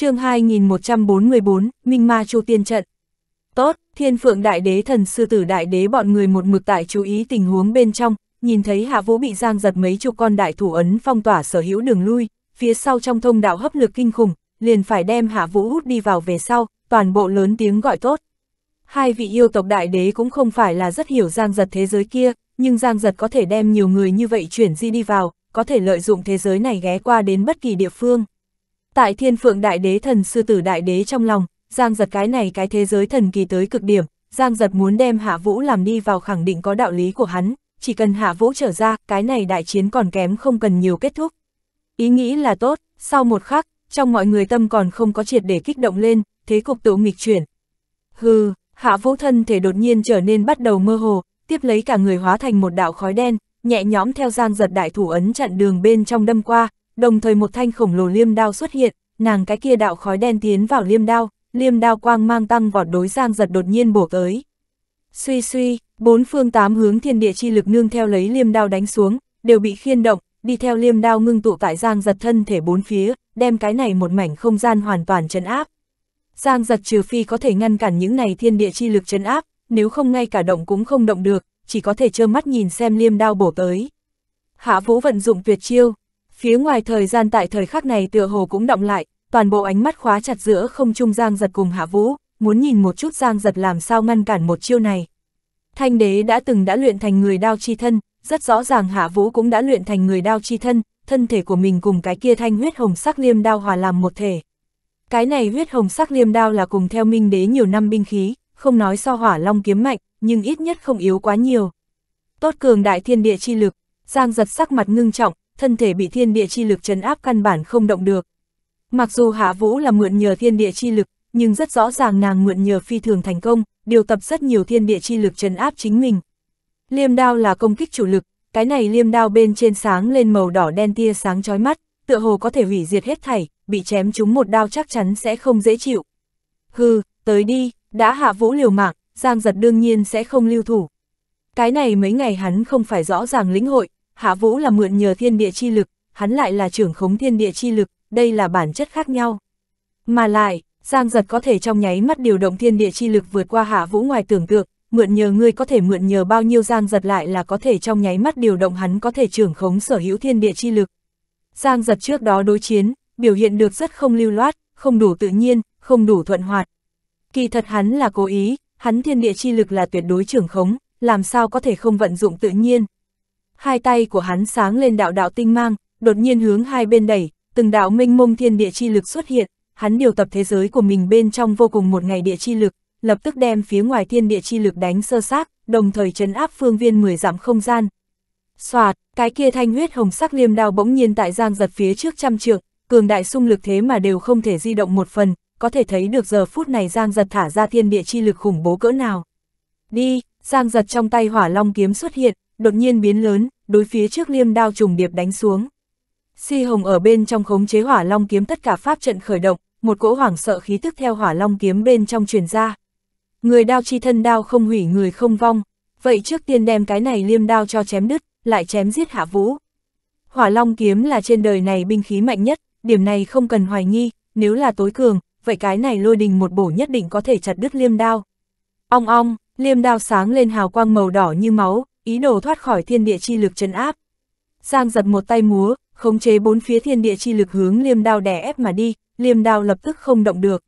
chương 2144, Minh Ma Chu Tiên Trận. Tốt, thiên phượng đại đế thần sư tử đại đế bọn người một mực tại chú ý tình huống bên trong, nhìn thấy hạ vũ bị giang giật mấy chục con đại thủ ấn phong tỏa sở hữu đường lui, phía sau trong thông đạo hấp lực kinh khủng, liền phải đem hạ vũ hút đi vào về sau, toàn bộ lớn tiếng gọi tốt. Hai vị yêu tộc đại đế cũng không phải là rất hiểu giang giật thế giới kia, nhưng giang giật có thể đem nhiều người như vậy chuyển di đi vào, có thể lợi dụng thế giới này ghé qua đến bất kỳ địa phương. Tại thiên phượng đại đế thần sư tử đại đế trong lòng, Giang giật cái này cái thế giới thần kỳ tới cực điểm, Giang giật muốn đem hạ vũ làm đi vào khẳng định có đạo lý của hắn, chỉ cần hạ vũ trở ra, cái này đại chiến còn kém không cần nhiều kết thúc. Ý nghĩ là tốt, sau một khắc, trong mọi người tâm còn không có triệt để kích động lên, thế cục tụ nghịch chuyển. Hừ, hạ vũ thân thể đột nhiên trở nên bắt đầu mơ hồ, tiếp lấy cả người hóa thành một đạo khói đen, nhẹ nhõm theo giang giật đại thủ ấn chặn đường bên trong đâm qua, đồng thời một thanh khổng lồ liêm đao xuất hiện, nàng cái kia đạo khói đen tiến vào liêm đao, liêm đao quang mang tăng vọt đối Giang Giật đột nhiên bổ tới. Suy suy, bốn phương tám hướng thiên địa chi lực nương theo lấy liêm đao đánh xuống, đều bị khiên động, đi theo liêm đao ngưng tụ tại Giang Giật thân thể bốn phía, đem cái này một mảnh không gian hoàn toàn chấn áp. Giang Giật trừ phi có thể ngăn cản những này thiên địa chi lực chấn áp, nếu không ngay cả động cũng không động được, chỉ có thể trơ mắt nhìn xem liêm đao bổ tới. Hạ Vũ vận dụng tuyệt chiêu, Phía ngoài thời gian tại thời khắc này tựa hồ cũng động lại, toàn bộ ánh mắt khóa chặt giữa không trung Giang giật cùng Hạ Vũ, muốn nhìn một chút Giang giật làm sao ngăn cản một chiêu này. Thanh đế đã từng đã luyện thành người đao chi thân, rất rõ ràng Hạ Vũ cũng đã luyện thành người đao chi thân, thân thể của mình cùng cái kia thanh huyết hồng sắc liêm đao hòa làm một thể. Cái này huyết hồng sắc liêm đao là cùng theo minh đế nhiều năm binh khí, không nói so hỏa long kiếm mạnh, nhưng ít nhất không yếu quá nhiều. Tốt cường đại thiên địa chi lực, Giang giật sắc mặt ngưng trọng, thân thể bị thiên địa chi lực chấn áp căn bản không động được. Mặc dù Hạ Vũ là mượn nhờ thiên địa chi lực, nhưng rất rõ ràng nàng mượn nhờ phi thường thành công, điều tập rất nhiều thiên địa chi lực chấn áp chính mình. Liêm đao là công kích chủ lực, cái này liêm đao bên trên sáng lên màu đỏ đen tia sáng chói mắt, tựa hồ có thể hủy diệt hết thảy, bị chém chúng một đao chắc chắn sẽ không dễ chịu. Hừ, tới đi, đã hạ vũ liều mạng, Giang giật đương nhiên sẽ không lưu thủ. Cái này mấy ngày hắn không phải rõ ràng lĩnh hội, Hạ Vũ là mượn nhờ thiên địa chi lực, hắn lại là trưởng khống thiên địa chi lực, đây là bản chất khác nhau. Mà lại, Giang Giật có thể trong nháy mắt điều động thiên địa chi lực vượt qua Hạ Vũ ngoài tưởng tượng, mượn nhờ ngươi có thể mượn nhờ bao nhiêu Giang Giật lại là có thể trong nháy mắt điều động hắn có thể trưởng khống sở hữu thiên địa chi lực. Giang Giật trước đó đối chiến, biểu hiện được rất không lưu loát, không đủ tự nhiên, không đủ thuận hoạt. Kỳ thật hắn là cố ý, hắn thiên địa chi lực là tuyệt đối trưởng khống, làm sao có thể không vận dụng tự nhiên, hai tay của hắn sáng lên đạo đạo tinh mang, đột nhiên hướng hai bên đẩy, từng đạo minh mông thiên địa chi lực xuất hiện, hắn điều tập thế giới của mình bên trong vô cùng một ngày địa chi lực, lập tức đem phía ngoài thiên địa chi lực đánh sơ xác, đồng thời chấn áp phương viên 10 dặm không gian. Xoạt, cái kia thanh huyết hồng sắc liêm đao bỗng nhiên tại giang giật phía trước trăm trượng, cường đại xung lực thế mà đều không thể di động một phần, có thể thấy được giờ phút này giang giật thả ra thiên địa chi lực khủng bố cỡ nào. Đi, giang giật trong tay hỏa long kiếm xuất hiện, đột nhiên biến lớn, đối phía trước liêm đao trùng điệp đánh xuống. Si Hồng ở bên trong khống chế hỏa long kiếm tất cả pháp trận khởi động, một cỗ hoảng sợ khí tức theo hỏa long kiếm bên trong truyền ra. Người đao chi thân đao không hủy người không vong, vậy trước tiên đem cái này liêm đao cho chém đứt, lại chém giết hạ vũ. Hỏa long kiếm là trên đời này binh khí mạnh nhất, điểm này không cần hoài nghi, nếu là tối cường, vậy cái này lôi đình một bổ nhất định có thể chặt đứt liêm đao. Ong ong, liêm đao sáng lên hào quang màu đỏ như máu, ý đồ thoát khỏi thiên địa chi lực chấn áp. Giang giật một tay múa, khống chế bốn phía thiên địa chi lực hướng liêm đao đè ép mà đi, liêm đao lập tức không động được.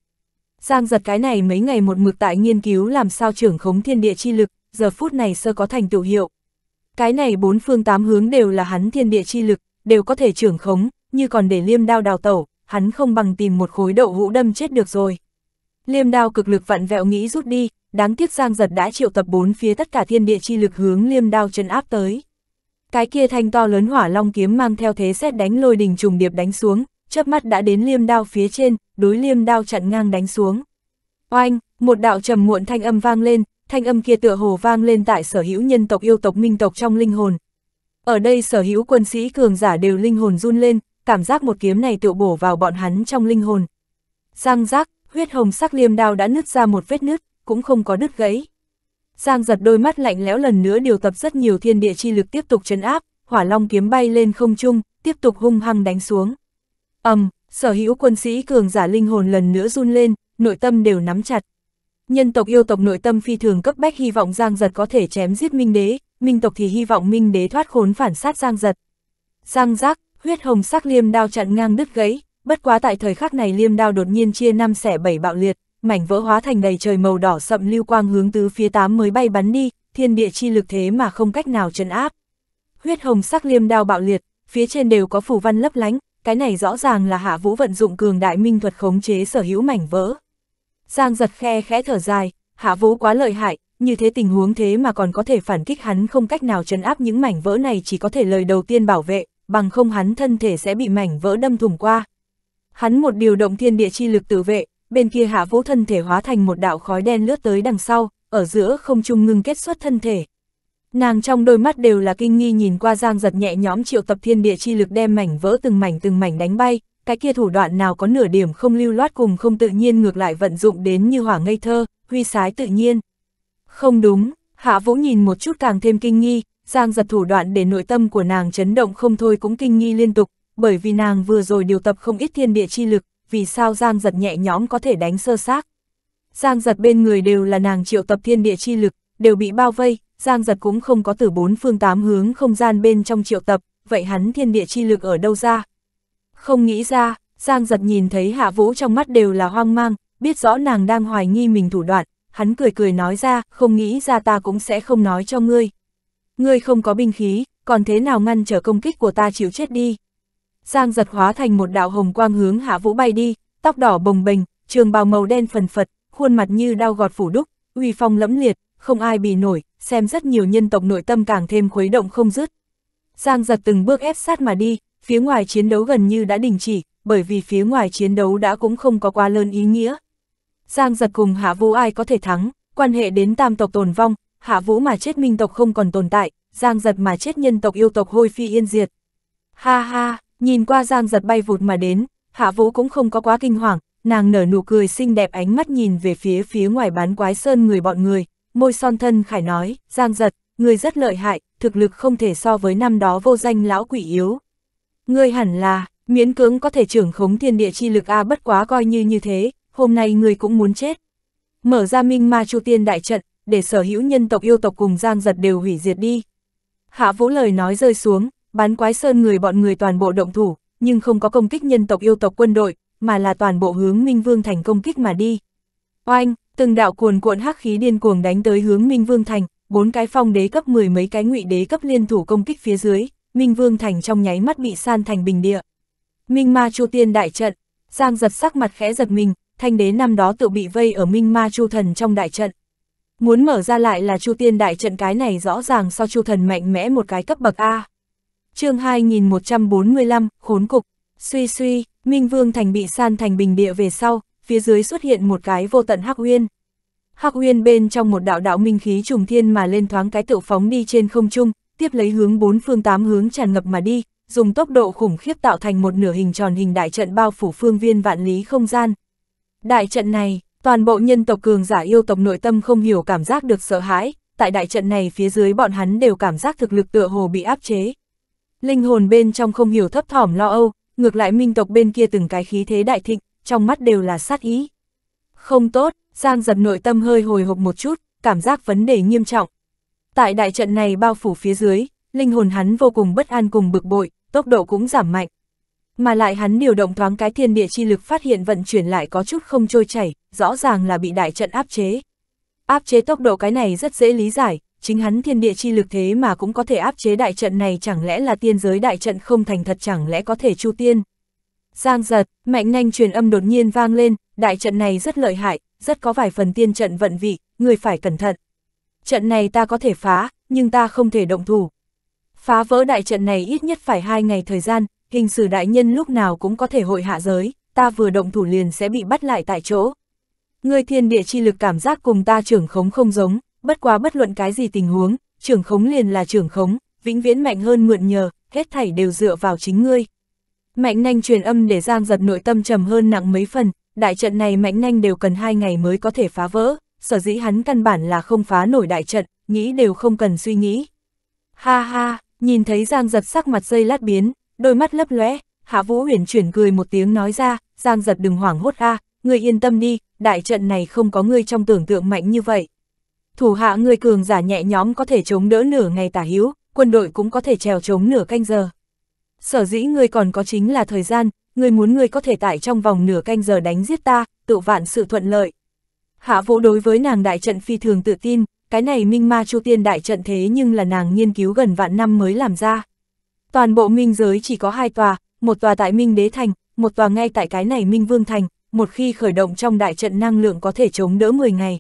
Giang giật cái này mấy ngày một mực tại nghiên cứu làm sao trưởng khống thiên địa chi lực, giờ phút này sơ có thành tựu hiệu. Cái này bốn phương tám hướng đều là hắn thiên địa chi lực, đều có thể trưởng khống, như còn để liêm đao đào tẩu, hắn không bằng tìm một khối đậu hũ đâm chết được rồi. Liêm đao cực lực vặn vẹo nghĩ rút đi, đáng tiếc Giang Giật đã triệu tập bốn phía tất cả thiên địa chi lực hướng liêm đao chân áp tới. Cái kia thanh to lớn hỏa long kiếm mang theo thế xét đánh lôi đình trùng điệp đánh xuống, chớp mắt đã đến liêm đao phía trên, đối liêm đao chặn ngang đánh xuống. Oanh, một đạo trầm muộn thanh âm vang lên, thanh âm kia tựa hồ vang lên tại sở hữu nhân tộc yêu tộc minh tộc trong linh hồn. Ở đây sở hữu quân sĩ cường giả đều linh hồn run lên, cảm giác một kiếm này tựa bổ vào bọn hắn trong linh hồn. Giang giác, huyết hồng sắc liêm đao đã nứt ra một vết nứt, cũng không có đứt gãy. Giang giật đôi mắt lạnh lẽo lần nữa điều tập rất nhiều thiên địa chi lực tiếp tục chấn áp, hỏa long kiếm bay lên không trung, tiếp tục hung hăng đánh xuống. ầm, um, sở hữu quân sĩ cường giả linh hồn lần nữa run lên, nội tâm đều nắm chặt. Nhân tộc yêu tộc nội tâm phi thường cấp bách hy vọng Giang Giật có thể chém giết Minh Đế, Minh tộc thì hy vọng Minh Đế thoát khốn phản sát Giang Giật. Giang giác, huyết hồng sắc liêm đao chặn ngang đứt gãy, bất quá tại thời khắc này liêm đao đột nhiên chia năm xẻ bảy bạo liệt, mảnh vỡ hóa thành đầy trời màu đỏ sậm lưu quang hướng tứ phía tám mới bay bắn đi, thiên địa chi lực thế mà không cách nào trấn áp. Huyết hồng sắc liêm đao bạo liệt, phía trên đều có phù văn lấp lánh, cái này rõ ràng là Hạ Vũ vận dụng cường đại minh thuật khống chế sở hữu mảnh vỡ. Giang giật khe khẽ thở dài, Hạ Vũ quá lợi hại, như thế tình huống thế mà còn có thể phản kích hắn không cách nào trấn áp những mảnh vỡ này chỉ có thể lời đầu tiên bảo vệ, bằng không hắn thân thể sẽ bị mảnh vỡ đâm thủng qua. Hắn một điều động thiên địa chi lực tự vệ, bên kia hạ vũ thân thể hóa thành một đạo khói đen lướt tới đằng sau, ở giữa không trung ngưng kết xuất thân thể. Nàng trong đôi mắt đều là kinh nghi nhìn qua giang giật nhẹ nhóm triệu tập thiên địa chi lực đem mảnh vỡ từng mảnh từng mảnh đánh bay, cái kia thủ đoạn nào có nửa điểm không lưu loát cùng không tự nhiên ngược lại vận dụng đến như hỏa ngây thơ, huy sái tự nhiên. Không đúng, hạ vũ nhìn một chút càng thêm kinh nghi, giang giật thủ đoạn để nội tâm của nàng chấn động không thôi cũng kinh nghi liên tục, bởi vì nàng vừa rồi điều tập không ít thiên địa chi lực, vì sao Giang giật nhẹ nhõm có thể đánh sơ xác. Giang giật bên người đều là nàng triệu tập thiên địa chi lực, đều bị bao vây, Giang giật cũng không có từ bốn phương tám hướng không gian bên trong triệu tập, vậy hắn thiên địa chi lực ở đâu ra? Không nghĩ ra, Giang giật nhìn thấy hạ vũ trong mắt đều là hoang mang, biết rõ nàng đang hoài nghi mình thủ đoạn, hắn cười cười nói ra, không nghĩ ra ta cũng sẽ không nói cho ngươi. Ngươi không có binh khí, còn thế nào ngăn trở công kích của ta chịu chết đi. Giang giật hóa thành một đạo hồng quang hướng hạ vũ bay đi, tóc đỏ bồng bềnh, trường bào màu đen phần phật, khuôn mặt như đau gọt phủ đúc, uy phong lẫm liệt, không ai bị nổi, xem rất nhiều nhân tộc nội tâm càng thêm khuấy động không dứt. Giang giật từng bước ép sát mà đi, phía ngoài chiến đấu gần như đã đình chỉ, bởi vì phía ngoài chiến đấu đã cũng không có quá lớn ý nghĩa. Giang giật cùng hạ vũ ai có thể thắng, quan hệ đến tam tộc tồn vong, hạ vũ mà chết minh tộc không còn tồn tại, giang giật mà chết nhân tộc yêu tộc hôi phi yên diệt. Ha ha, Nhìn qua Giang giật bay vụt mà đến, Hạ Vũ cũng không có quá kinh hoàng, nàng nở nụ cười xinh đẹp ánh mắt nhìn về phía phía ngoài bán quái sơn người bọn người, môi son thân khải nói, Giang giật, người rất lợi hại, thực lực không thể so với năm đó vô danh lão quỷ yếu. Ngươi hẳn là, miễn cưỡng có thể trưởng khống thiên địa chi lực A bất quá coi như như thế, hôm nay ngươi cũng muốn chết. Mở ra minh ma chu tiên đại trận, để sở hữu nhân tộc yêu tộc cùng Giang giật đều hủy diệt đi. Hạ vũ lời nói rơi xuống, bán quái sơn người bọn người toàn bộ động thủ, nhưng không có công kích nhân tộc yêu tộc quân đội, mà là toàn bộ hướng Minh Vương Thành công kích mà đi. Oanh, từng đạo cuồn cuộn hắc khí điên cuồng đánh tới hướng Minh Vương Thành, bốn cái phong đế cấp mười mấy cái ngụy đế cấp liên thủ công kích phía dưới, Minh Vương Thành trong nháy mắt bị san thành bình địa. Minh Ma Chu Tiên đại trận, Giang giật sắc mặt khẽ giật mình, thanh đế năm đó tự bị vây ở Minh Ma Chu Thần trong đại trận. Muốn mở ra lại là Chu Tiên đại trận cái này rõ ràng so Chu Thần mạnh mẽ một cái cấp bậc A chương 2145, khốn cục, suy suy, Minh Vương Thành bị san thành bình địa về sau, phía dưới xuất hiện một cái vô tận hắc uyên. Hắc uyên bên trong một đạo đạo minh khí trùng thiên mà lên thoáng cái tự phóng đi trên không trung, tiếp lấy hướng bốn phương tám hướng tràn ngập mà đi, dùng tốc độ khủng khiếp tạo thành một nửa hình tròn hình đại trận bao phủ phương viên vạn lý không gian. Đại trận này, toàn bộ nhân tộc cường giả yêu tộc nội tâm không hiểu cảm giác được sợ hãi, tại đại trận này phía dưới bọn hắn đều cảm giác thực lực tựa hồ bị áp chế, Linh hồn bên trong không hiểu thấp thỏm lo âu, ngược lại minh tộc bên kia từng cái khí thế đại thịnh, trong mắt đều là sát ý. Không tốt, Giang giật nội tâm hơi hồi hộp một chút, cảm giác vấn đề nghiêm trọng. Tại đại trận này bao phủ phía dưới, linh hồn hắn vô cùng bất an cùng bực bội, tốc độ cũng giảm mạnh. Mà lại hắn điều động thoáng cái thiên địa chi lực phát hiện vận chuyển lại có chút không trôi chảy, rõ ràng là bị đại trận áp chế. Áp chế tốc độ cái này rất dễ lý giải, chính hắn thiên địa chi lực thế mà cũng có thể áp chế đại trận này chẳng lẽ là tiên giới đại trận không thành thật chẳng lẽ có thể chu tiên. Giang giật, mạnh nhanh truyền âm đột nhiên vang lên, đại trận này rất lợi hại, rất có vài phần tiên trận vận vị, người phải cẩn thận. Trận này ta có thể phá, nhưng ta không thể động thủ. Phá vỡ đại trận này ít nhất phải hai ngày thời gian, hình sử đại nhân lúc nào cũng có thể hội hạ giới, ta vừa động thủ liền sẽ bị bắt lại tại chỗ. người thiên địa chi lực cảm giác cùng ta trưởng khống không giống, bất quá bất luận cái gì tình huống, trưởng khống liền là trưởng khống, vĩnh viễn mạnh hơn mượn nhờ, hết thảy đều dựa vào chính ngươi. Mạnh nhanh truyền âm để Giang giật nội tâm trầm hơn nặng mấy phần, đại trận này mạnh nhanh đều cần hai ngày mới có thể phá vỡ, sở dĩ hắn căn bản là không phá nổi đại trận, nghĩ đều không cần suy nghĩ. Ha ha, nhìn thấy Giang giật sắc mặt dây lát biến, đôi mắt lấp lóe, Hạ Vũ Huyền chuyển cười một tiếng nói ra, Giang giật đừng hoảng hốt a, à, ngươi yên tâm đi, đại trận này không có ngươi trong tưởng tượng mạnh như vậy thủ hạ người cường giả nhẹ nhóm có thể chống đỡ nửa ngày tả hữu, quân đội cũng có thể trèo chống nửa canh giờ. Sở dĩ người còn có chính là thời gian, người muốn người có thể tại trong vòng nửa canh giờ đánh giết ta, tự vạn sự thuận lợi. Hạ vũ đối với nàng đại trận phi thường tự tin, cái này minh ma chu tiên đại trận thế nhưng là nàng nghiên cứu gần vạn năm mới làm ra. Toàn bộ minh giới chỉ có hai tòa, một tòa tại minh đế thành, một tòa ngay tại cái này minh vương thành, một khi khởi động trong đại trận năng lượng có thể chống đỡ 10 ngày,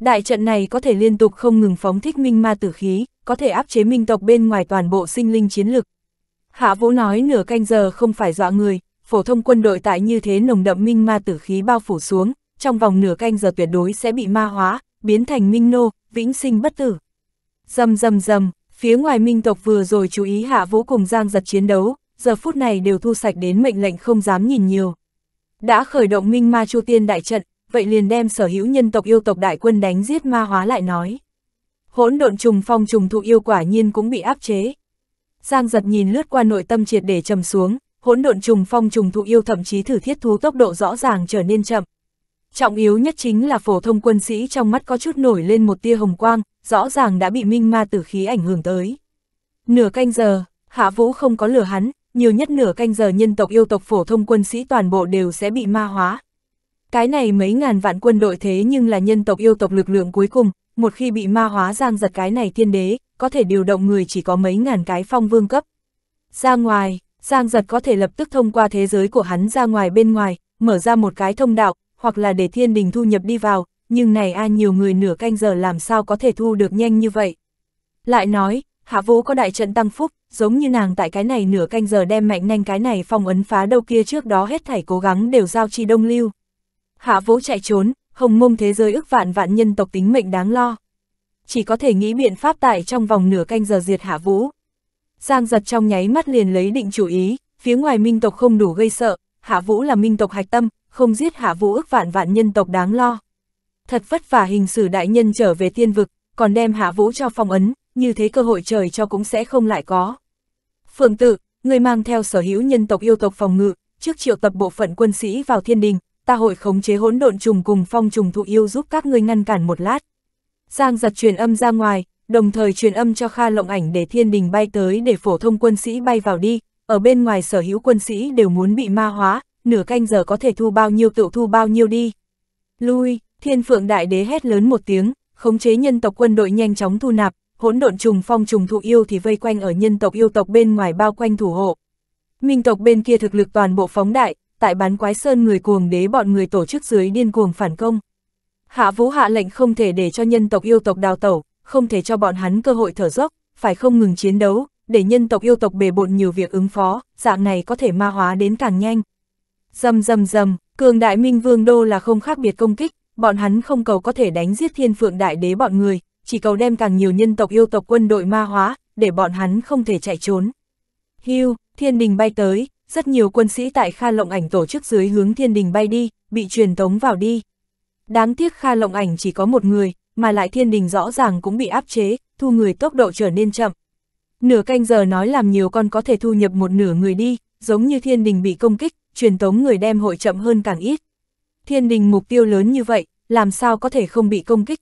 Đại trận này có thể liên tục không ngừng phóng thích minh ma tử khí, có thể áp chế minh tộc bên ngoài toàn bộ sinh linh chiến lực. Hạ Vũ nói nửa canh giờ không phải dọa người, phổ thông quân đội tại như thế nồng đậm minh ma tử khí bao phủ xuống, trong vòng nửa canh giờ tuyệt đối sẽ bị ma hóa, biến thành minh nô, vĩnh sinh bất tử. Dầm dầm dầm, phía ngoài minh tộc vừa rồi chú ý Hạ Vũ cùng Giang giật chiến đấu, giờ phút này đều thu sạch đến mệnh lệnh không dám nhìn nhiều. Đã khởi động minh ma chu tiên đại trận, vậy liền đem sở hữu nhân tộc yêu tộc đại quân đánh giết ma hóa lại nói. Hỗn độn trùng phong trùng thụ yêu quả nhiên cũng bị áp chế. Giang giật nhìn lướt qua nội tâm triệt để trầm xuống, hỗn độn trùng phong trùng thụ yêu thậm chí thử thiết thú tốc độ rõ ràng trở nên chậm. Trọng yếu nhất chính là phổ thông quân sĩ trong mắt có chút nổi lên một tia hồng quang, rõ ràng đã bị minh ma tử khí ảnh hưởng tới. Nửa canh giờ, Hạ Vũ không có lừa hắn, nhiều nhất nửa canh giờ nhân tộc yêu tộc phổ thông quân sĩ toàn bộ đều sẽ bị ma hóa, cái này mấy ngàn vạn quân đội thế nhưng là nhân tộc yêu tộc lực lượng cuối cùng, một khi bị ma hóa giang giật cái này thiên đế, có thể điều động người chỉ có mấy ngàn cái phong vương cấp. Ra ngoài, giang giật có thể lập tức thông qua thế giới của hắn ra ngoài bên ngoài, mở ra một cái thông đạo, hoặc là để thiên đình thu nhập đi vào, nhưng này ai nhiều người nửa canh giờ làm sao có thể thu được nhanh như vậy. Lại nói, hạ vũ có đại trận tăng phúc, giống như nàng tại cái này nửa canh giờ đem mạnh nhanh cái này phong ấn phá đâu kia trước đó hết thảy cố gắng đều giao chi đông lưu hạ vũ chạy trốn, hồng mông thế giới ước vạn vạn nhân tộc tính mệnh đáng lo. Chỉ có thể nghĩ biện pháp tại trong vòng nửa canh giờ diệt hạ vũ. Giang giật trong nháy mắt liền lấy định chủ ý, phía ngoài minh tộc không đủ gây sợ, hạ vũ là minh tộc hạch tâm, không giết hạ vũ ước vạn vạn nhân tộc đáng lo. Thật vất vả hình sử đại nhân trở về tiên vực, còn đem hạ vũ cho phong ấn, như thế cơ hội trời cho cũng sẽ không lại có. Phượng tự, người mang theo sở hữu nhân tộc yêu tộc phòng ngự, trước triệu tập bộ phận quân sĩ vào thiên đình, ta hội khống chế hỗn độn trùng cùng phong trùng thụ yêu giúp các ngươi ngăn cản một lát. Giang giật truyền âm ra ngoài, đồng thời truyền âm cho Kha Lộng Ảnh để thiên đình bay tới để phổ thông quân sĩ bay vào đi, ở bên ngoài sở hữu quân sĩ đều muốn bị ma hóa, nửa canh giờ có thể thu bao nhiêu tự thu bao nhiêu đi. Lui, thiên phượng đại đế hét lớn một tiếng, khống chế nhân tộc quân đội nhanh chóng thu nạp, hỗn độn trùng phong trùng thụ yêu thì vây quanh ở nhân tộc yêu tộc bên ngoài bao quanh thủ hộ. Minh tộc bên kia thực lực toàn bộ phóng đại, tại bán quái sơn người cuồng đế bọn người tổ chức dưới điên cuồng phản công. Hạ vũ hạ lệnh không thể để cho nhân tộc yêu tộc đào tẩu, không thể cho bọn hắn cơ hội thở dốc, phải không ngừng chiến đấu, để nhân tộc yêu tộc bề bộn nhiều việc ứng phó, dạng này có thể ma hóa đến càng nhanh. Dầm dầm dầm, cường đại minh vương đô là không khác biệt công kích, bọn hắn không cầu có thể đánh giết thiên phượng đại đế bọn người, chỉ cầu đem càng nhiều nhân tộc yêu tộc quân đội ma hóa, để bọn hắn không thể chạy trốn. Hưu, thiên đình bay tới, rất nhiều quân sĩ tại Kha Lộng Ảnh tổ chức dưới hướng thiên đình bay đi, bị truyền tống vào đi. Đáng tiếc Kha Lộng Ảnh chỉ có một người, mà lại thiên đình rõ ràng cũng bị áp chế, thu người tốc độ trở nên chậm. Nửa canh giờ nói làm nhiều con có thể thu nhập một nửa người đi, giống như thiên đình bị công kích, truyền tống người đem hội chậm hơn càng ít. Thiên đình mục tiêu lớn như vậy, làm sao có thể không bị công kích.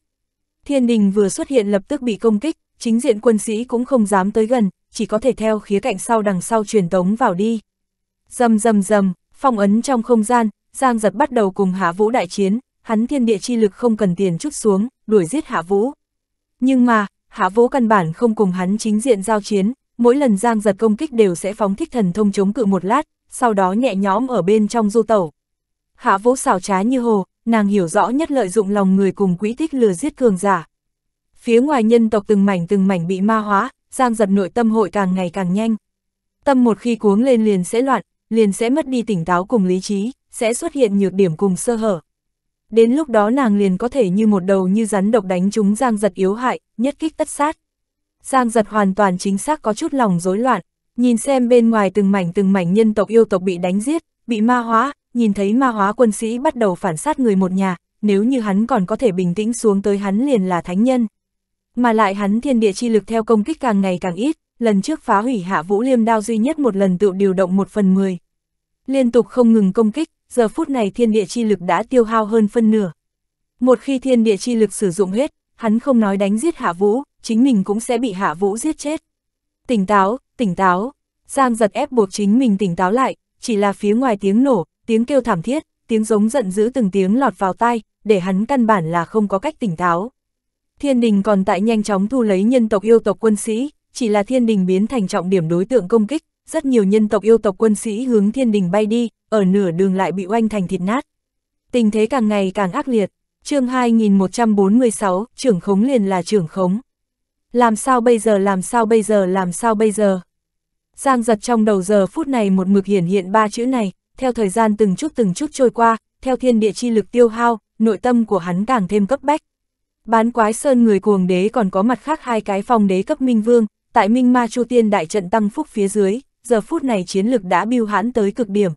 Thiên đình vừa xuất hiện lập tức bị công kích, chính diện quân sĩ cũng không dám tới gần, chỉ có thể theo khía cạnh sau đằng sau truyền tống vào đi. Dầm dầm dầm, phong ấn trong không gian, Giang giật bắt đầu cùng Hạ Vũ đại chiến, hắn thiên địa chi lực không cần tiền chút xuống, đuổi giết Hạ Vũ. Nhưng mà, Hạ Vũ căn bản không cùng hắn chính diện giao chiến, mỗi lần Giang giật công kích đều sẽ phóng thích thần thông chống cự một lát, sau đó nhẹ nhõm ở bên trong du tẩu. Hạ Vũ xảo trá như hồ, nàng hiểu rõ nhất lợi dụng lòng người cùng quỹ tích lừa giết cường giả. Phía ngoài nhân tộc từng mảnh từng mảnh bị ma hóa, Giang giật nội tâm hội càng ngày càng nhanh. Tâm một khi cuống lên liền sẽ loạn, liền sẽ mất đi tỉnh táo cùng lý trí, sẽ xuất hiện nhược điểm cùng sơ hở. Đến lúc đó nàng liền có thể như một đầu như rắn độc đánh chúng Giang Giật yếu hại, nhất kích tất sát. Giang Giật hoàn toàn chính xác có chút lòng rối loạn, nhìn xem bên ngoài từng mảnh từng mảnh nhân tộc yêu tộc bị đánh giết, bị ma hóa, nhìn thấy ma hóa quân sĩ bắt đầu phản sát người một nhà, nếu như hắn còn có thể bình tĩnh xuống tới hắn liền là thánh nhân. Mà lại hắn thiên địa chi lực theo công kích càng ngày càng ít, lần trước phá hủy hạ vũ liêm đao duy nhất một lần tự điều động một phần mười. Liên tục không ngừng công kích, giờ phút này thiên địa chi lực đã tiêu hao hơn phân nửa. Một khi thiên địa chi lực sử dụng hết, hắn không nói đánh giết hạ vũ, chính mình cũng sẽ bị hạ vũ giết chết. Tỉnh táo, tỉnh táo, Giang giật ép buộc chính mình tỉnh táo lại, chỉ là phía ngoài tiếng nổ, tiếng kêu thảm thiết, tiếng giống giận dữ từng tiếng lọt vào tai, để hắn căn bản là không có cách tỉnh táo. Thiên đình còn tại nhanh chóng thu lấy nhân tộc yêu tộc quân sĩ, chỉ là thiên đình biến thành trọng điểm đối tượng công kích, rất nhiều nhân tộc yêu tộc quân sĩ hướng thiên đình bay đi, ở nửa đường lại bị oanh thành thịt nát. Tình thế càng ngày càng ác liệt, chương 2146, trưởng khống liền là trưởng khống. Làm sao bây giờ làm sao bây giờ làm sao bây giờ? Giang giật trong đầu giờ phút này một mực hiển hiện ba chữ này, theo thời gian từng chút từng chút trôi qua, theo thiên địa chi lực tiêu hao, nội tâm của hắn càng thêm cấp bách. Bán quái sơn người cuồng đế còn có mặt khác hai cái phong đế cấp minh vương, tại Minh Ma Chu Tiên đại trận tăng phúc phía dưới, giờ phút này chiến lực đã biêu hãn tới cực điểm.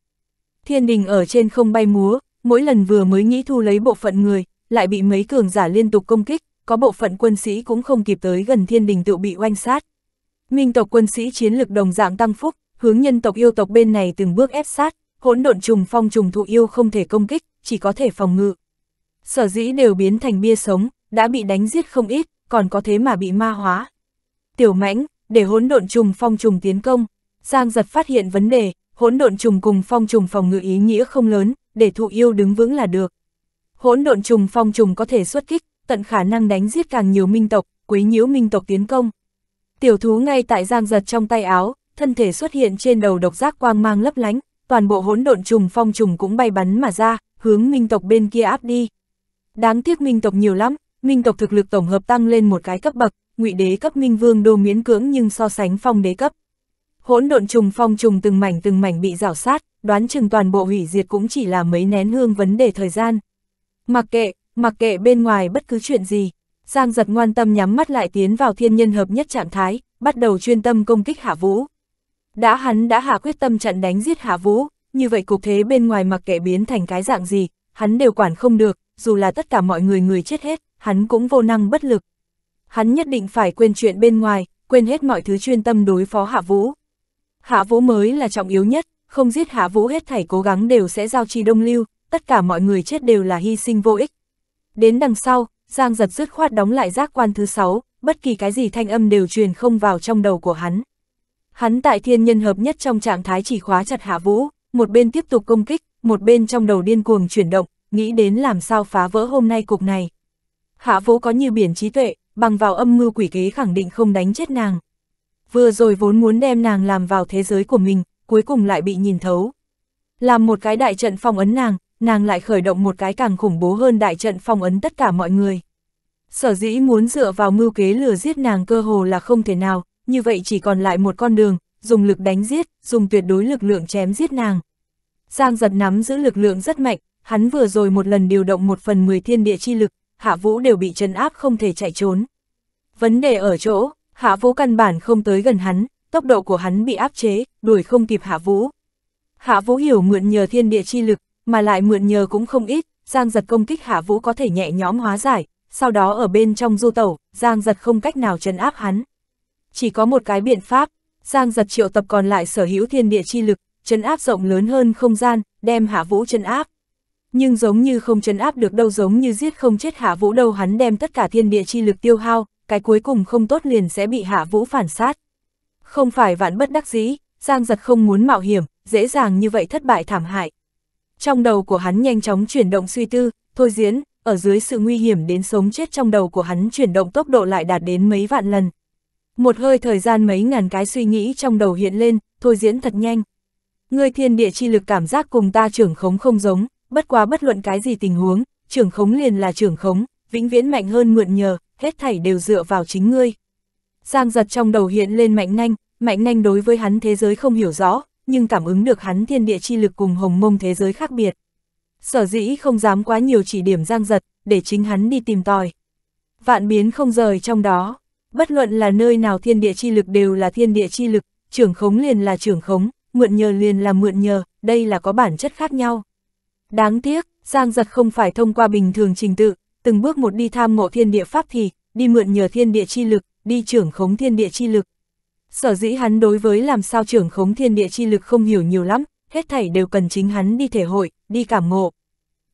Thiên đình ở trên không bay múa, mỗi lần vừa mới nghĩ thu lấy bộ phận người, lại bị mấy cường giả liên tục công kích, có bộ phận quân sĩ cũng không kịp tới gần thiên đình tự bị oanh sát. Minh tộc quân sĩ chiến lực đồng dạng tăng phúc, hướng nhân tộc yêu tộc bên này từng bước ép sát, hỗn độn trùng phong trùng thụ yêu không thể công kích, chỉ có thể phòng ngự. Sở dĩ đều biến thành bia sống, đã bị đánh giết không ít, còn có thế mà bị ma hóa tiểu mãnh, để hỗn độn trùng phong trùng tiến công. Giang giật phát hiện vấn đề, hỗn độn trùng cùng phong trùng phòng ngự ý nghĩa không lớn, để thụ yêu đứng vững là được. Hỗn độn trùng phong trùng có thể xuất kích, tận khả năng đánh giết càng nhiều minh tộc, quấy nhiễu minh tộc tiến công. Tiểu thú ngay tại giang giật trong tay áo, thân thể xuất hiện trên đầu độc giác quang mang lấp lánh, toàn bộ hỗn độn trùng phong trùng cũng bay bắn mà ra, hướng minh tộc bên kia áp đi. Đáng tiếc minh tộc nhiều lắm, minh tộc thực lực tổng hợp tăng lên một cái cấp bậc, ngụy đế cấp minh vương đô miễn cưỡng nhưng so sánh phong đế cấp. Hỗn độn trùng phong trùng từng mảnh từng mảnh bị rào sát, đoán chừng toàn bộ hủy diệt cũng chỉ là mấy nén hương vấn đề thời gian. Mặc kệ, mặc kệ bên ngoài bất cứ chuyện gì, Giang giật ngoan tâm nhắm mắt lại tiến vào thiên nhân hợp nhất trạng thái, bắt đầu chuyên tâm công kích Hạ Vũ. Đã hắn đã hạ quyết tâm chặn đánh giết Hạ Vũ, như vậy cục thế bên ngoài mặc kệ biến thành cái dạng gì, hắn đều quản không được, dù là tất cả mọi người người chết hết, hắn cũng vô năng bất lực hắn nhất định phải quên chuyện bên ngoài, quên hết mọi thứ chuyên tâm đối phó Hạ Vũ. Hạ Vũ mới là trọng yếu nhất, không giết Hạ Vũ hết thảy cố gắng đều sẽ giao chi đông lưu, tất cả mọi người chết đều là hy sinh vô ích. Đến đằng sau, Giang giật dứt khoát đóng lại giác quan thứ 6, bất kỳ cái gì thanh âm đều truyền không vào trong đầu của hắn. Hắn tại thiên nhân hợp nhất trong trạng thái chỉ khóa chặt Hạ Vũ, một bên tiếp tục công kích, một bên trong đầu điên cuồng chuyển động, nghĩ đến làm sao phá vỡ hôm nay cục này. Hạ Vũ có như biển trí tuệ, bằng vào âm mưu quỷ kế khẳng định không đánh chết nàng. Vừa rồi vốn muốn đem nàng làm vào thế giới của mình, cuối cùng lại bị nhìn thấu. Làm một cái đại trận phong ấn nàng, nàng lại khởi động một cái càng khủng bố hơn đại trận phong ấn tất cả mọi người. Sở dĩ muốn dựa vào mưu kế lừa giết nàng cơ hồ là không thể nào, như vậy chỉ còn lại một con đường, dùng lực đánh giết, dùng tuyệt đối lực lượng chém giết nàng. Giang giật nắm giữ lực lượng rất mạnh, hắn vừa rồi một lần điều động một phần mười thiên địa chi lực, Hạ Vũ đều bị trấn áp không thể chạy trốn. Vấn đề ở chỗ, Hạ Vũ căn bản không tới gần hắn, tốc độ của hắn bị áp chế, đuổi không kịp Hạ Vũ. Hạ Vũ hiểu mượn nhờ thiên địa chi lực, mà lại mượn nhờ cũng không ít, Giang Giật công kích Hạ Vũ có thể nhẹ nhõm hóa giải, sau đó ở bên trong du tẩu, Giang Giật không cách nào trấn áp hắn. Chỉ có một cái biện pháp, Giang Giật triệu tập còn lại sở hữu thiên địa chi lực, trấn áp rộng lớn hơn không gian, đem Hạ Vũ trấn áp nhưng giống như không chấn áp được đâu giống như giết không chết hạ vũ đâu hắn đem tất cả thiên địa chi lực tiêu hao, cái cuối cùng không tốt liền sẽ bị hạ vũ phản sát. Không phải vạn bất đắc dĩ, Giang giật không muốn mạo hiểm, dễ dàng như vậy thất bại thảm hại. Trong đầu của hắn nhanh chóng chuyển động suy tư, thôi diễn, ở dưới sự nguy hiểm đến sống chết trong đầu của hắn chuyển động tốc độ lại đạt đến mấy vạn lần. Một hơi thời gian mấy ngàn cái suy nghĩ trong đầu hiện lên, thôi diễn thật nhanh. Ngươi thiên địa chi lực cảm giác cùng ta trưởng khống không giống, bất quá bất luận cái gì tình huống, trưởng khống liền là trưởng khống, vĩnh viễn mạnh hơn mượn nhờ, hết thảy đều dựa vào chính ngươi. Giang giật trong đầu hiện lên mạnh nhanh, mạnh nhanh đối với hắn thế giới không hiểu rõ, nhưng cảm ứng được hắn thiên địa chi lực cùng hồng mông thế giới khác biệt. Sở dĩ không dám quá nhiều chỉ điểm giang giật, để chính hắn đi tìm tòi. Vạn biến không rời trong đó, bất luận là nơi nào thiên địa chi lực đều là thiên địa chi lực, trưởng khống liền là trưởng khống, mượn nhờ liền là mượn nhờ, đây là có bản chất khác nhau. Đáng tiếc, Giang giật không phải thông qua bình thường trình tự, từng bước một đi tham ngộ thiên địa pháp thì, đi mượn nhờ thiên địa chi lực, đi trưởng khống thiên địa chi lực. Sở dĩ hắn đối với làm sao trưởng khống thiên địa chi lực không hiểu nhiều lắm, hết thảy đều cần chính hắn đi thể hội, đi cảm ngộ.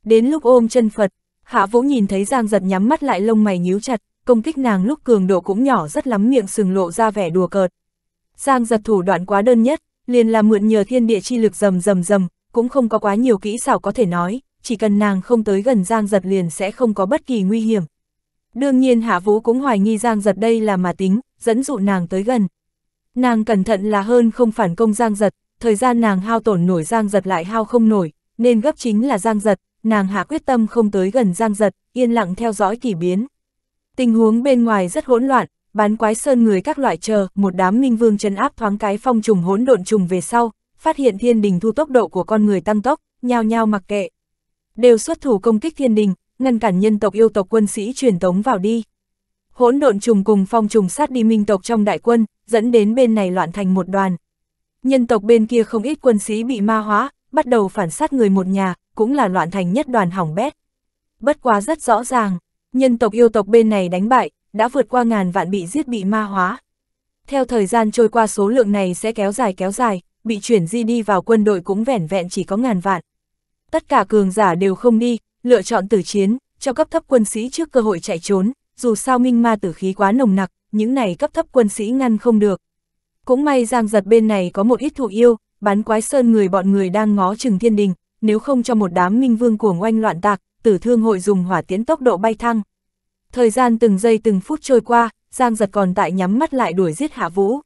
Đến lúc ôm chân Phật, Hạ Vũ nhìn thấy Giang giật nhắm mắt lại lông mày nhíu chặt, công kích nàng lúc cường độ cũng nhỏ rất lắm miệng sừng lộ ra vẻ đùa cợt. Giang giật thủ đoạn quá đơn nhất, liền là mượn nhờ thiên địa chi lực rầm rầm rầm, cũng không có quá nhiều kỹ xảo có thể nói, chỉ cần nàng không tới gần Giang Giật liền sẽ không có bất kỳ nguy hiểm. Đương nhiên Hạ Vũ cũng hoài nghi Giang Giật đây là mà tính, dẫn dụ nàng tới gần. Nàng cẩn thận là hơn không phản công Giang Giật, thời gian nàng hao tổn nổi Giang Giật lại hao không nổi, nên gấp chính là Giang Giật, nàng hạ quyết tâm không tới gần Giang Giật, yên lặng theo dõi kỳ biến. Tình huống bên ngoài rất hỗn loạn, bán quái sơn người các loại chờ, một đám minh vương chân áp thoáng cái phong trùng hỗn độn trùng về sau, phát hiện thiên đình thu tốc độ của con người tăng tốc, nhao nhao mặc kệ. Đều xuất thủ công kích thiên đình, ngăn cản nhân tộc yêu tộc quân sĩ truyền tống vào đi. Hỗn độn trùng cùng phong trùng sát đi minh tộc trong đại quân, dẫn đến bên này loạn thành một đoàn. Nhân tộc bên kia không ít quân sĩ bị ma hóa, bắt đầu phản sát người một nhà, cũng là loạn thành nhất đoàn hỏng bét. Bất quá rất rõ ràng, nhân tộc yêu tộc bên này đánh bại, đã vượt qua ngàn vạn bị giết bị ma hóa. Theo thời gian trôi qua số lượng này sẽ kéo dài kéo dài, bị chuyển di đi vào quân đội cũng vẻn vẹn chỉ có ngàn vạn. Tất cả cường giả đều không đi, lựa chọn tử chiến, cho cấp thấp quân sĩ trước cơ hội chạy trốn, dù sao minh ma tử khí quá nồng nặc, những này cấp thấp quân sĩ ngăn không được. Cũng may Giang Giật bên này có một ít thụ yêu, bán quái sơn người bọn người đang ngó chừng thiên đình, nếu không cho một đám minh vương cuồng oanh loạn tạc, tử thương hội dùng hỏa tiến tốc độ bay thăng. Thời gian từng giây từng phút trôi qua, Giang Giật còn tại nhắm mắt lại đuổi giết Hạ Vũ.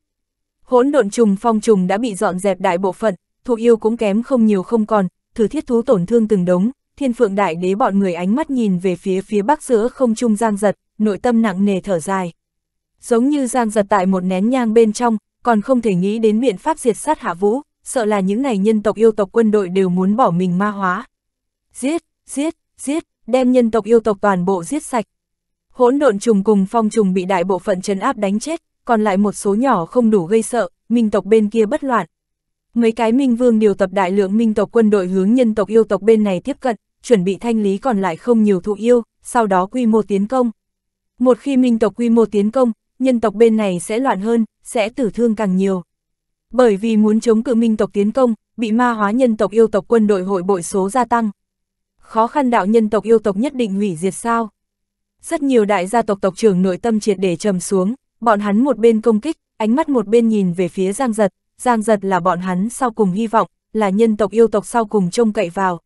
Hỗn độn trùng phong trùng đã bị dọn dẹp đại bộ phận, thụ yêu cũng kém không nhiều không còn, thử thiết thú tổn thương từng đống, thiên phượng đại đế bọn người ánh mắt nhìn về phía phía bắc giữa không trung giang giật, nội tâm nặng nề thở dài. Giống như giang giật tại một nén nhang bên trong, còn không thể nghĩ đến biện pháp diệt sát hạ vũ, sợ là những này nhân tộc yêu tộc quân đội đều muốn bỏ mình ma hóa. Giết, giết, giết, đem nhân tộc yêu tộc toàn bộ giết sạch. Hỗn độn trùng cùng phong trùng bị đại bộ phận trấn áp đánh chết, còn lại một số nhỏ không đủ gây sợ, minh tộc bên kia bất loạn. Mấy cái minh vương điều tập đại lượng minh tộc quân đội hướng nhân tộc yêu tộc bên này tiếp cận, chuẩn bị thanh lý còn lại không nhiều thụ yêu, sau đó quy mô tiến công. Một khi minh tộc quy mô tiến công, nhân tộc bên này sẽ loạn hơn, sẽ tử thương càng nhiều. Bởi vì muốn chống cự minh tộc tiến công, bị ma hóa nhân tộc yêu tộc quân đội hội bội số gia tăng. Khó khăn đạo nhân tộc yêu tộc nhất định hủy diệt sao? Rất nhiều đại gia tộc tộc trưởng nội tâm triệt để trầm xuống, Bọn hắn một bên công kích, ánh mắt một bên nhìn về phía Giang Giật, Giang Giật là bọn hắn sau cùng hy vọng, là nhân tộc yêu tộc sau cùng trông cậy vào.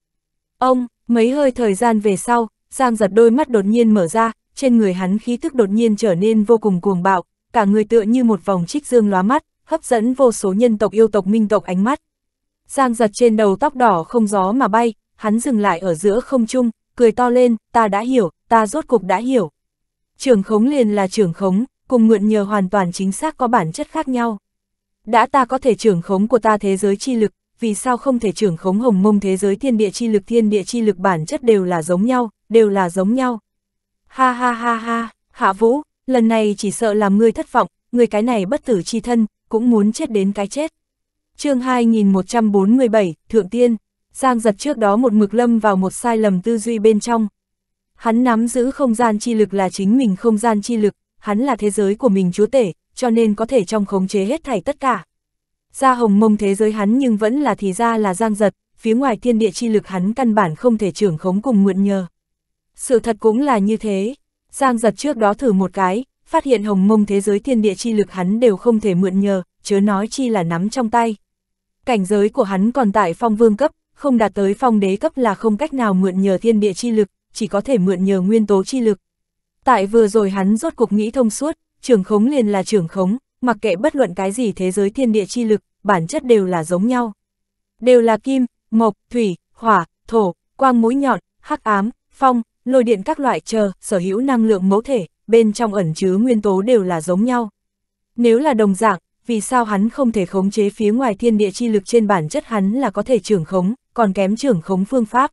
Ông, mấy hơi thời gian về sau, Giang Giật đôi mắt đột nhiên mở ra, trên người hắn khí thức đột nhiên trở nên vô cùng cuồng bạo, cả người tựa như một vòng trích dương lóa mắt, hấp dẫn vô số nhân tộc yêu tộc minh tộc ánh mắt. Giang Giật trên đầu tóc đỏ không gió mà bay, hắn dừng lại ở giữa không trung, cười to lên, ta đã hiểu, ta rốt cục đã hiểu. Trường khống liền là trường khống, cùng mượn nhờ hoàn toàn chính xác có bản chất khác nhau. Đã ta có thể trưởng khống của ta thế giới chi lực, vì sao không thể trưởng khống hồng mông thế giới thiên địa chi lực thiên địa chi lực bản chất đều là giống nhau, đều là giống nhau. Ha ha ha ha, hạ vũ, lần này chỉ sợ làm ngươi thất vọng, người cái này bất tử chi thân, cũng muốn chết đến cái chết. chương 2147, Thượng Tiên, Giang giật trước đó một mực lâm vào một sai lầm tư duy bên trong. Hắn nắm giữ không gian chi lực là chính mình không gian chi lực, hắn là thế giới của mình chúa tể, cho nên có thể trong khống chế hết thảy tất cả. Ra hồng mông thế giới hắn nhưng vẫn là thì ra là giang giật, phía ngoài thiên địa chi lực hắn căn bản không thể trưởng khống cùng mượn nhờ. Sự thật cũng là như thế, giang giật trước đó thử một cái, phát hiện hồng mông thế giới thiên địa chi lực hắn đều không thể mượn nhờ, chớ nói chi là nắm trong tay. Cảnh giới của hắn còn tại phong vương cấp, không đạt tới phong đế cấp là không cách nào mượn nhờ thiên địa chi lực, chỉ có thể mượn nhờ nguyên tố chi lực. Tại vừa rồi hắn rốt cuộc nghĩ thông suốt, trưởng khống liền là trưởng khống, mặc kệ bất luận cái gì thế giới thiên địa chi lực, bản chất đều là giống nhau. Đều là kim, mộc, thủy, hỏa, thổ, quang mũi nhọn, hắc ám, phong, lôi điện các loại chờ, sở hữu năng lượng mẫu thể, bên trong ẩn chứa nguyên tố đều là giống nhau. Nếu là đồng dạng, vì sao hắn không thể khống chế phía ngoài thiên địa chi lực trên bản chất hắn là có thể trưởng khống, còn kém trưởng khống phương pháp.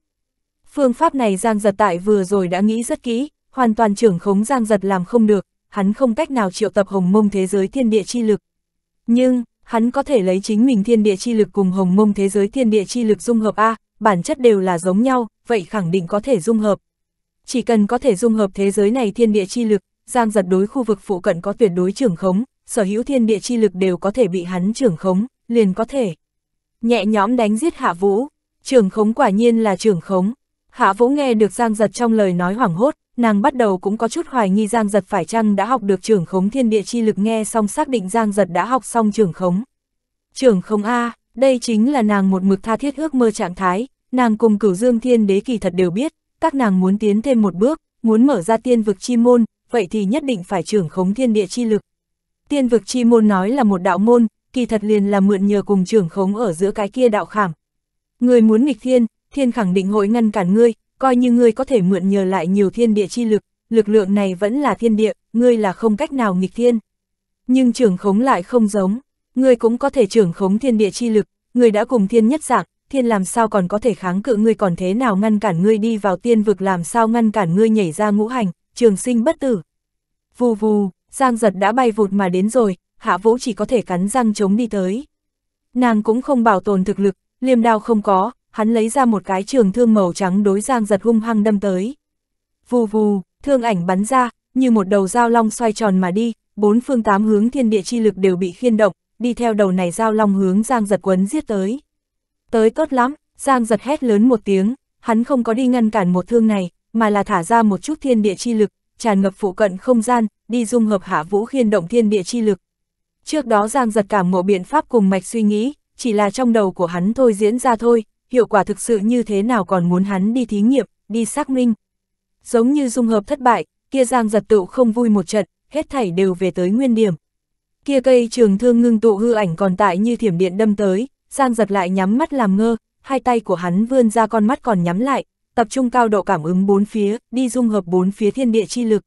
Phương pháp này Giang Giật Tại vừa rồi đã nghĩ rất kỹ, hoàn toàn trưởng khống giang giật làm không được, hắn không cách nào triệu tập hồng mông thế giới thiên địa chi lực. Nhưng, hắn có thể lấy chính mình thiên địa chi lực cùng hồng mông thế giới thiên địa chi lực dung hợp A, bản chất đều là giống nhau, vậy khẳng định có thể dung hợp. Chỉ cần có thể dung hợp thế giới này thiên địa chi lực, giang giật đối khu vực phụ cận có tuyệt đối trưởng khống, sở hữu thiên địa chi lực đều có thể bị hắn trưởng khống, liền có thể. Nhẹ nhõm đánh giết hạ vũ, trưởng khống quả nhiên là trưởng khống. Hạ vũ nghe được giang giật trong lời nói hoảng hốt, nàng bắt đầu cũng có chút hoài nghi Giang Giật phải chăng đã học được trưởng khống thiên địa chi lực nghe xong xác định Giang Giật đã học xong trưởng khống. Trưởng khống A, đây chính là nàng một mực tha thiết ước mơ trạng thái, nàng cùng cửu dương thiên đế kỳ thật đều biết, các nàng muốn tiến thêm một bước, muốn mở ra tiên vực chi môn, vậy thì nhất định phải trưởng khống thiên địa chi lực. Tiên vực chi môn nói là một đạo môn, kỳ thật liền là mượn nhờ cùng trưởng khống ở giữa cái kia đạo khảm. Người muốn nghịch thiên, thiên khẳng định hội ngăn cản ngươi, coi như ngươi có thể mượn nhờ lại nhiều thiên địa chi lực, lực lượng này vẫn là thiên địa, ngươi là không cách nào nghịch thiên. Nhưng trưởng khống lại không giống, ngươi cũng có thể trưởng khống thiên địa chi lực, ngươi đã cùng thiên nhất dạng, thiên làm sao còn có thể kháng cự ngươi còn thế nào ngăn cản ngươi đi vào tiên vực làm sao ngăn cản ngươi nhảy ra ngũ hành, trường sinh bất tử. Vù vù, Giang giật đã bay vụt mà đến rồi, hạ vũ chỉ có thể cắn răng chống đi tới. Nàng cũng không bảo tồn thực lực, liềm đao không có, hắn lấy ra một cái trường thương màu trắng đối Giang Giật hung hăng đâm tới. Vù vù, thương ảnh bắn ra, như một đầu dao long xoay tròn mà đi, bốn phương tám hướng thiên địa chi lực đều bị khiên động, đi theo đầu này dao long hướng Giang Giật quấn giết tới. Tới tốt lắm, Giang Giật hét lớn một tiếng, hắn không có đi ngăn cản một thương này, mà là thả ra một chút thiên địa chi lực, tràn ngập phụ cận không gian, đi dung hợp hạ vũ khiên động thiên địa chi lực. Trước đó Giang Giật cảm mộ biện pháp cùng mạch suy nghĩ, chỉ là trong đầu của hắn thôi diễn ra thôi, hiệu quả thực sự như thế nào còn muốn hắn đi thí nghiệm, đi xác minh. Giống như dung hợp thất bại, kia giang giật tụ không vui một trận, hết thảy đều về tới nguyên điểm. Kia cây trường thương ngưng tụ hư ảnh còn tại như thiểm điện đâm tới, giang giật lại nhắm mắt làm ngơ, hai tay của hắn vươn ra con mắt còn nhắm lại, tập trung cao độ cảm ứng bốn phía, đi dung hợp bốn phía thiên địa chi lực.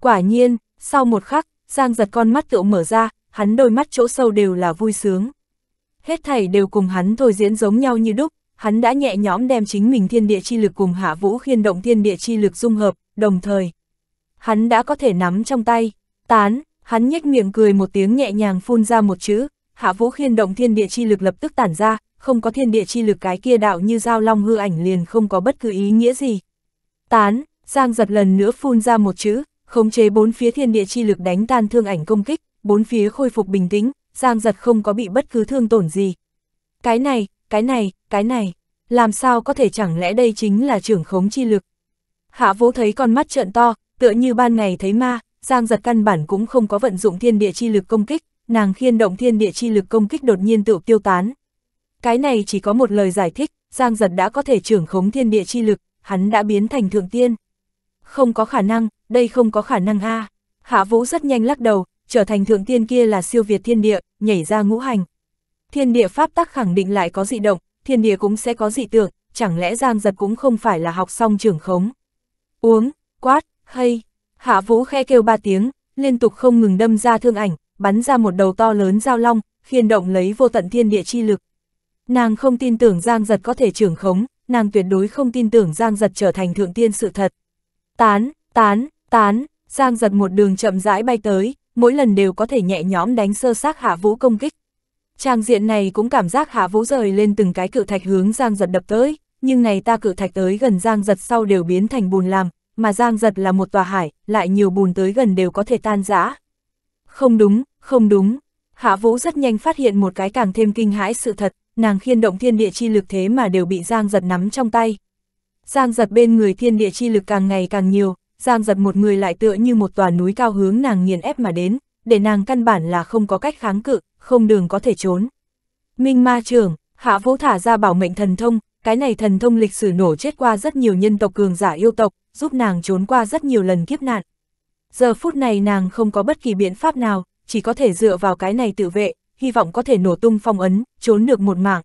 Quả nhiên, sau một khắc, giang giật con mắt tựu mở ra, hắn đôi mắt chỗ sâu đều là vui sướng. Hết thảy đều cùng hắn thôi diễn giống nhau như đúc, hắn đã nhẹ nhõm đem chính mình thiên địa chi lực cùng hạ vũ khiên động thiên địa chi lực dung hợp, đồng thời. Hắn đã có thể nắm trong tay, tán, hắn nhếch miệng cười một tiếng nhẹ nhàng phun ra một chữ, hạ vũ khiên động thiên địa chi lực lập tức tản ra, không có thiên địa chi lực cái kia đạo như giao long hư ảnh liền không có bất cứ ý nghĩa gì. Tán, Giang giật lần nữa phun ra một chữ, khống chế bốn phía thiên địa chi lực đánh tan thương ảnh công kích, bốn phía khôi phục bình tĩnh, Giang giật không có bị bất cứ thương tổn gì. Cái này, cái này, cái này, làm sao có thể chẳng lẽ đây chính là trưởng khống chi lực. Hạ Vũ thấy con mắt trợn to, tựa như ban ngày thấy ma, Giang giật căn bản cũng không có vận dụng thiên địa chi lực công kích, nàng khiên động thiên địa chi lực công kích đột nhiên tự tiêu tán. Cái này chỉ có một lời giải thích, Giang giật đã có thể trưởng khống thiên địa chi lực, hắn đã biến thành thượng tiên. Không có khả năng, đây không có khả năng a. Hạ Vũ rất nhanh lắc đầu, trở thành thượng tiên kia là siêu việt thiên địa, nhảy ra ngũ hành, thiên địa pháp tắc khẳng định lại có dị động, thiên địa cũng sẽ có dị tượng, chẳng lẽ Giang Giật cũng không phải là học xong trưởng khống. Uống, quát, hay, hạ vũ khe kêu ba tiếng, liên tục không ngừng đâm ra thương ảnh, bắn ra một đầu to lớn dao long, khiên động lấy vô tận thiên địa chi lực. Nàng không tin tưởng Giang Giật có thể trưởng khống, nàng tuyệt đối không tin tưởng Giang Giật trở thành thượng tiên sự thật. Tán, tán, tán, Giang Giật một đường chậm rãi bay tới, mỗi lần đều có thể nhẹ nhõm đánh sơ xác hạ vũ công kích, Trang diện này cũng cảm giác Hạ Vũ rời lên từng cái cự thạch hướng Giang Giật đập tới, nhưng này ta cự thạch tới gần Giang Giật sau đều biến thành bùn làm, mà Giang Giật là một tòa hải, lại nhiều bùn tới gần đều có thể tan rã. Không đúng, không đúng. Hạ Vũ rất nhanh phát hiện một cái càng thêm kinh hãi sự thật, nàng khiên động thiên địa chi lực thế mà đều bị Giang Giật nắm trong tay. Giang Giật bên người thiên địa chi lực càng ngày càng nhiều, Giang Giật một người lại tựa như một tòa núi cao hướng nàng nghiền ép mà đến, để nàng căn bản là không có cách kháng cự, không đường có thể trốn. Minh ma trưởng, hạ vũ thả ra bảo mệnh thần thông, cái này thần thông lịch sử nổ chết qua rất nhiều nhân tộc cường giả yêu tộc, giúp nàng trốn qua rất nhiều lần kiếp nạn. Giờ phút này nàng không có bất kỳ biện pháp nào, chỉ có thể dựa vào cái này tự vệ, hy vọng có thể nổ tung phong ấn, trốn được một mạng.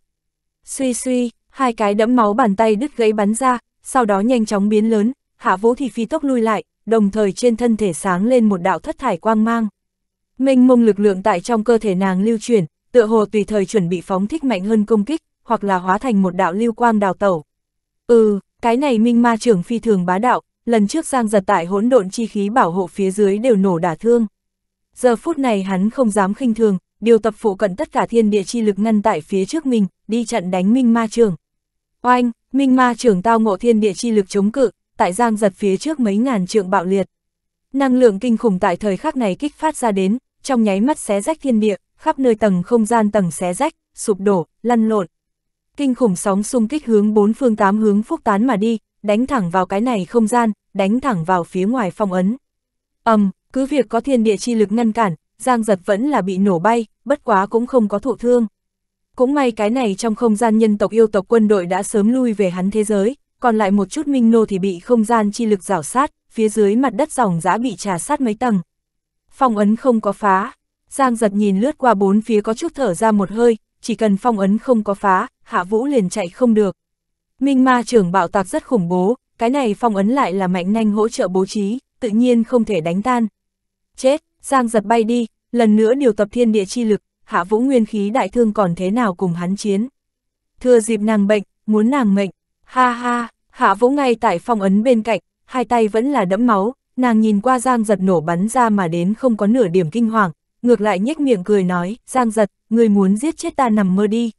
Suy suy, hai cái đẫm máu bàn tay đứt gãy bắn ra, sau đó nhanh chóng biến lớn, hạ vũ thì phi tốc lui lại, đồng thời trên thân thể sáng lên một đạo thất thải quang mang. Mênh mông lực lượng tại trong cơ thể nàng lưu chuyển, tựa hồ tùy thời chuẩn bị phóng thích mạnh hơn công kích, hoặc là hóa thành một đạo lưu quang đào tẩu. Ừ, cái này minh ma trưởng phi thường bá đạo, lần trước giang giật tại hỗn độn chi khí bảo hộ phía dưới đều nổ đả thương. Giờ phút này hắn không dám khinh thường, điều tập phụ cận tất cả thiên địa chi lực ngăn tại phía trước mình, đi chặn đánh minh ma trưởng. Oanh, minh ma trưởng tao ngộ thiên địa chi lực chống cự, tại giang giật phía trước mấy ngàn trượng bạo liệt. Năng lượng kinh khủng tại thời khắc này kích phát ra đến, trong nháy mắt xé rách thiên địa, khắp nơi tầng không gian tầng xé rách, sụp đổ, lăn lộn. Kinh khủng sóng xung kích hướng bốn phương tám hướng phúc tán mà đi, đánh thẳng vào cái này không gian, đánh thẳng vào phía ngoài phong ấn. Ầm, um, cứ việc có thiên địa chi lực ngăn cản, Giang Giật vẫn là bị nổ bay, bất quá cũng không có thụ thương. Cũng may cái này trong không gian nhân tộc yêu tộc quân đội đã sớm lui về hắn thế giới, còn lại một chút minh nô thì bị không gian chi lực rảo sát, phía dưới mặt đất dòng giã bị trà sát mấy tầng, Phong ấn không có phá. Giang giật nhìn lướt qua bốn phía có chút thở ra một hơi, chỉ cần phong ấn không có phá, hạ vũ liền chạy không được. Minh ma trưởng bạo tạc rất khủng bố, cái này phong ấn lại là mạnh nhanh hỗ trợ bố trí, tự nhiên không thể đánh tan. Chết, Giang giật bay đi, lần nữa điều tập thiên địa chi lực, hạ vũ nguyên khí đại thương còn thế nào cùng hắn chiến. thưa dịp nàng bệnh, muốn nàng mệnh, ha ha, hạ vũ ngay tại phong ấn bên cạnh, hai tay vẫn là đẫm máu, nàng nhìn qua Giang giật nổ bắn ra mà đến không có nửa điểm kinh hoàng, ngược lại nhếch miệng cười nói, Giang giật, người muốn giết chết ta nằm mơ đi.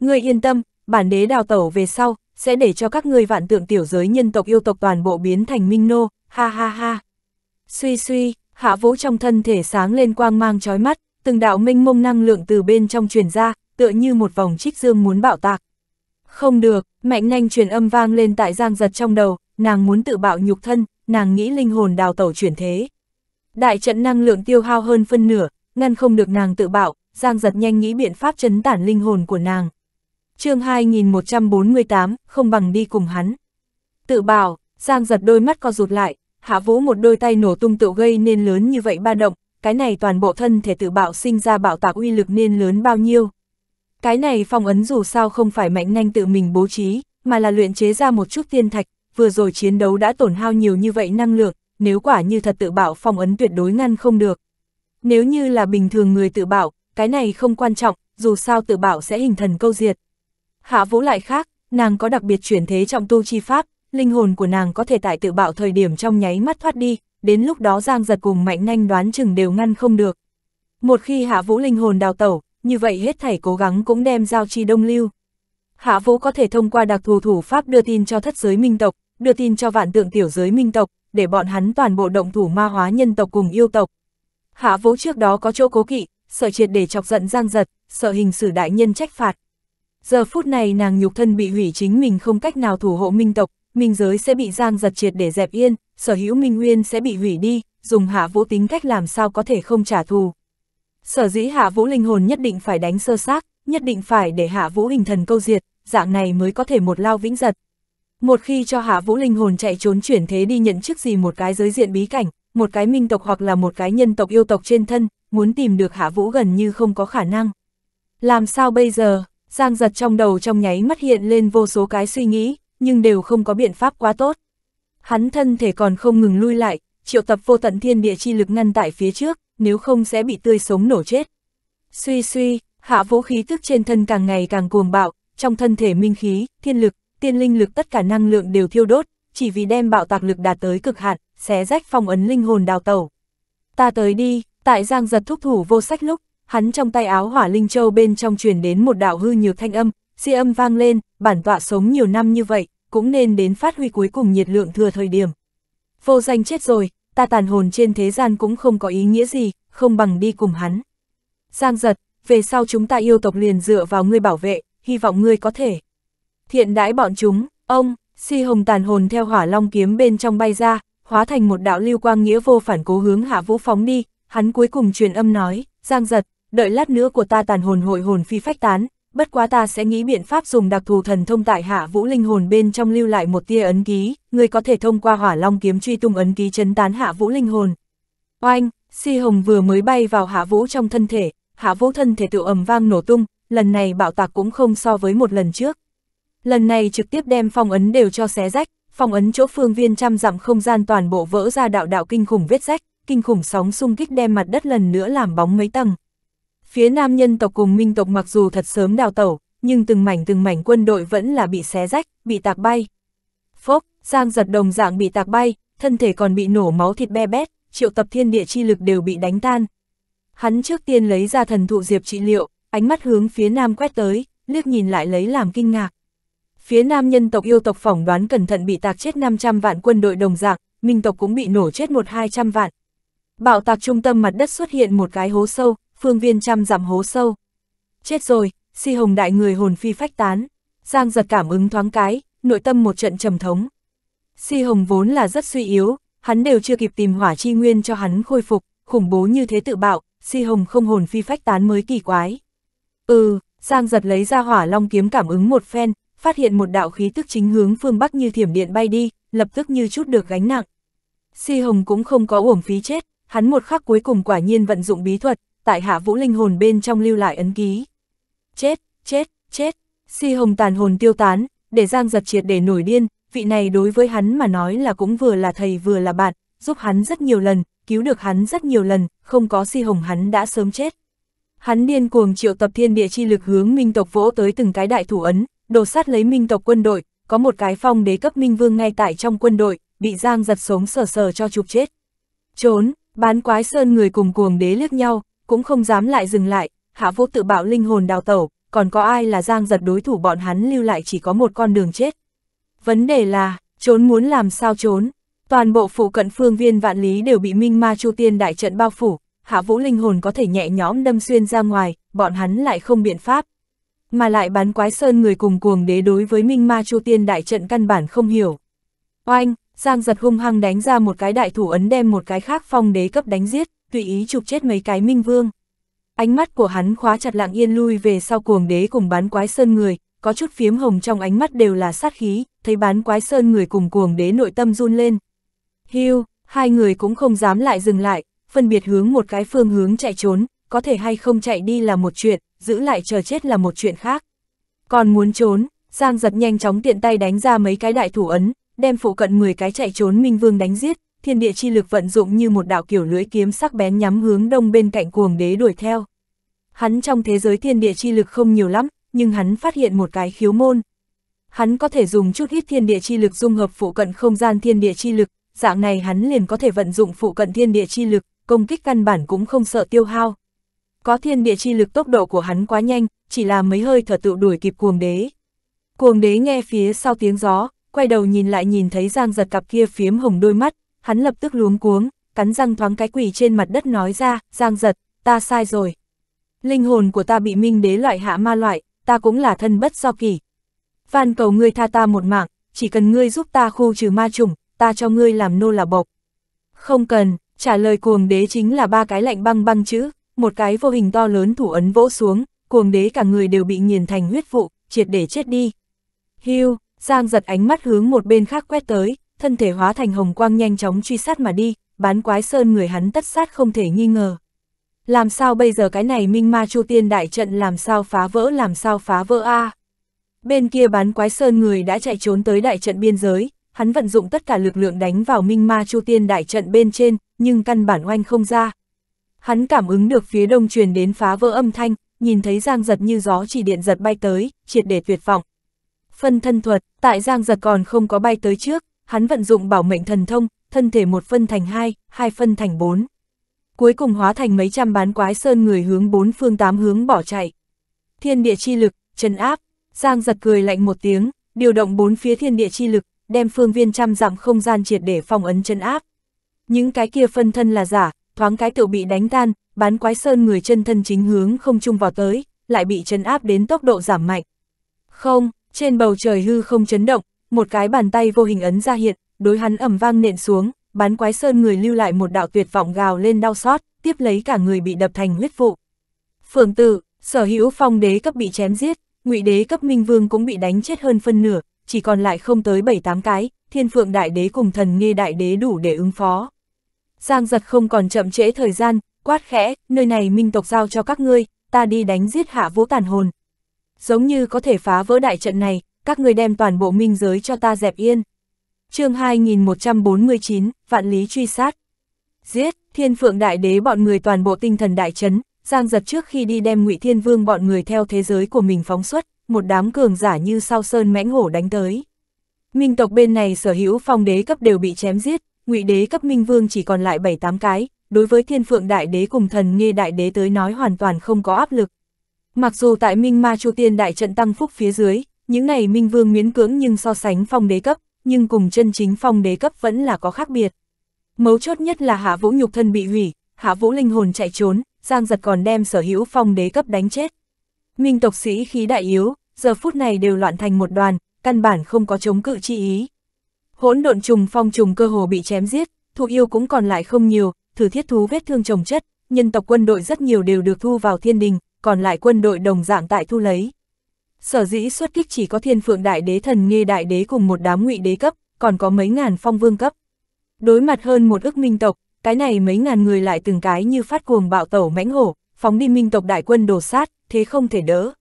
Ngươi yên tâm, bản đế đào tẩu về sau, sẽ để cho các ngươi vạn tượng tiểu giới nhân tộc yêu tộc toàn bộ biến thành minh nô, ha ha ha. Suy suy, hạ vũ trong thân thể sáng lên quang mang chói mắt, từng đạo minh mông năng lượng từ bên trong truyền ra, tựa như một vòng trích dương muốn bạo tạc. Không được, mạnh nhanh truyền âm vang lên tại giang giật trong đầu, nàng muốn tự bạo nhục thân, nàng nghĩ linh hồn đào tẩu chuyển thế. Đại trận năng lượng tiêu hao hơn phân nửa, ngăn không được nàng tự bạo, Giang giật nhanh nghĩ biện pháp chấn tản linh hồn của nàng. chương 2148, không bằng đi cùng hắn. Tự bạo, Giang giật đôi mắt co rụt lại, hạ vũ một đôi tay nổ tung tự gây nên lớn như vậy ba động, cái này toàn bộ thân thể tự bạo sinh ra bạo tạc uy lực nên lớn bao nhiêu. Cái này phong ấn dù sao không phải mạnh nhanh tự mình bố trí, mà là luyện chế ra một chút tiên thạch, vừa rồi chiến đấu đã tổn hao nhiều như vậy năng lượng, nếu quả như thật tự bảo phong ấn tuyệt đối ngăn không được. Nếu như là bình thường người tự bảo, cái này không quan trọng, dù sao tự bảo sẽ hình thần câu diệt. Hạ vũ lại khác, nàng có đặc biệt chuyển thế trọng tu chi pháp, linh hồn của nàng có thể tại tự bảo thời điểm trong nháy mắt thoát đi, đến lúc đó giang giật cùng mạnh nhanh đoán chừng đều ngăn không được. Một khi hạ vũ linh hồn đào tẩu, như vậy hết thảy cố gắng cũng đem giao chi đông lưu. Hạ vũ có thể thông qua đặc thù thủ pháp đưa tin cho thất giới minh tộc, đưa tin cho vạn tượng tiểu giới minh tộc, để bọn hắn toàn bộ động thủ ma hóa nhân tộc cùng yêu tộc. Hạ Vũ trước đó có chỗ cố kỵ, sợ triệt để chọc giận Giang Giật, sợ hình xử đại nhân trách phạt. Giờ phút này nàng nhục thân bị hủy chính mình không cách nào thủ hộ minh tộc, minh giới sẽ bị Giang Giật triệt để dẹp yên, sở hữu minh nguyên sẽ bị hủy đi, dùng Hạ Vũ tính cách làm sao có thể không trả thù. Sở dĩ Hạ Vũ linh hồn nhất định phải đánh sơ xác, nhất định phải để Hạ Vũ hình thần câu diệt, dạng này mới có thể một lao vĩnh giật. Một khi cho hạ vũ linh hồn chạy trốn chuyển thế đi nhận chức gì một cái giới diện bí cảnh, một cái minh tộc hoặc là một cái nhân tộc yêu tộc trên thân, muốn tìm được hạ vũ gần như không có khả năng. Làm sao bây giờ, giang giật trong đầu trong nháy mắt hiện lên vô số cái suy nghĩ, nhưng đều không có biện pháp quá tốt. Hắn thân thể còn không ngừng lui lại, triệu tập vô tận thiên địa chi lực ngăn tại phía trước, nếu không sẽ bị tươi sống nổ chết. Suy suy, hạ vũ khí tức trên thân càng ngày càng cuồng bạo, trong thân thể minh khí, thiên lực, tiên linh lực tất cả năng lượng đều thiêu đốt, chỉ vì đem bạo tạc lực đạt tới cực hạn, xé rách phong ấn linh hồn đào tẩu. Ta tới đi, tại giang giật thúc thủ vô sách lúc, hắn trong tay áo hỏa linh châu bên trong truyền đến một đạo hư nhược thanh âm, di âm vang lên, bản tọa sống nhiều năm như vậy, cũng nên đến phát huy cuối cùng nhiệt lượng thừa thời điểm. Vô danh chết rồi, ta tàn hồn trên thế gian cũng không có ý nghĩa gì, không bằng đi cùng hắn. Giang giật, về sau chúng ta yêu tộc liền dựa vào ngươi bảo vệ, hy vọng ngươi có thể thiện đãi bọn chúng, ông, si hồng tàn hồn theo hỏa long kiếm bên trong bay ra, hóa thành một đạo lưu quang nghĩa vô phản cố hướng hạ vũ phóng đi, hắn cuối cùng truyền âm nói, giang giật, đợi lát nữa của ta tàn hồn hội hồn phi phách tán, bất quá ta sẽ nghĩ biện pháp dùng đặc thù thần thông tại hạ vũ linh hồn bên trong lưu lại một tia ấn ký, người có thể thông qua hỏa long kiếm truy tung ấn ký chấn tán hạ vũ linh hồn. Oanh, si hồng vừa mới bay vào hạ vũ trong thân thể, hạ vũ thân thể tự ầm vang nổ tung, lần này bạo tạc cũng không so với một lần trước, lần này trực tiếp đem phong ấn đều cho xé rách, phong ấn chỗ phương viên trăm dặm không gian toàn bộ vỡ ra đạo đạo kinh khủng vết rách, kinh khủng sóng xung kích đem mặt đất lần nữa làm bóng mấy tầng. Phía nam nhân tộc cùng minh tộc mặc dù thật sớm đào tẩu, nhưng từng mảnh từng mảnh quân đội vẫn là bị xé rách, bị tạc bay. Phốc, Giang giật đồng dạng bị tạc bay, thân thể còn bị nổ máu thịt be bét, triệu tập thiên địa chi lực đều bị đánh tan. Hắn trước tiên lấy ra thần thụ diệp trị liệu, ánh mắt hướng phía nam quét tới, liếc nhìn lại lấy làm kinh ngạc phía nam nhân tộc yêu tộc phỏng đoán cẩn thận bị tạc chết 500 vạn quân đội đồng dạng, minh tộc cũng bị nổ chết một hai trăm vạn. Bạo tạc trung tâm mặt đất xuất hiện một cái hố sâu, phương viên trăm dặm hố sâu. Chết rồi, si hồng đại người hồn phi phách tán. Giang giật cảm ứng thoáng cái, nội tâm một trận trầm thống. Si hồng vốn là rất suy yếu, hắn đều chưa kịp tìm hỏa chi nguyên cho hắn khôi phục, khủng bố như thế tự bạo, si hồng không hồn phi phách tán mới kỳ quái. Ừ, Giang giật lấy ra hỏa long kiếm cảm ứng một phen, phát hiện một đạo khí tức chính hướng phương Bắc như thiểm điện bay đi, lập tức như chút được gánh nặng. Si Hồng cũng không có uổng phí chết, hắn một khắc cuối cùng quả nhiên vận dụng bí thuật, tại hạ vũ linh hồn bên trong lưu lại ấn ký. Chết, chết, chết, Si Hồng tàn hồn tiêu tán, để Giang giật triệt để nổi điên, vị này đối với hắn mà nói là cũng vừa là thầy vừa là bạn, giúp hắn rất nhiều lần, cứu được hắn rất nhiều lần, không có Si Hồng hắn đã sớm chết. Hắn điên cuồng triệu tập thiên địa chi lực hướng minh tộc vỗ tới từng cái đại thủ ấn, đồ sát lấy minh tộc quân đội, có một cái phong đế cấp minh vương ngay tại trong quân đội, bị Giang giật sống sờ sờ cho chụp chết. Trốn, bán quái sơn người cùng cuồng đế liếc nhau, cũng không dám lại dừng lại, hạ vô tự bạo linh hồn đào tẩu, còn có ai là Giang giật đối thủ bọn hắn lưu lại chỉ có một con đường chết. Vấn đề là, trốn muốn làm sao trốn, toàn bộ phụ cận phương viên vạn lý đều bị minh ma chu tiên đại trận bao phủ, hạ vũ linh hồn có thể nhẹ nhõm đâm xuyên ra ngoài, bọn hắn lại không biện pháp mà lại bán quái sơn người cùng cuồng đế đối với minh ma chu tiên đại trận căn bản không hiểu. Oanh, Giang giật hung hăng đánh ra một cái đại thủ ấn đem một cái khác phong đế cấp đánh giết, tùy ý chụp chết mấy cái minh vương. Ánh mắt của hắn khóa chặt lặng yên lui về sau cuồng đế cùng bán quái sơn người, có chút phiếm hồng trong ánh mắt đều là sát khí, thấy bán quái sơn người cùng cuồng đế nội tâm run lên. Hiu, hai người cũng không dám lại dừng lại, phân biệt hướng một cái phương hướng chạy trốn, có thể hay không chạy đi là một chuyện, giữ lại chờ chết là một chuyện khác. Còn muốn trốn, Giang giật nhanh chóng tiện tay đánh ra mấy cái đại thủ ấn, đem phụ cận 10 cái chạy trốn Minh Vương đánh giết, thiên địa chi lực vận dụng như một đạo kiểu lưỡi kiếm sắc bén nhắm hướng đông bên cạnh cuồng đế đuổi theo. Hắn trong thế giới thiên địa chi lực không nhiều lắm, nhưng hắn phát hiện một cái khiếu môn. Hắn có thể dùng chút ít thiên địa chi lực dung hợp phụ cận không gian thiên địa chi lực, dạng này hắn liền có thể vận dụng phụ cận thiên địa chi lực, công kích căn bản cũng không sợ tiêu hao có thiên địa chi lực tốc độ của hắn quá nhanh, chỉ là mấy hơi thở tự đuổi kịp cuồng đế. Cuồng đế nghe phía sau tiếng gió, quay đầu nhìn lại nhìn thấy Giang giật cặp kia phiếm hồng đôi mắt, hắn lập tức luống cuống, cắn răng thoáng cái quỷ trên mặt đất nói ra, Giang giật, ta sai rồi. Linh hồn của ta bị minh đế loại hạ ma loại, ta cũng là thân bất do kỳ. van cầu ngươi tha ta một mạng, chỉ cần ngươi giúp ta khu trừ ma trùng, ta cho ngươi làm nô là bộc. Không cần, trả lời cuồng đế chính là ba cái lạnh băng băng chữ, một cái vô hình to lớn thủ ấn vỗ xuống, cuồng đế cả người đều bị nghiền thành huyết vụ, triệt để chết đi. Hưu, Giang giật ánh mắt hướng một bên khác quét tới, thân thể hóa thành hồng quang nhanh chóng truy sát mà đi, bán quái sơn người hắn tất sát không thể nghi ngờ. Làm sao bây giờ cái này minh ma chu tiên đại trận làm sao phá vỡ làm sao phá vỡ a à? Bên kia bán quái sơn người đã chạy trốn tới đại trận biên giới, hắn vận dụng tất cả lực lượng đánh vào minh ma chu tiên đại trận bên trên, nhưng căn bản oanh không ra, Hắn cảm ứng được phía đông truyền đến phá vỡ âm thanh, nhìn thấy Giang Giật như gió chỉ điện giật bay tới, triệt để tuyệt vọng. Phân thân thuật, tại Giang Giật còn không có bay tới trước, hắn vận dụng bảo mệnh thần thông, thân thể một phân thành hai, hai phân thành bốn. Cuối cùng hóa thành mấy trăm bán quái sơn người hướng bốn phương tám hướng bỏ chạy. Thiên địa chi lực, chân áp, Giang Giật cười lạnh một tiếng, điều động bốn phía thiên địa chi lực, đem phương viên trăm dặm không gian triệt để phong ấn chân áp. Những cái kia phân thân là giả, thoáng cái tiểu bị đánh tan, bán quái sơn người chân thân chính hướng không chung vào tới, lại bị chấn áp đến tốc độ giảm mạnh. Không, trên bầu trời hư không chấn động, một cái bàn tay vô hình ấn ra hiện, đối hắn ẩm vang nện xuống, bán quái sơn người lưu lại một đạo tuyệt vọng gào lên đau xót, tiếp lấy cả người bị đập thành huyết vụ. phượng tử, sở hữu phong đế cấp bị chém giết, ngụy đế cấp minh vương cũng bị đánh chết hơn phân nửa, chỉ còn lại không tới 7-8 cái, thiên phượng đại đế cùng thần nghe đại đế đủ để ứng phó. Giang giật không còn chậm trễ thời gian, quát khẽ, nơi này minh tộc giao cho các ngươi, ta đi đánh giết hạ vũ tàn hồn. Giống như có thể phá vỡ đại trận này, các ngươi đem toàn bộ minh giới cho ta dẹp yên. chương 2149, Vạn Lý truy sát. Giết, thiên phượng đại đế bọn người toàn bộ tinh thần đại chấn, Giang giật trước khi đi đem ngụy Thiên Vương bọn người theo thế giới của mình phóng xuất, một đám cường giả như sao sơn mãnh hổ đánh tới. Minh tộc bên này sở hữu phong đế cấp đều bị chém giết, ngụy đế cấp minh vương chỉ còn lại 7-8 cái, đối với thiên phượng đại đế cùng thần nghe đại đế tới nói hoàn toàn không có áp lực. Mặc dù tại minh ma chu tiên đại trận tăng phúc phía dưới, những này minh vương miễn cưỡng nhưng so sánh phong đế cấp, nhưng cùng chân chính phong đế cấp vẫn là có khác biệt. Mấu chốt nhất là hạ vũ nhục thân bị hủy, hạ vũ linh hồn chạy trốn, giang giật còn đem sở hữu phong đế cấp đánh chết. Minh tộc sĩ khí đại yếu, giờ phút này đều loạn thành một đoàn, căn bản không có chống cự chi ý. Hỗn độn trùng phong trùng cơ hồ bị chém giết, thụ yêu cũng còn lại không nhiều, thử thiết thú vết thương trồng chất, nhân tộc quân đội rất nhiều đều được thu vào thiên đình, còn lại quân đội đồng dạng tại thu lấy. Sở dĩ xuất kích chỉ có thiên phượng đại đế thần nghe đại đế cùng một đám ngụy đế cấp, còn có mấy ngàn phong vương cấp. Đối mặt hơn một ức minh tộc, cái này mấy ngàn người lại từng cái như phát cuồng bạo tẩu mãnh hổ, phóng đi minh tộc đại quân đổ sát, thế không thể đỡ.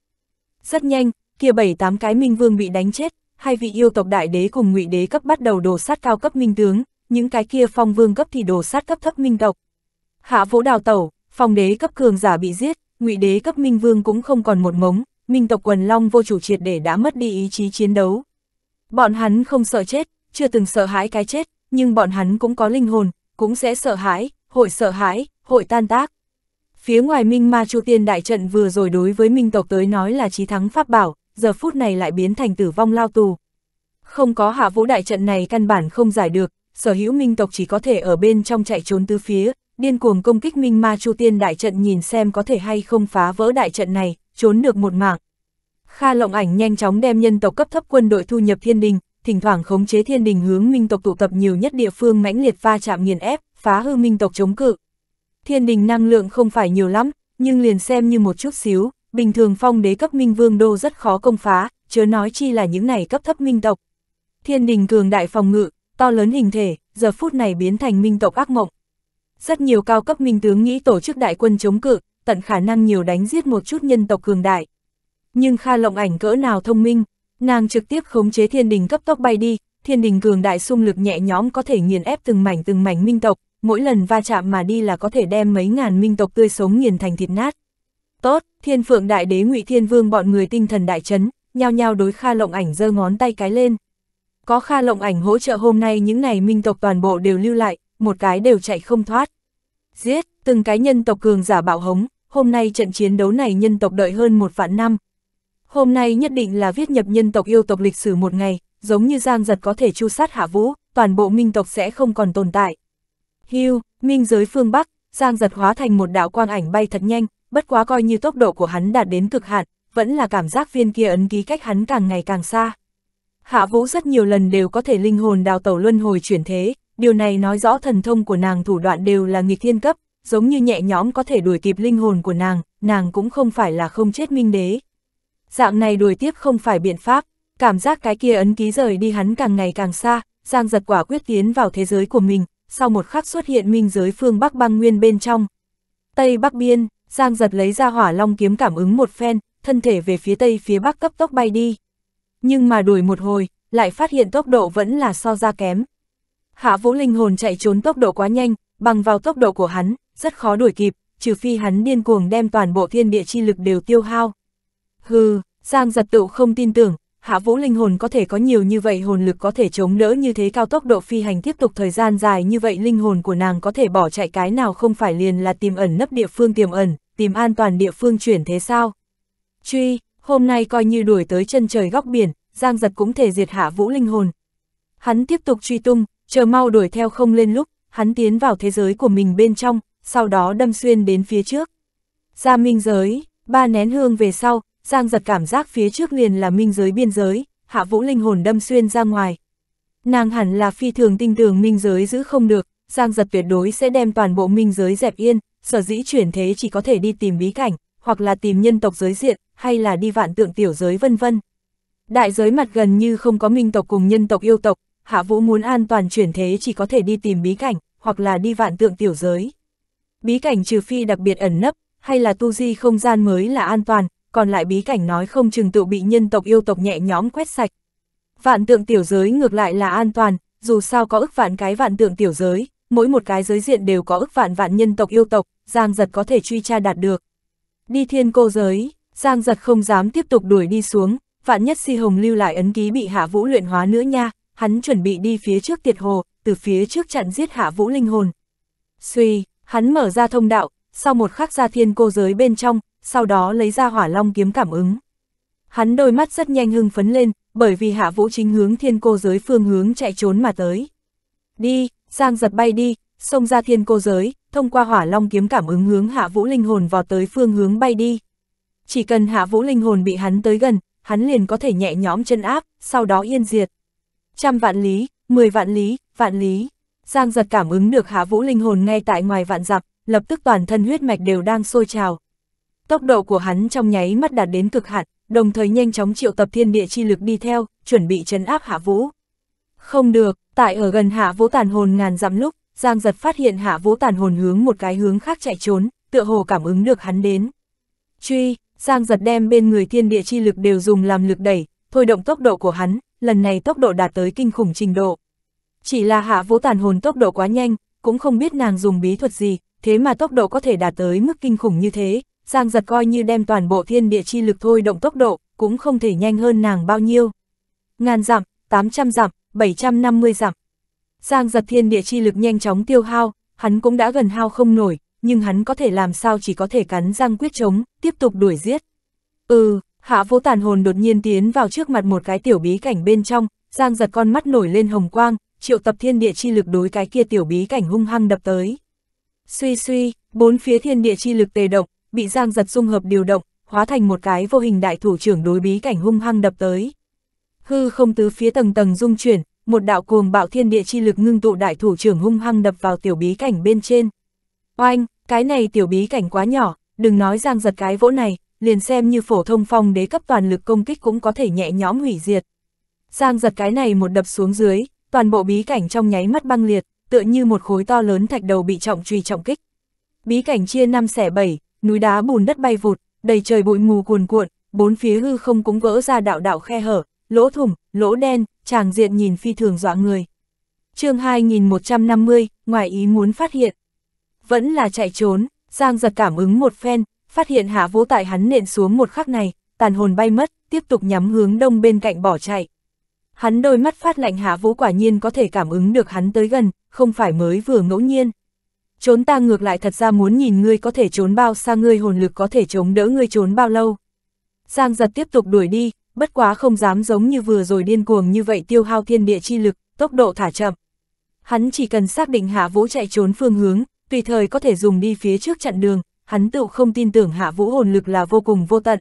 Rất nhanh, kia bảy tám cái minh vương bị đánh chết, hai vị yêu tộc đại đế cùng ngụy đế cấp bắt đầu đồ sát cao cấp minh tướng, những cái kia phong vương cấp thì đồ sát cấp thấp minh tộc. Hạ vũ đào tẩu, phong đế cấp cường giả bị giết, ngụy đế cấp minh vương cũng không còn một ngống, minh tộc quần long vô chủ triệt để đã mất đi ý chí chiến đấu. Bọn hắn không sợ chết, chưa từng sợ hãi cái chết, nhưng bọn hắn cũng có linh hồn, cũng sẽ sợ hãi, hội sợ hãi, hội tan tác. Phía ngoài Minh Ma Chu Tiên đại trận vừa rồi đối với Minh tộc tới nói là chí thắng pháp bảo, giờ phút này lại biến thành tử vong lao tù. Không có hạ vũ đại trận này căn bản không giải được, sở hữu minh tộc chỉ có thể ở bên trong chạy trốn tứ phía, điên cuồng công kích minh ma chu tiên đại trận nhìn xem có thể hay không phá vỡ đại trận này, trốn được một mạng. Kha lộng ảnh nhanh chóng đem nhân tộc cấp thấp quân đội thu nhập thiên đình, thỉnh thoảng khống chế thiên đình hướng minh tộc tụ tập nhiều nhất địa phương mãnh liệt va chạm nghiền ép, phá hư minh tộc chống cự. Thiên đình năng lượng không phải nhiều lắm, nhưng liền xem như một chút xíu, bình thường phong đế cấp minh vương đô rất khó công phá, chớ nói chi là những này cấp thấp minh tộc. Thiên đình cường đại phòng ngự, to lớn hình thể, giờ phút này biến thành minh tộc ác mộng. Rất nhiều cao cấp minh tướng nghĩ tổ chức đại quân chống cự, tận khả năng nhiều đánh giết một chút nhân tộc cường đại. Nhưng Kha Lộng Ảnh cỡ nào thông minh, nàng trực tiếp khống chế thiên đình cấp tốc bay đi, thiên đình cường đại xung lực nhẹ nhõm có thể nghiền ép từng mảnh từng mảnh minh tộc, mỗi lần va chạm mà đi là có thể đem mấy ngàn minh tộc tươi sống nghiền thành thịt nát. Tốt, thiên phượng đại đế ngụy Thiên Vương bọn người tinh thần đại chấn, nhao nhao đối Kha Lộng Ảnh giơ ngón tay cái lên. Có Kha Lộng Ảnh hỗ trợ hôm nay những này minh tộc toàn bộ đều lưu lại, một cái đều chạy không thoát. Giết, từng cái nhân tộc cường giả bạo hống, hôm nay trận chiến đấu này nhân tộc đợi hơn một vạn năm. Hôm nay nhất định là viết nhập nhân tộc yêu tộc lịch sử một ngày, giống như Giang Giật có thể chu sát Hạ Vũ, toàn bộ minh tộc sẽ không còn tồn tại. Hưu, minh giới phương Bắc, Giang Giật hóa thành một đạo quang ảnh bay thật nhanh, bất quá coi như tốc độ của hắn đạt đến cực hạn, vẫn là cảm giác viên kia ấn ký cách hắn càng ngày càng xa. Hạ Vũ rất nhiều lần đều có thể linh hồn đào tẩu luân hồi chuyển thế, điều này nói rõ thần thông của nàng thủ đoạn đều là nghịch thiên cấp, giống như nhẹ nhõm có thể đuổi kịp linh hồn của nàng, nàng cũng không phải là không chết minh đế. Dạng này đuổi tiếp không phải biện pháp, cảm giác cái kia ấn ký rời đi hắn càng ngày càng xa, Giang giật quả quyết tiến vào thế giới của mình, sau một khắc xuất hiện minh giới phương Bắc băng nguyên bên trong. Tây Bắc Biên Giang giật lấy ra hỏa long kiếm cảm ứng một phen, thân thể về phía tây phía bắc cấp tốc bay đi. Nhưng mà đuổi một hồi, lại phát hiện tốc độ vẫn là so ra kém. Hạ vũ linh hồn chạy trốn tốc độ quá nhanh, bằng vào tốc độ của hắn, rất khó đuổi kịp, trừ phi hắn điên cuồng đem toàn bộ thiên địa chi lực đều tiêu hao. Hừ, Giang giật tự không tin tưởng, hạ vũ linh hồn có thể có nhiều như vậy hồn lực có thể chống đỡ như thế cao tốc độ phi hành tiếp tục thời gian dài như vậy linh hồn của nàng có thể bỏ chạy cái nào không phải liền là tìm ẩn nấp địa phương tiềm ẩn, tìm an toàn địa phương chuyển thế sao. Truy, hôm nay coi như đuổi tới chân trời góc biển, Giang Giật cũng thể diệt hạ vũ linh hồn. Hắn tiếp tục truy tung, chờ mau đuổi theo không lên lúc, hắn tiến vào thế giới của mình bên trong, sau đó đâm xuyên đến phía trước. Ra minh giới, ba nén hương về sau, Giang Giật cảm giác phía trước liền là minh giới biên giới, hạ vũ linh hồn đâm xuyên ra ngoài. Nàng hẳn là phi thường tinh tường minh giới giữ không được, Giang giật tuyệt đối sẽ đem toàn bộ minh giới dẹp yên, sở dĩ chuyển thế chỉ có thể đi tìm bí cảnh, hoặc là tìm nhân tộc giới diện, hay là đi vạn tượng tiểu giới vân vân. Đại giới mặt gần như không có minh tộc cùng nhân tộc yêu tộc, Hạ Vũ muốn an toàn chuyển thế chỉ có thể đi tìm bí cảnh, hoặc là đi vạn tượng tiểu giới. Bí cảnh trừ phi đặc biệt ẩn nấp, hay là tu di không gian mới là an toàn, còn lại bí cảnh nói không chừng tự bị nhân tộc yêu tộc nhẹ nhóm quét sạch. Vạn tượng tiểu giới ngược lại là an toàn, dù sao có ức vạn cái vạn tượng tiểu giới, mỗi một cái giới diện đều có ức vạn vạn nhân tộc yêu tộc, Giang Giật có thể truy tra đạt được. Đi thiên cô giới, Giang Giật không dám tiếp tục đuổi đi xuống, vạn nhất si hồng lưu lại ấn ký bị hạ vũ luyện hóa nữa nha, hắn chuẩn bị đi phía trước tiệt hồ, từ phía trước chặn giết hạ vũ linh hồn. Suy, hắn mở ra thông đạo, sau một khắc ra thiên cô giới bên trong, sau đó lấy ra hỏa long kiếm cảm ứng. Hắn đôi mắt rất nhanh hưng phấn lên, bởi vì hạ vũ chính hướng thiên cô giới phương hướng chạy trốn mà tới. Đi, Giang giật bay đi, xông ra thiên cô giới, thông qua hỏa long kiếm cảm ứng hướng hạ vũ linh hồn vào tới phương hướng bay đi. Chỉ cần hạ vũ linh hồn bị hắn tới gần, hắn liền có thể nhẹ nhõm chân áp, sau đó yên diệt. Trăm vạn lý, mười vạn lý, vạn lý. Giang giật cảm ứng được hạ vũ linh hồn ngay tại ngoài vạn dặm, lập tức toàn thân huyết mạch đều đang sôi trào. Tốc độ của hắn trong nháy mắt đạt đến cực hạn, đồng thời nhanh chóng triệu tập thiên địa chi lực đi theo, chuẩn bị chấn áp hạ vũ. Không được, tại ở gần hạ vũ tàn hồn ngàn dặm lúc, Giang giật phát hiện hạ vũ tàn hồn hướng một cái hướng khác chạy trốn, tựa hồ cảm ứng được hắn đến. Truy, Giang giật đem bên người thiên địa chi lực đều dùng làm lực đẩy, thôi động tốc độ của hắn, lần này tốc độ đạt tới kinh khủng trình độ. Chỉ là hạ vũ tàn hồn tốc độ quá nhanh, cũng không biết nàng dùng bí thuật gì, thế mà tốc độ có thể đạt tới mức kinh khủng như thế, Giang giật coi như đem toàn bộ thiên địa chi lực thôi động tốc độ, cũng không thể nhanh hơn nàng bao nhiêu. Ngàn dặm, 800 dặm, 750 dặm. Giang giật thiên địa chi lực nhanh chóng tiêu hao, hắn cũng đã gần hao không nổi, nhưng hắn có thể làm sao chỉ có thể cắn răng quyết chống, tiếp tục đuổi giết. Ừ, hạ vô tàn hồn đột nhiên tiến vào trước mặt một cái tiểu bí cảnh bên trong, Giang giật con mắt nổi lên hồng quang, triệu tập thiên địa chi lực đối cái kia tiểu bí cảnh hung hăng đập tới. Suy suy, bốn phía thiên địa chi lực tề động, bị Giang giật dung hợp điều động, hóa thành một cái vô hình đại thủ trưởng đối bí cảnh hung hăng đập tới hư không tứ phía tầng tầng dung chuyển, một đạo cuồng bạo thiên địa chi lực ngưng tụ đại thủ trưởng hung hăng đập vào tiểu bí cảnh bên trên. Oanh, cái này tiểu bí cảnh quá nhỏ, đừng nói giang giật cái vỗ này, liền xem như phổ thông phong đế cấp toàn lực công kích cũng có thể nhẹ nhõm hủy diệt. Giang giật cái này một đập xuống dưới, toàn bộ bí cảnh trong nháy mắt băng liệt, tựa như một khối to lớn thạch đầu bị trọng truy trọng kích. Bí cảnh chia năm xẻ bảy, núi đá bùn đất bay vụt, đầy trời bụi mù cuồn cuộn, bốn phía hư không cũng vỡ ra đạo đạo khe hở, lỗ thủng, lỗ đen, chàng diện nhìn phi thường dọa người. chương 2150, ngoài ý muốn phát hiện. Vẫn là chạy trốn, Giang giật cảm ứng một phen, phát hiện hạ vũ tại hắn nện xuống một khắc này, tàn hồn bay mất, tiếp tục nhắm hướng đông bên cạnh bỏ chạy. Hắn đôi mắt phát lạnh hạ vũ quả nhiên có thể cảm ứng được hắn tới gần, không phải mới vừa ngẫu nhiên. Trốn ta ngược lại thật ra muốn nhìn ngươi có thể trốn bao xa ngươi hồn lực có thể chống đỡ ngươi trốn bao lâu. Giang giật tiếp tục đuổi đi, bất quá không dám giống như vừa rồi điên cuồng như vậy tiêu hao thiên địa chi lực, tốc độ thả chậm. Hắn chỉ cần xác định hạ vũ chạy trốn phương hướng, tùy thời có thể dùng đi phía trước chặn đường, hắn tự không tin tưởng hạ vũ hồn lực là vô cùng vô tận.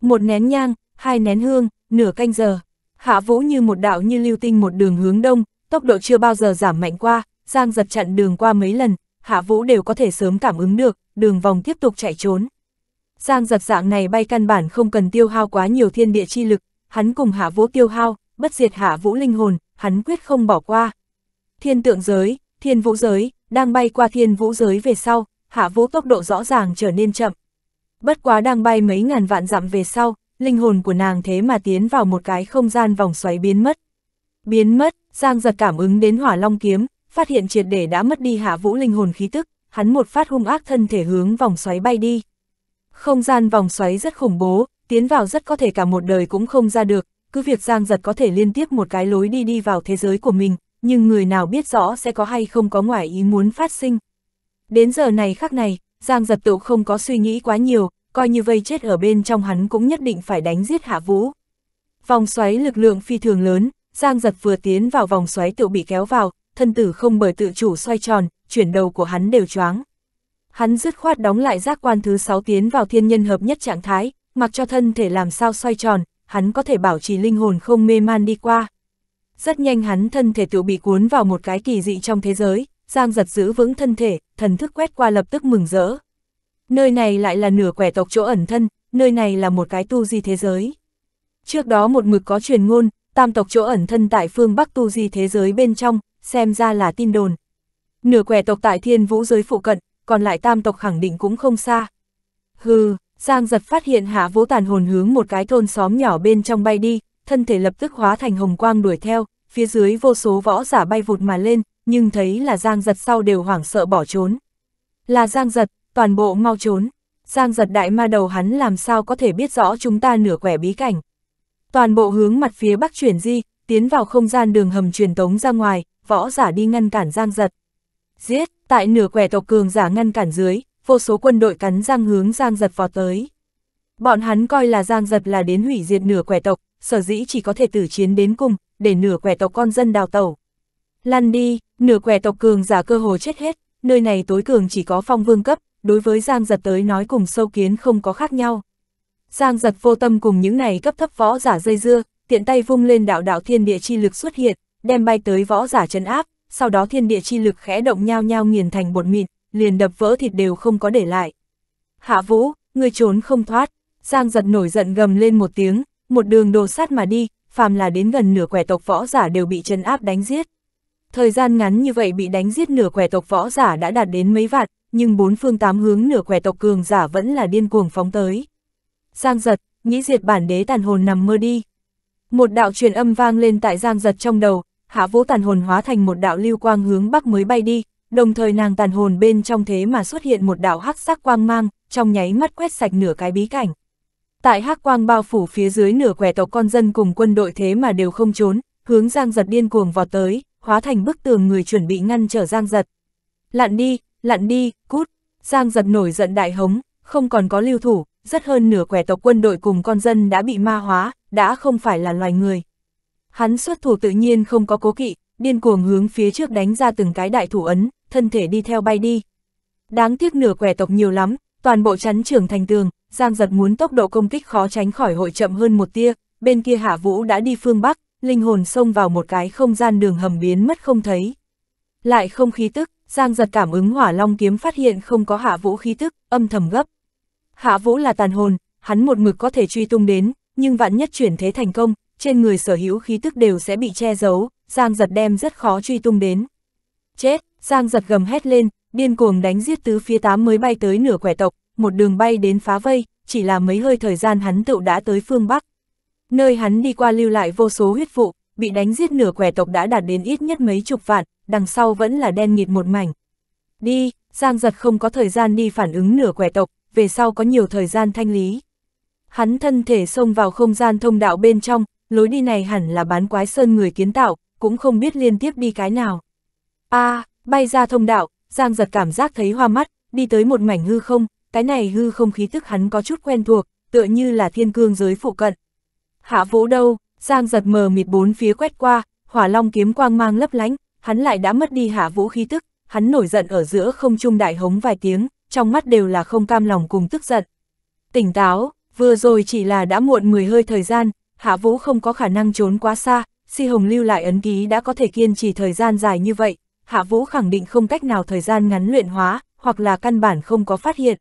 Một nén nhang, hai nén hương, nửa canh giờ, hạ vũ như một đạo như lưu tinh một đường hướng đông, tốc độ chưa bao giờ giảm mạnh qua, giang giật chặn đường qua mấy lần, hạ vũ đều có thể sớm cảm ứng được, đường vòng tiếp tục chạy trốn. Giang giật dạng này bay căn bản không cần tiêu hao quá nhiều thiên địa chi lực, hắn cùng hạ vũ tiêu hao, bất diệt hạ vũ linh hồn, hắn quyết không bỏ qua. Thiên tượng giới, thiên vũ giới, đang bay qua thiên vũ giới về sau, hạ vũ tốc độ rõ ràng trở nên chậm. Bất quá đang bay mấy ngàn vạn dặm về sau, linh hồn của nàng thế mà tiến vào một cái không gian vòng xoáy biến mất. Biến mất, Giang giật cảm ứng đến hỏa long kiếm, phát hiện triệt để đã mất đi hạ vũ linh hồn khí tức, hắn một phát hung ác thân thể hướng vòng xoáy bay đi. Không gian vòng xoáy rất khủng bố, tiến vào rất có thể cả một đời cũng không ra được, cứ việc Giang Giật có thể liên tiếp một cái lối đi đi vào thế giới của mình, nhưng người nào biết rõ sẽ có hay không có ngoài ý muốn phát sinh. Đến giờ này khắc này, Giang Giật tự không có suy nghĩ quá nhiều, coi như vây chết ở bên trong hắn cũng nhất định phải đánh giết Hạ Vũ. Vòng xoáy lực lượng phi thường lớn, Giang Giật vừa tiến vào vòng xoáy tự bị kéo vào, thân tử không bởi tự chủ xoay tròn, chuyển đầu của hắn đều choáng. Hắn dứt khoát đóng lại giác quan thứ 6 tiến vào thiên nhân hợp nhất trạng thái, mặc cho thân thể làm sao xoay tròn, hắn có thể bảo trì linh hồn không mê man đi qua. Rất nhanh hắn thân thể tự bị cuốn vào một cái kỳ dị trong thế giới, Giang giật giữ vững thân thể, thần thức quét qua lập tức mừng rỡ. Nơi này lại là nửa quẻ tộc chỗ ẩn thân, nơi này là một cái tu di thế giới. Trước đó một mực có truyền ngôn, tam tộc chỗ ẩn thân tại phương Bắc tu di thế giới bên trong, xem ra là tin đồn. Nửa quẻ tộc tại thiên vũ giới phụ cận, còn lại tam tộc khẳng định cũng không xa. Hừ, Giang giật phát hiện hạ vũ tàn hồn hướng một cái thôn xóm nhỏ bên trong bay đi, thân thể lập tức hóa thành hồng quang đuổi theo, phía dưới vô số võ giả bay vụt mà lên, nhưng thấy là Giang giật sau đều hoảng sợ bỏ trốn. Là Giang giật, toàn bộ mau trốn. Giang giật đại ma đầu hắn làm sao có thể biết rõ chúng ta nửa quẻ bí cảnh. Toàn bộ hướng mặt phía bắc chuyển di, tiến vào không gian đường hầm truyền tống ra ngoài, võ giả đi ngăn cản Giang giật. Giết, tại nửa quẻ tộc cường giả ngăn cản dưới, vô số quân đội cắn răng hướng Giang Giật vọt tới. Bọn hắn coi là Giang Giật là đến hủy diệt nửa quẻ tộc, sở dĩ chỉ có thể tử chiến đến cùng, để nửa quẻ tộc con dân đào tẩu. Lăn đi, nửa quẻ tộc cường giả cơ hồ chết hết, nơi này tối cường chỉ có phong vương cấp, đối với Giang Giật tới nói cùng sâu kiến không có khác nhau. Giang Giật vô tâm cùng những này cấp thấp võ giả dây dưa, tiện tay vung lên đạo đạo thiên địa chi lực xuất hiện, đem bay tới võ giả trấn áp, sau đó thiên địa chi lực khẽ động nhao nhao nghiền thành bột mịn, liền đập vỡ thịt đều không có để lại. Hạ vũ, người trốn không thoát, Giang giật nổi giận gầm lên một tiếng, một đường đồ sát mà đi, phàm là đến gần nửa quẻ tộc võ giả đều bị chân áp đánh giết. Thời gian ngắn như vậy bị đánh giết nửa quẻ tộc võ giả đã đạt đến mấy vạn, nhưng bốn phương tám hướng nửa quẻ tộc cường giả vẫn là điên cuồng phóng tới. Giang giật, nghĩ diệt bản đế tàn hồn nằm mơ đi. Một đạo truyền âm vang lên tại Giang giật trong đầu, hạ vũ tàn hồn hóa thành một đạo lưu quang hướng bắc mới bay đi, đồng thời nàng tàn hồn bên trong thế mà xuất hiện một đạo hắc sắc quang mang, trong nháy mắt quét sạch nửa cái bí cảnh. Tại hắc quang bao phủ phía dưới nửa quẻ tộc con dân cùng quân đội thế mà đều không trốn, hướng Giang Giật điên cuồng vọt tới, hóa thành bức tường người chuẩn bị ngăn trở Giang Giật. Lặn đi, lặn đi, cút. Giang Giật nổi giận đại hống, không còn có lưu thủ, rất hơn nửa quẻ tộc quân đội cùng con dân đã bị ma hóa, đã không phải là loài người. Hắn xuất thủ tự nhiên không có cố kỵ, điên cuồng hướng phía trước đánh ra từng cái đại thủ ấn, thân thể đi theo bay đi. Đáng tiếc nửa quẻ tộc nhiều lắm, toàn bộ chắn trưởng thành tường, Giang giật muốn tốc độ công kích khó tránh khỏi hội chậm hơn một tia, bên kia Hạ Vũ đã đi phương Bắc, linh hồn xông vào một cái không gian đường hầm biến mất không thấy. Lại không khí tức, Giang giật cảm ứng hỏa long kiếm phát hiện không có Hạ Vũ khí tức, âm thầm gấp. Hạ Vũ là tàn hồn, hắn một mực có thể truy tung đến, nhưng vạn nhất chuyển thế thành công, trên người sở hữu khí tức đều sẽ bị che giấu, Giang giật đem rất khó truy tung đến. Chết, Giang giật gầm hét lên, điên cuồng đánh giết tứ phía tám mới bay tới nửa quẻ tộc, một đường bay đến phá vây, chỉ là mấy hơi thời gian hắn tựu đã tới phương Bắc. Nơi hắn đi qua lưu lại vô số huyết vụ, bị đánh giết nửa quẻ tộc đã đạt đến ít nhất mấy chục vạn, đằng sau vẫn là đen nghịt một mảnh. Đi, Giang giật không có thời gian đi phản ứng nửa quẻ tộc, về sau có nhiều thời gian thanh lý. Hắn thân thể xông vào không gian thông đạo bên trong, lối đi này hẳn là bán quái sơn người kiến tạo, cũng không biết liên tiếp đi cái nào. a à, bay ra thông đạo, Giang giật cảm giác thấy hoa mắt, đi tới một mảnh hư không, cái này hư không khí tức hắn có chút quen thuộc, tựa như là thiên cương giới phụ cận. Hạ vũ đâu, Giang giật mờ mịt bốn phía quét qua, hỏa long kiếm quang mang lấp lánh, hắn lại đã mất đi hạ vũ khí tức, hắn nổi giận ở giữa không trung đại hống vài tiếng, trong mắt đều là không cam lòng cùng tức giận. Tỉnh táo, vừa rồi chỉ là đã muộn 10 hơi thời gian, Hạ Vũ không có khả năng trốn quá xa, Si Hồng lưu lại ấn ký đã có thể kiên trì thời gian dài như vậy, Hạ Vũ khẳng định không cách nào thời gian ngắn luyện hóa, hoặc là căn bản không có phát hiện.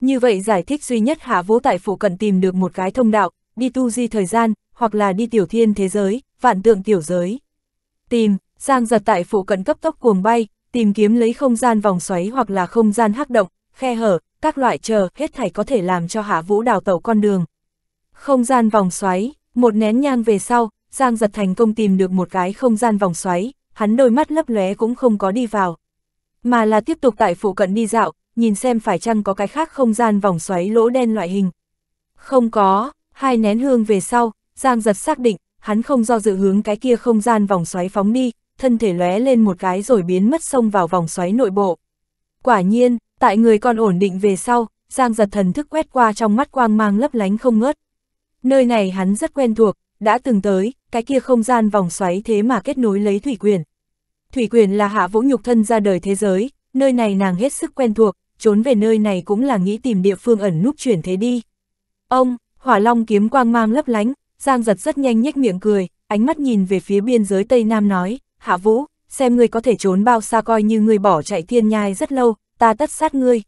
Như vậy giải thích duy nhất Hạ Vũ tại phủ cận tìm được một cái thông đạo, đi tu di thời gian, hoặc là đi tiểu thiên thế giới, vạn tượng tiểu giới. Tìm, Giang giật tại phủ cận cấp tốc cuồng bay, tìm kiếm lấy không gian vòng xoáy hoặc là không gian hắc động, khe hở, các loại chờ, hết thảy có thể làm cho Hạ Vũ đào tẩu con đường. Không gian vòng xoáy một nén nhang về sau, Giang giật thành công tìm được một cái không gian vòng xoáy, hắn đôi mắt lấp lóe cũng không có đi vào. Mà là tiếp tục tại phụ cận đi dạo, nhìn xem phải chăng có cái khác không gian vòng xoáy lỗ đen loại hình. Không có, hai nén hương về sau, Giang giật xác định, hắn không do dự hướng cái kia không gian vòng xoáy phóng đi, thân thể lóe lên một cái rồi biến mất xông vào vòng xoáy nội bộ. Quả nhiên, tại người còn ổn định về sau, Giang giật thần thức quét qua trong mắt quang mang lấp lánh không ngớt, Nơi này hắn rất quen thuộc, đã từng tới, cái kia không gian vòng xoáy thế mà kết nối lấy thủy quyền. Thủy quyền là hạ vũ nhục thân ra đời thế giới, nơi này nàng hết sức quen thuộc, trốn về nơi này cũng là nghĩ tìm địa phương ẩn núp chuyển thế đi. Ông, hỏa long kiếm quang mang lấp lánh, Giang giật rất nhanh nhếch miệng cười, ánh mắt nhìn về phía biên giới Tây Nam nói, hạ vũ, xem ngươi có thể trốn bao xa coi như ngươi bỏ chạy thiên nhai rất lâu, ta tất sát ngươi.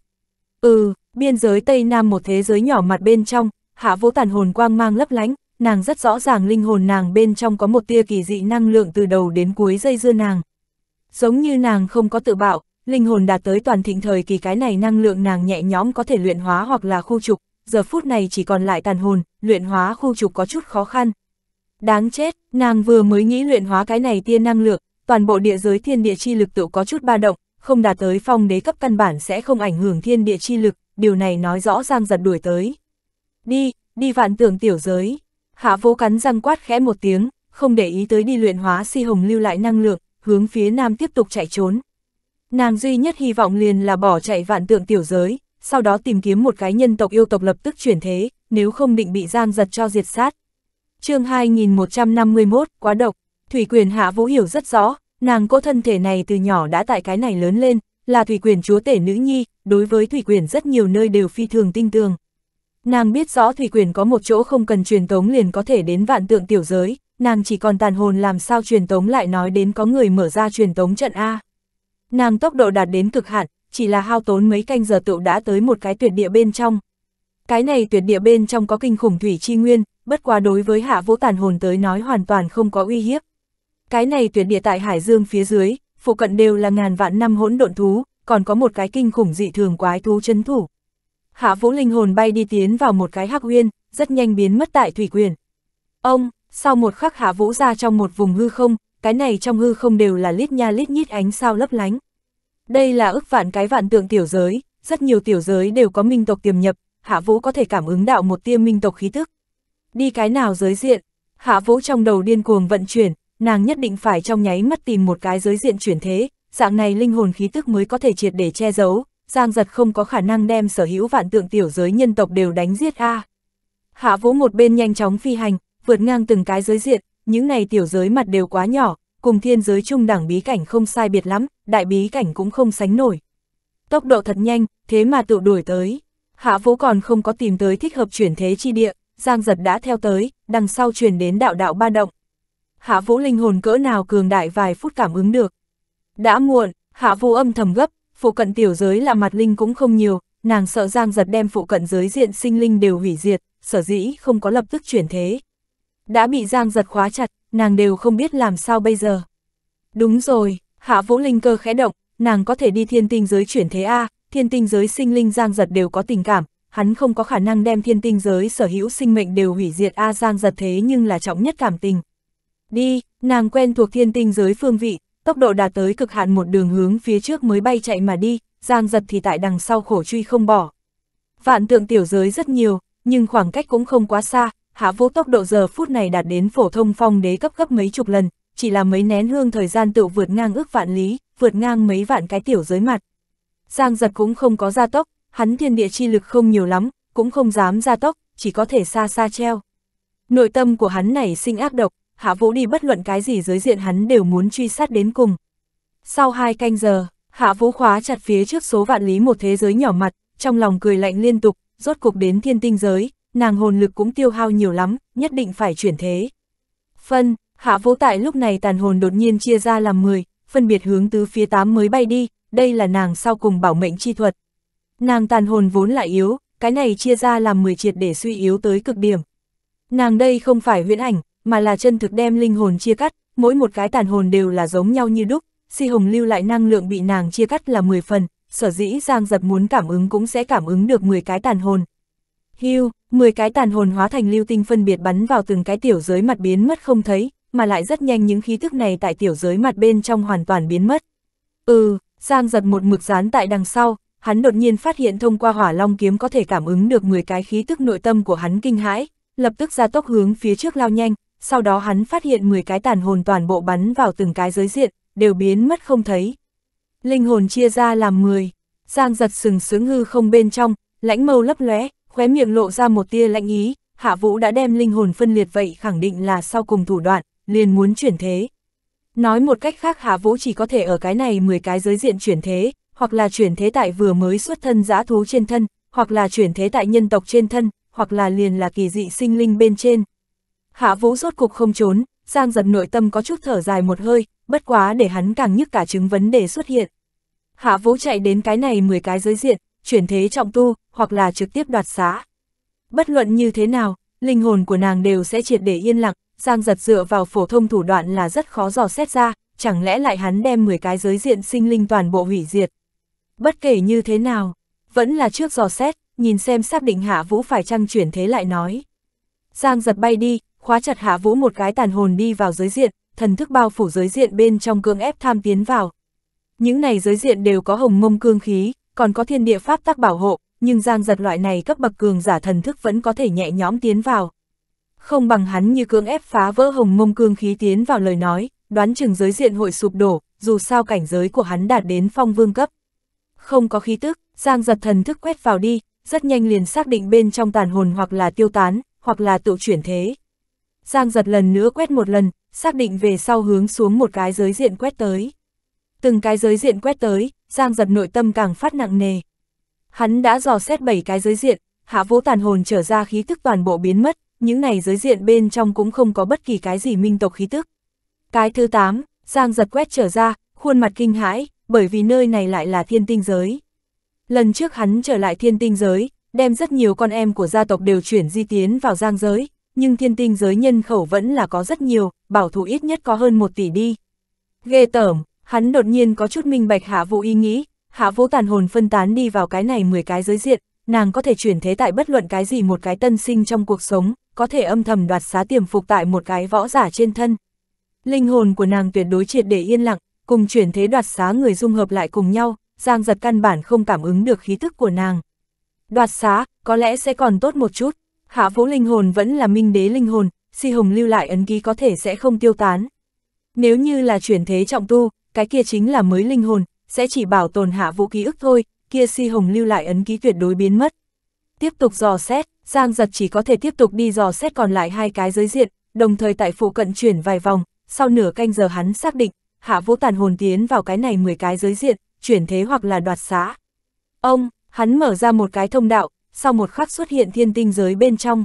Ừ, biên giới Tây Nam một thế giới nhỏ mặt bên trong, hạ vũ tàn hồn quang mang lấp lánh, nàng rất rõ ràng linh hồn nàng bên trong có một tia kỳ dị năng lượng từ đầu đến cuối dây dưa nàng. Giống như nàng không có tự bạo, linh hồn đạt tới toàn thịnh thời kỳ cái này năng lượng nàng nhẹ nhõm có thể luyện hóa hoặc là khu trục, giờ phút này chỉ còn lại tàn hồn, luyện hóa khu trục có chút khó khăn. Đáng chết, nàng vừa mới nghĩ luyện hóa cái này tia năng lượng, toàn bộ địa giới thiên địa chi lực tự có chút ba động, không đạt tới phong đế cấp căn bản sẽ không ảnh hưởng thiên địa chi lực, điều này nói rõ ràng giật đuổi tới đi, đi vạn tưởng tiểu giới. Hạ vô cắn răng quát khẽ một tiếng, không để ý tới đi luyện hóa si hồng lưu lại năng lượng, hướng phía nam tiếp tục chạy trốn. Nàng duy nhất hy vọng liền là bỏ chạy vạn tượng tiểu giới, sau đó tìm kiếm một cái nhân tộc yêu tộc lập tức chuyển thế, nếu không định bị giang giật cho diệt sát. chương 2151, quá độc, Thủy quyền hạ vũ hiểu rất rõ, nàng cỗ thân thể này từ nhỏ đã tại cái này lớn lên, là thủy quyền chúa tể nữ nhi, đối với thủy quyền rất nhiều nơi đều phi thường tinh tường. Nàng biết rõ thủy quyền có một chỗ không cần truyền tống liền có thể đến vạn tượng tiểu giới, nàng chỉ còn tàn hồn làm sao truyền tống lại nói đến có người mở ra truyền tống trận A. Nàng tốc độ đạt đến cực hạn, chỉ là hao tốn mấy canh giờ tựu đã tới một cái tuyệt địa bên trong. Cái này tuyệt địa bên trong có kinh khủng thủy chi nguyên, bất quá đối với hạ vũ tàn hồn tới nói hoàn toàn không có uy hiếp. Cái này tuyệt địa tại Hải Dương phía dưới, phụ cận đều là ngàn vạn năm hỗn độn thú, còn có một cái kinh khủng dị thường quái thú chấn thủ hạ vũ linh hồn bay đi tiến vào một cái hắc uyên, rất nhanh biến mất tại thủy quyền. Ông, sau một khắc hạ vũ ra trong một vùng hư không, cái này trong hư không đều là lít nha lít nhít ánh sao lấp lánh. Đây là ức vạn cái vạn tượng tiểu giới, rất nhiều tiểu giới đều có minh tộc tiềm nhập, hạ vũ có thể cảm ứng đạo một tia minh tộc khí tức. Đi cái nào giới diện, hạ vũ trong đầu điên cuồng vận chuyển, nàng nhất định phải trong nháy mắt tìm một cái giới diện chuyển thế, dạng này linh hồn khí tức mới có thể triệt để che giấu, Giang giật không có khả năng đem sở hữu vạn tượng tiểu giới nhân tộc đều đánh giết a. Hạ vũ một bên nhanh chóng phi hành, vượt ngang từng cái giới diện, những này tiểu giới mặt đều quá nhỏ, cùng thiên giới trung đẳng bí cảnh không sai biệt lắm, đại bí cảnh cũng không sánh nổi. Tốc độ thật nhanh, thế mà tự đuổi tới. Hạ vũ còn không có tìm tới thích hợp chuyển thế chi địa, Giang giật đã theo tới, đằng sau truyền đến đạo đạo ba động. Hạ vũ linh hồn cỡ nào cường đại vài phút cảm ứng được. Đã muộn, hạ vũ âm thầm gấp, phụ cận tiểu giới là mặt linh cũng không nhiều, nàng sợ giang giật đem phụ cận giới diện sinh linh đều hủy diệt, sở dĩ không có lập tức chuyển thế. Đã bị giang giật khóa chặt, nàng đều không biết làm sao bây giờ. Đúng rồi, hạ vũ linh cơ khẽ động, nàng có thể đi thiên tinh giới chuyển thế A, thiên tinh giới sinh linh giang giật đều có tình cảm, hắn không có khả năng đem thiên tinh giới sở hữu sinh mệnh đều hủy diệt A Giang giật thế nhưng là trọng nhất cảm tình. Đi, nàng quen thuộc thiên tinh giới phương vị, tốc độ đạt tới cực hạn một đường hướng phía trước mới bay chạy mà đi, Giang giật thì tại đằng sau khổ truy không bỏ. Vạn tượng tiểu giới rất nhiều, nhưng khoảng cách cũng không quá xa, hạ vũ tốc độ giờ phút này đạt đến phổ thông phong đế cấp gấp mấy chục lần, chỉ là mấy nén hương thời gian tự vượt ngang ước vạn lý, vượt ngang mấy vạn cái tiểu giới mặt. Giang giật cũng không có gia tốc, hắn thiên địa chi lực không nhiều lắm, cũng không dám gia tốc, chỉ có thể xa xa treo. Nội tâm của hắn này sinh ác độc, Hạ Vũ đi bất luận cái gì dưới diện hắn đều muốn truy sát đến cùng. Sau hai canh giờ, Hạ Vũ khóa chặt phía trước số vạn lý một thế giới nhỏ mặt, trong lòng cười lạnh liên tục, rốt cuộc đến thiên tinh giới, nàng hồn lực cũng tiêu hao nhiều lắm, nhất định phải chuyển thế. Phân, Hạ Vũ tại lúc này tàn hồn đột nhiên chia ra làm 10, phân biệt hướng tứ phía 8 mới bay đi, đây là nàng sau cùng bảo mệnh chi thuật. Nàng tàn hồn vốn là yếu, cái này chia ra làm 10 triệt để suy yếu tới cực điểm. Nàng đây không phải huyễn ảnh, mà là chân thực đem linh hồn chia cắt, mỗi một cái tàn hồn đều là giống nhau như đúc, si hồng lưu lại năng lượng bị nàng chia cắt là 10 phần, sở dĩ Giang Giật muốn cảm ứng cũng sẽ cảm ứng được 10 cái tàn hồn. Hưu, 10 cái tàn hồn hóa thành lưu tinh phân biệt bắn vào từng cái tiểu giới mặt biến mất không thấy, mà lại rất nhanh những khí thức này tại tiểu giới mặt bên trong hoàn toàn biến mất. Ừ, Giang Giật một mực dán tại đằng sau, hắn đột nhiên phát hiện thông qua hỏa long kiếm có thể cảm ứng được 10 cái khí tức nội tâm của hắn kinh hãi, lập tức ra tốc hướng phía trước lao nhanh, sau đó hắn phát hiện 10 cái tàn hồn toàn bộ bắn vào từng cái giới diện, đều biến mất không thấy. Linh hồn chia ra làm 10, Giang giật sừng sướng hư không bên trong, lãnh mâu lấp lóe, khóe miệng lộ ra một tia lãnh ý, Hạ Vũ đã đem linh hồn phân liệt vậy khẳng định là sau cùng thủ đoạn, liền muốn chuyển thế. Nói một cách khác Hạ Vũ chỉ có thể ở cái này 10 cái giới diện chuyển thế, hoặc là chuyển thế tại vừa mới xuất thân giã thú trên thân, hoặc là chuyển thế tại nhân tộc trên thân, hoặc là liền là kỳ dị sinh linh bên trên. Hạ Vũ rốt cục không trốn, Giang giật nội tâm có chút thở dài một hơi, bất quá để hắn càng nhức cả chứng vấn đề xuất hiện. Hạ Vũ chạy đến cái này 10 cái giới diện, chuyển thế trọng tu, hoặc là trực tiếp đoạt xá. Bất luận như thế nào, linh hồn của nàng đều sẽ triệt để yên lặng, Giang giật dựa vào phổ thông thủ đoạn là rất khó dò xét ra, chẳng lẽ lại hắn đem 10 cái giới diện sinh linh toàn bộ hủy diệt. Bất kể như thế nào, vẫn là trước dò xét, nhìn xem xác định hạ vũ phải chăng chuyển thế lại nói. Giang giật bay đi, khóa chặt hạ vũ một cái tàn hồn đi vào giới diện, thần thức bao phủ giới diện bên trong cương ép tham tiến vào. Những này giới diện đều có hồng mông cương khí, còn có thiên địa pháp tác bảo hộ, nhưng giang giật loại này cấp bậc cường giả thần thức vẫn có thể nhẹ nhõm tiến vào. Không bằng hắn như cương ép phá vỡ hồng mông cương khí tiến vào lời nói, đoán chừng giới diện hội sụp đổ, dù sao cảnh giới của hắn đạt đến phong vương cấp. Không có khí tức, giang giật thần thức quét vào đi, rất nhanh liền xác định bên trong tàn hồn hoặc là tiêu tán, hoặc là tự chuyển thế. Giang giật lần nữa quét một lần, xác định về sau hướng xuống một cái giới diện quét tới. Từng cái giới diện quét tới, Giang giật nội tâm càng phát nặng nề. Hắn đã dò xét bảy cái giới diện, hạ vũ tàn hồn trở ra khí tức toàn bộ biến mất, những này giới diện bên trong cũng không có bất kỳ cái gì minh tộc khí tức. Cái thứ 8, Giang giật quét trở ra, khuôn mặt kinh hãi, bởi vì nơi này lại là thiên tinh giới. Lần trước hắn trở lại thiên tinh giới, đem rất nhiều con em của gia tộc đều chuyển di tiến vào giang giới, nhưng thiên tinh giới nhân khẩu vẫn là có rất nhiều, bảo thủ ít nhất có hơn một tỷ đi. Ghê tởm, hắn đột nhiên có chút minh bạch hạ vũ ý nghĩ, hạ vũ tàn hồn phân tán đi vào cái này 10 cái giới diện, nàng có thể chuyển thế tại bất luận cái gì một cái tân sinh trong cuộc sống, có thể âm thầm đoạt xá tiềm phục tại một cái võ giả trên thân. Linh hồn của nàng tuyệt đối triệt để yên lặng, cùng chuyển thế đoạt xá người dung hợp lại cùng nhau, Giang giật căn bản không cảm ứng được khí thức của nàng. Đoạt xá, có lẽ sẽ còn tốt một chút, Hạ vũ linh hồn vẫn là minh đế linh hồn, si hồng lưu lại ấn ký có thể sẽ không tiêu tán. Nếu như là chuyển thế trọng tu, cái kia chính là mới linh hồn, sẽ chỉ bảo tồn hạ vũ ký ức thôi, kia si hồng lưu lại ấn ký tuyệt đối biến mất. Tiếp tục dò xét, Giang giật chỉ có thể tiếp tục đi dò xét còn lại hai cái giới diện, đồng thời tại phụ cận chuyển vài vòng, sau nửa canh giờ hắn xác định, hạ vũ tàn hồn tiến vào cái này 10 cái giới diện, chuyển thế hoặc là đoạt xá. Ông, hắn mở ra một cái thông đạo, sau một khắc xuất hiện thiên tinh giới bên trong.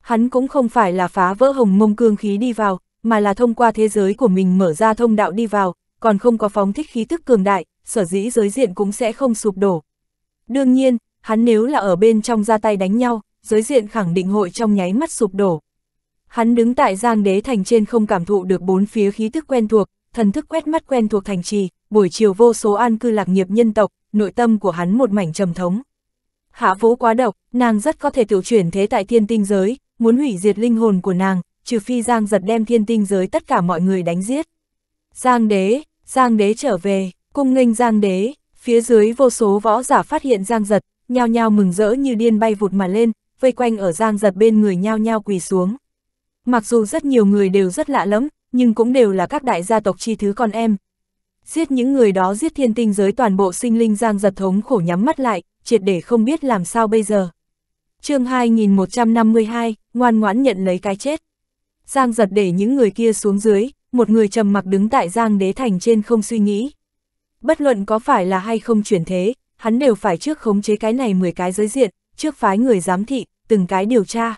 Hắn cũng không phải là phá vỡ hồng mông cương khí đi vào, mà là thông qua thế giới của mình mở ra thông đạo đi vào, còn không có phóng thích khí tức cường đại, sở dĩ giới diện cũng sẽ không sụp đổ. Đương nhiên, hắn nếu là ở bên trong ra tay đánh nhau, giới diện khẳng định hội trong nháy mắt sụp đổ. Hắn đứng tại Giang Đế Thành trên không cảm thụ được bốn phía khí tức quen thuộc, thần thức quét mắt quen thuộc thành trì, buổi chiều vô số an cư lạc nghiệp nhân tộc, nội tâm của hắn một mảnh trầm thống hạ vũ quá độc, nàng rất có thể tiểu chuyển thế tại thiên tinh giới, muốn hủy diệt linh hồn của nàng, trừ phi Giang giật đem thiên tinh giới tất cả mọi người đánh giết. Giang đế, Giang đế trở về, cung nghênh Giang đế, phía dưới vô số võ giả phát hiện Giang giật, nhao nhao mừng rỡ như điên bay vụt mà lên, vây quanh ở Giang giật bên người nhao nhao quỳ xuống. Mặc dù rất nhiều người đều rất lạ lắm, nhưng cũng đều là các đại gia tộc chi thứ con em, Giết những người đó giết thiên tinh giới toàn bộ sinh linh giang giật thống khổ nhắm mắt lại, triệt để không biết làm sao bây giờ. chương 2152, ngoan ngoãn nhận lấy cái chết. Giang giật để những người kia xuống dưới, một người trầm mặc đứng tại Giang đế thành trên không suy nghĩ. Bất luận có phải là hay không chuyển thế, hắn đều phải trước khống chế cái này 10 cái giới diện, trước phái người giám thị, từng cái điều tra.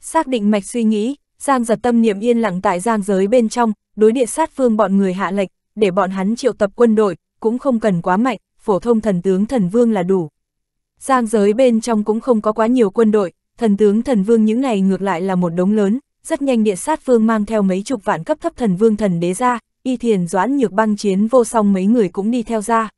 Xác định mạch suy nghĩ, Giang giật tâm niệm yên lặng tại Giang giới bên trong, đối địa sát phương bọn người hạ lệch, để bọn hắn triệu tập quân đội, cũng không cần quá mạnh, phổ thông thần tướng thần vương là đủ. Giang giới bên trong cũng không có quá nhiều quân đội, thần tướng thần vương những này ngược lại là một đống lớn, rất nhanh địa sát vương mang theo mấy chục vạn cấp thấp thần vương thần đế ra, y thiền doãn nhược băng chiến vô song mấy người cũng đi theo ra.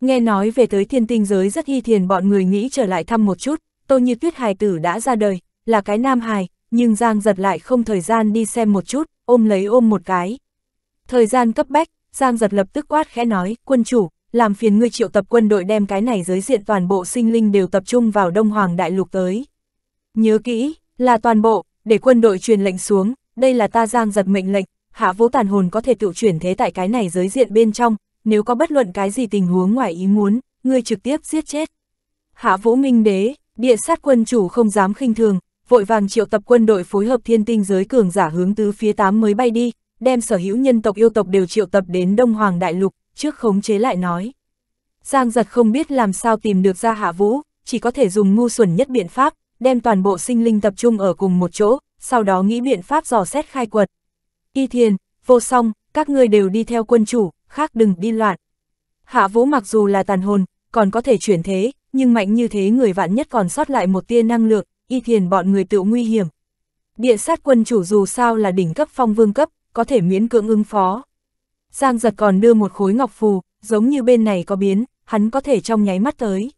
Nghe nói về tới thiên tinh giới rất hy thiền bọn người nghĩ trở lại thăm một chút, tô như tuyết hài tử đã ra đời, là cái nam hài, nhưng Giang giật lại không thời gian đi xem một chút, ôm lấy ôm một cái. Thời gian cấp bách, Giang giật lập tức quát khẽ nói, quân chủ, làm phiền ngươi triệu tập quân đội đem cái này giới diện toàn bộ sinh linh đều tập trung vào Đông Hoàng Đại Lục tới. Nhớ kỹ, là toàn bộ, để quân đội truyền lệnh xuống, đây là ta Giang giật mệnh lệnh, hạ vũ tàn hồn có thể tự chuyển thế tại cái này giới diện bên trong, nếu có bất luận cái gì tình huống ngoài ý muốn, ngươi trực tiếp giết chết. Hạ vũ minh đế, địa sát quân chủ không dám khinh thường, vội vàng triệu tập quân đội phối hợp thiên tinh giới cường giả hướng tứ phía tám mới bay đi, đem sở hữu nhân tộc yêu tộc đều triệu tập đến Đông Hoàng Đại Lục, trước khống chế lại nói. Giang giật không biết làm sao tìm được ra hạ vũ, chỉ có thể dùng ngu xuẩn nhất biện pháp, đem toàn bộ sinh linh tập trung ở cùng một chỗ, sau đó nghĩ biện pháp dò xét khai quật. Y thiền, vô song, các ngươi đều đi theo quân chủ, khác đừng đi loạn. Hạ vũ mặc dù là tàn hồn, còn có thể chuyển thế, nhưng mạnh như thế người vạn nhất còn sót lại một tia năng lượng, y thiền bọn người tự nguy hiểm. Địa sát quân chủ dù sao là đỉnh cấp phong vương cấp, có thể miễn cưỡng ứng phó. Giang giật còn đưa một khối ngọc phù, giống như bên này có biến, hắn có thể trong nháy mắt tới.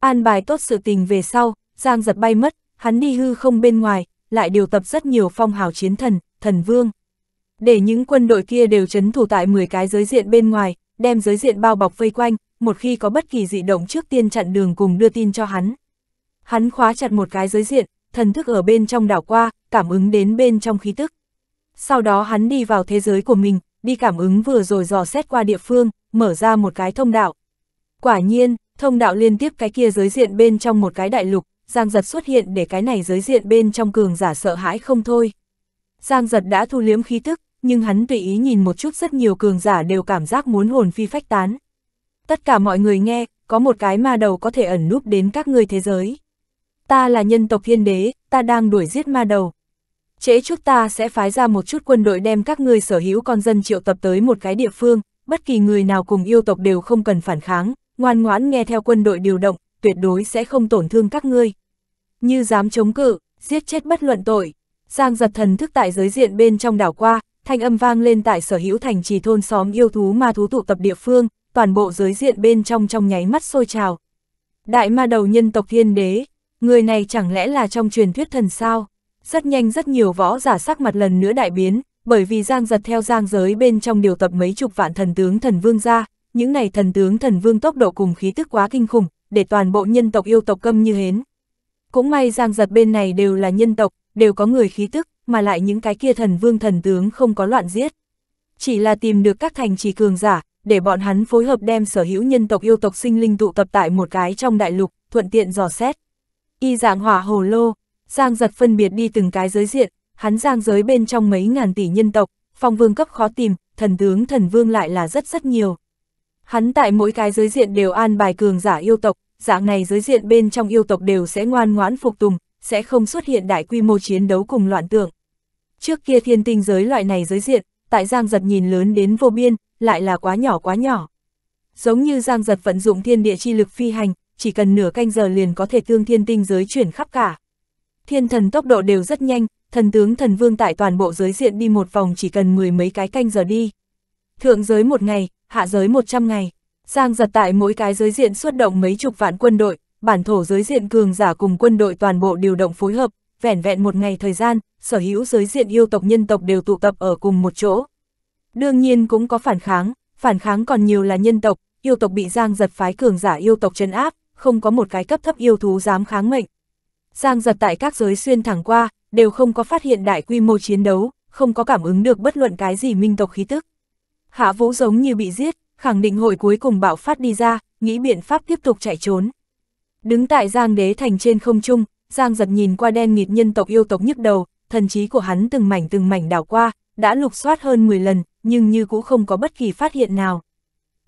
An bài tốt sự tình về sau, Giang giật bay mất, hắn đi hư không bên ngoài, lại điều tập rất nhiều phong hào chiến thần, thần vương. Để những quân đội kia đều chấn thủ tại 10 cái giới diện bên ngoài, đem giới diện bao bọc vây quanh, một khi có bất kỳ dị động trước tiên chặn đường cùng đưa tin cho hắn. Hắn khóa chặt một cái giới diện, thần thức ở bên trong đảo qua, cảm ứng đến bên trong khí tức sau đó hắn đi vào thế giới của mình, đi cảm ứng vừa rồi dò xét qua địa phương, mở ra một cái thông đạo. Quả nhiên, thông đạo liên tiếp cái kia giới diện bên trong một cái đại lục, Giang Giật xuất hiện để cái này giới diện bên trong cường giả sợ hãi không thôi. Giang Giật đã thu liếm khí tức, nhưng hắn tùy ý nhìn một chút rất nhiều cường giả đều cảm giác muốn hồn phi phách tán. Tất cả mọi người nghe, có một cái ma đầu có thể ẩn núp đến các người thế giới. Ta là nhân tộc thiên đế, ta đang đuổi giết ma đầu trễ chút ta sẽ phái ra một chút quân đội đem các ngươi sở hữu con dân triệu tập tới một cái địa phương, bất kỳ người nào cùng yêu tộc đều không cần phản kháng, ngoan ngoãn nghe theo quân đội điều động, tuyệt đối sẽ không tổn thương các ngươi. Như dám chống cự, giết chết bất luận tội. Giang giật thần thức tại giới diện bên trong đảo qua, thanh âm vang lên tại sở hữu thành trì thôn xóm yêu thú ma thú tụ tập địa phương, toàn bộ giới diện bên trong trong nháy mắt sôi trào. Đại ma đầu nhân tộc thiên đế, người này chẳng lẽ là trong truyền thuyết thần sao? rất nhanh rất nhiều võ giả sắc mặt lần nữa đại biến, bởi vì Giang giật theo Giang giới bên trong điều tập mấy chục vạn thần tướng thần vương ra, những này thần tướng thần vương tốc độ cùng khí tức quá kinh khủng, để toàn bộ nhân tộc yêu tộc câm như hến. Cũng may Giang giật bên này đều là nhân tộc, đều có người khí tức, mà lại những cái kia thần vương thần tướng không có loạn giết. Chỉ là tìm được các thành trì cường giả, để bọn hắn phối hợp đem sở hữu nhân tộc yêu tộc sinh linh tụ tập tại một cái trong đại lục, thuận tiện dò xét. Y dạng hỏa hồ lô, Giang giật phân biệt đi từng cái giới diện, hắn giang giới bên trong mấy ngàn tỷ nhân tộc, phong vương cấp khó tìm, thần tướng thần vương lại là rất rất nhiều. Hắn tại mỗi cái giới diện đều an bài cường giả yêu tộc, dạng này giới diện bên trong yêu tộc đều sẽ ngoan ngoãn phục tùng, sẽ không xuất hiện đại quy mô chiến đấu cùng loạn tượng. Trước kia thiên tinh giới loại này giới diện, tại giang giật nhìn lớn đến vô biên, lại là quá nhỏ quá nhỏ. Giống như giang giật vận dụng thiên địa chi lực phi hành, chỉ cần nửa canh giờ liền có thể tương thiên tinh giới chuyển khắp cả thiên thần tốc độ đều rất nhanh, thần tướng thần vương tại toàn bộ giới diện đi một vòng chỉ cần mười mấy cái canh giờ đi. Thượng giới một ngày, hạ giới một trăm ngày. Giang giật tại mỗi cái giới diện xuất động mấy chục vạn quân đội, bản thổ giới diện cường giả cùng quân đội toàn bộ điều động phối hợp, vẻn vẹn một ngày thời gian, sở hữu giới diện yêu tộc nhân tộc đều tụ tập ở cùng một chỗ. Đương nhiên cũng có phản kháng, phản kháng còn nhiều là nhân tộc, yêu tộc bị Giang giật phái cường giả yêu tộc trấn áp, không có một cái cấp thấp yêu thú dám kháng mệnh. Giang giật tại các giới xuyên thẳng qua, đều không có phát hiện đại quy mô chiến đấu, không có cảm ứng được bất luận cái gì minh tộc khí tức. Hạ vũ giống như bị giết, khẳng định hội cuối cùng bạo phát đi ra, nghĩ biện pháp tiếp tục chạy trốn. Đứng tại Giang đế thành trên không trung, Giang giật nhìn qua đen nghịt nhân tộc yêu tộc nhức đầu, thần trí của hắn từng mảnh từng mảnh đảo qua, đã lục soát hơn 10 lần, nhưng như cũng không có bất kỳ phát hiện nào.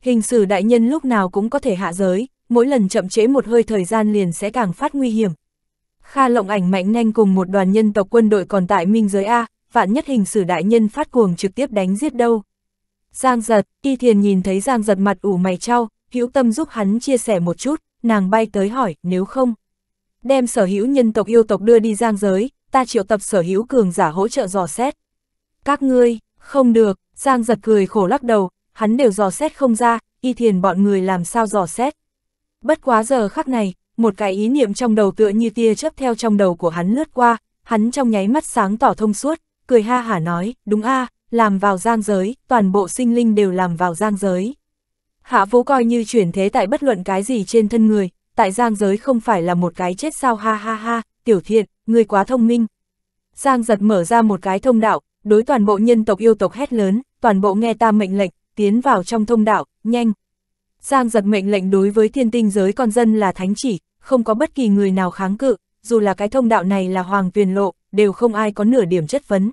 Hình sử đại nhân lúc nào cũng có thể hạ giới, mỗi lần chậm chế một hơi thời gian liền sẽ càng phát nguy hiểm, Kha lộng ảnh mạnh nhanh cùng một đoàn nhân tộc quân đội còn tại minh giới A, vạn nhất hình sử đại nhân phát cuồng trực tiếp đánh giết đâu. Giang giật, y thiền nhìn thấy giang giật mặt ủ mày trao, hữu tâm giúp hắn chia sẻ một chút, nàng bay tới hỏi, nếu không. Đem sở hữu nhân tộc yêu tộc đưa đi giang giới, ta triệu tập sở hữu cường giả hỗ trợ dò xét. Các ngươi, không được, giang giật cười khổ lắc đầu, hắn đều dò xét không ra, y thiền bọn người làm sao dò xét. Bất quá giờ khắc này, một cái ý niệm trong đầu tựa như tia chớp theo trong đầu của hắn lướt qua, hắn trong nháy mắt sáng tỏ thông suốt, cười ha hả nói, đúng a, à, làm vào giang giới, toàn bộ sinh linh đều làm vào giang giới. Hạ vũ coi như chuyển thế tại bất luận cái gì trên thân người, tại giang giới không phải là một cái chết sao ha ha ha, tiểu thiện, người quá thông minh. Giang giật mở ra một cái thông đạo, đối toàn bộ nhân tộc yêu tộc hét lớn, toàn bộ nghe ta mệnh lệnh, tiến vào trong thông đạo, nhanh. Giang giật mệnh lệnh đối với thiên tinh giới con dân là thánh chỉ, không có bất kỳ người nào kháng cự, dù là cái thông đạo này là hoàng tuyền lộ, đều không ai có nửa điểm chất vấn.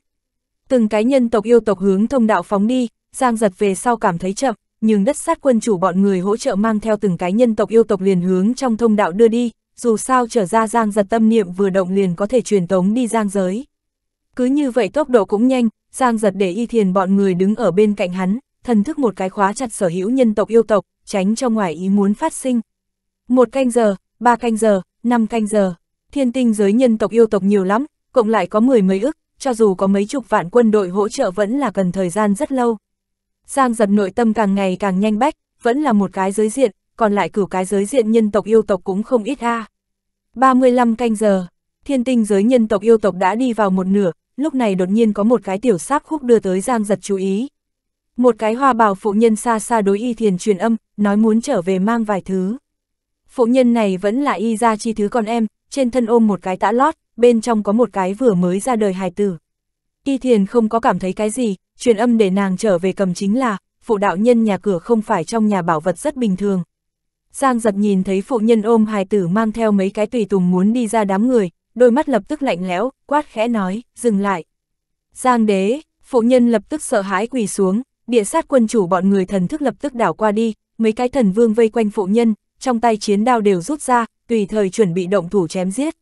Từng cái nhân tộc yêu tộc hướng thông đạo phóng đi, Giang giật về sau cảm thấy chậm, nhưng đất sát quân chủ bọn người hỗ trợ mang theo từng cái nhân tộc yêu tộc liền hướng trong thông đạo đưa đi, dù sao trở ra Giang giật tâm niệm vừa động liền có thể truyền tống đi Giang giới. Cứ như vậy tốc độ cũng nhanh, Giang giật để y thiền bọn người đứng ở bên cạnh hắn, thần thức một cái khóa chặt sở hữu nhân tộc yêu tộc, tránh cho ngoài ý muốn phát sinh. Một canh giờ, ba canh giờ, năm canh giờ. Thiên tinh giới nhân tộc yêu tộc nhiều lắm, cộng lại có mười mấy ức, cho dù có mấy chục vạn quân đội hỗ trợ vẫn là cần thời gian rất lâu. Giang giật nội tâm càng ngày càng nhanh bách, vẫn là một cái giới diện, còn lại cửu cái giới diện nhân tộc yêu tộc cũng không ít a. À. 35 canh giờ, thiên tinh giới nhân tộc yêu tộc đã đi vào một nửa, lúc này đột nhiên có một cái tiểu sắc khúc đưa tới Giang giật chú ý. Một cái hoa bào phụ nhân xa xa đối y thiền truyền âm, nói muốn trở về mang vài thứ phụ nhân này vẫn là y ra chi thứ con em, trên thân ôm một cái tã lót, bên trong có một cái vừa mới ra đời hài tử. Y thiền không có cảm thấy cái gì, truyền âm để nàng trở về cầm chính là, phụ đạo nhân nhà cửa không phải trong nhà bảo vật rất bình thường. Giang giật nhìn thấy phụ nhân ôm hài tử mang theo mấy cái tùy tùng muốn đi ra đám người, đôi mắt lập tức lạnh lẽo, quát khẽ nói, dừng lại. Giang đế, phụ nhân lập tức sợ hãi quỳ xuống, địa sát quân chủ bọn người thần thức lập tức đảo qua đi, mấy cái thần vương vây quanh phụ nhân, trong tay chiến đao đều rút ra, tùy thời chuẩn bị động thủ chém giết.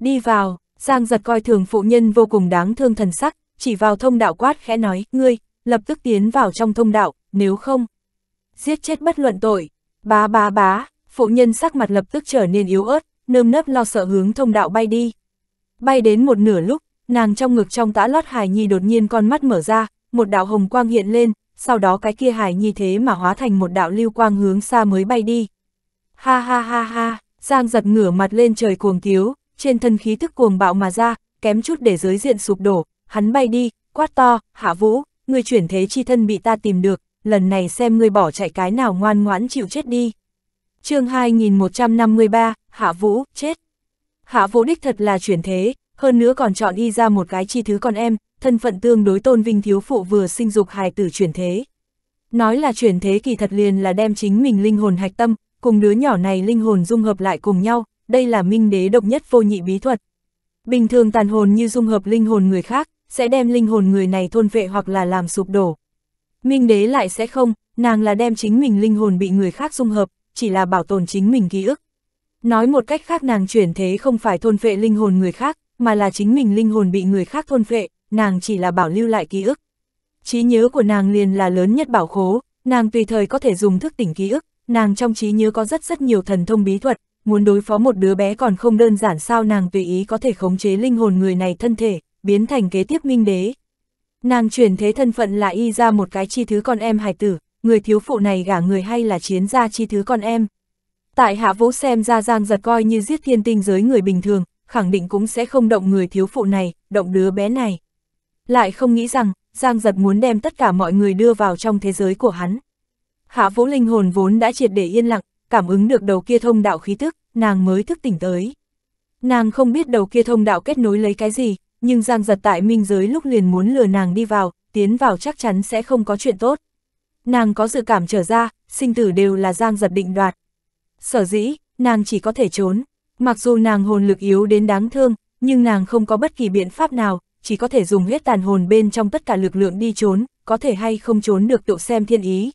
Đi vào, Giang giật coi thường phụ nhân vô cùng đáng thương thần sắc, chỉ vào thông đạo quát khẽ nói, ngươi, lập tức tiến vào trong thông đạo, nếu không, giết chết bất luận tội, bá bá bá, phụ nhân sắc mặt lập tức trở nên yếu ớt, nơm nớp lo sợ hướng thông đạo bay đi. Bay đến một nửa lúc, nàng trong ngực trong tã lót hài nhi đột nhiên con mắt mở ra, một đạo hồng quang hiện lên, sau đó cái kia hài nhi thế mà hóa thành một đạo lưu quang hướng xa mới bay đi. Ha ha ha ha, Giang giật ngửa mặt lên trời cuồng tiếu, trên thân khí thức cuồng bạo mà ra, kém chút để giới diện sụp đổ, hắn bay đi, quát to, hạ vũ, người chuyển thế chi thân bị ta tìm được, lần này xem ngươi bỏ chạy cái nào ngoan ngoãn chịu chết đi. chương 2153, hạ vũ, chết. Hạ vũ đích thật là chuyển thế, hơn nữa còn chọn y ra một cái chi thứ con em, thân phận tương đối tôn vinh thiếu phụ vừa sinh dục hài tử chuyển thế. Nói là chuyển thế kỳ thật liền là đem chính mình linh hồn hạch tâm, cùng đứa nhỏ này linh hồn dung hợp lại cùng nhau, đây là minh đế độc nhất vô nhị bí thuật. Bình thường tàn hồn như dung hợp linh hồn người khác, sẽ đem linh hồn người này thôn vệ hoặc là làm sụp đổ. Minh đế lại sẽ không, nàng là đem chính mình linh hồn bị người khác dung hợp, chỉ là bảo tồn chính mình ký ức. Nói một cách khác nàng chuyển thế không phải thôn vệ linh hồn người khác, mà là chính mình linh hồn bị người khác thôn vệ, nàng chỉ là bảo lưu lại ký ức. Trí nhớ của nàng liền là lớn nhất bảo khố, nàng tùy thời có thể dùng thức tỉnh ký ức, nàng trong trí nhớ có rất rất nhiều thần thông bí thuật, muốn đối phó một đứa bé còn không đơn giản sao nàng tùy ý có thể khống chế linh hồn người này thân thể, biến thành kế tiếp minh đế. Nàng chuyển thế thân phận là y ra một cái chi thứ con em hài tử, người thiếu phụ này gả người hay là chiến gia chi thứ con em. Tại hạ vũ xem ra giang giật coi như giết thiên tinh giới người bình thường, khẳng định cũng sẽ không động người thiếu phụ này, động đứa bé này. Lại không nghĩ rằng, giang giật muốn đem tất cả mọi người đưa vào trong thế giới của hắn, Hạ vũ linh hồn vốn đã triệt để yên lặng, cảm ứng được đầu kia thông đạo khí tức, nàng mới thức tỉnh tới. Nàng không biết đầu kia thông đạo kết nối lấy cái gì, nhưng Giang giật tại minh giới lúc liền muốn lừa nàng đi vào, tiến vào chắc chắn sẽ không có chuyện tốt. Nàng có dự cảm trở ra, sinh tử đều là Giang giật định đoạt. Sở dĩ, nàng chỉ có thể trốn. Mặc dù nàng hồn lực yếu đến đáng thương, nhưng nàng không có bất kỳ biện pháp nào, chỉ có thể dùng huyết tàn hồn bên trong tất cả lực lượng đi trốn, có thể hay không trốn được tự xem thiên ý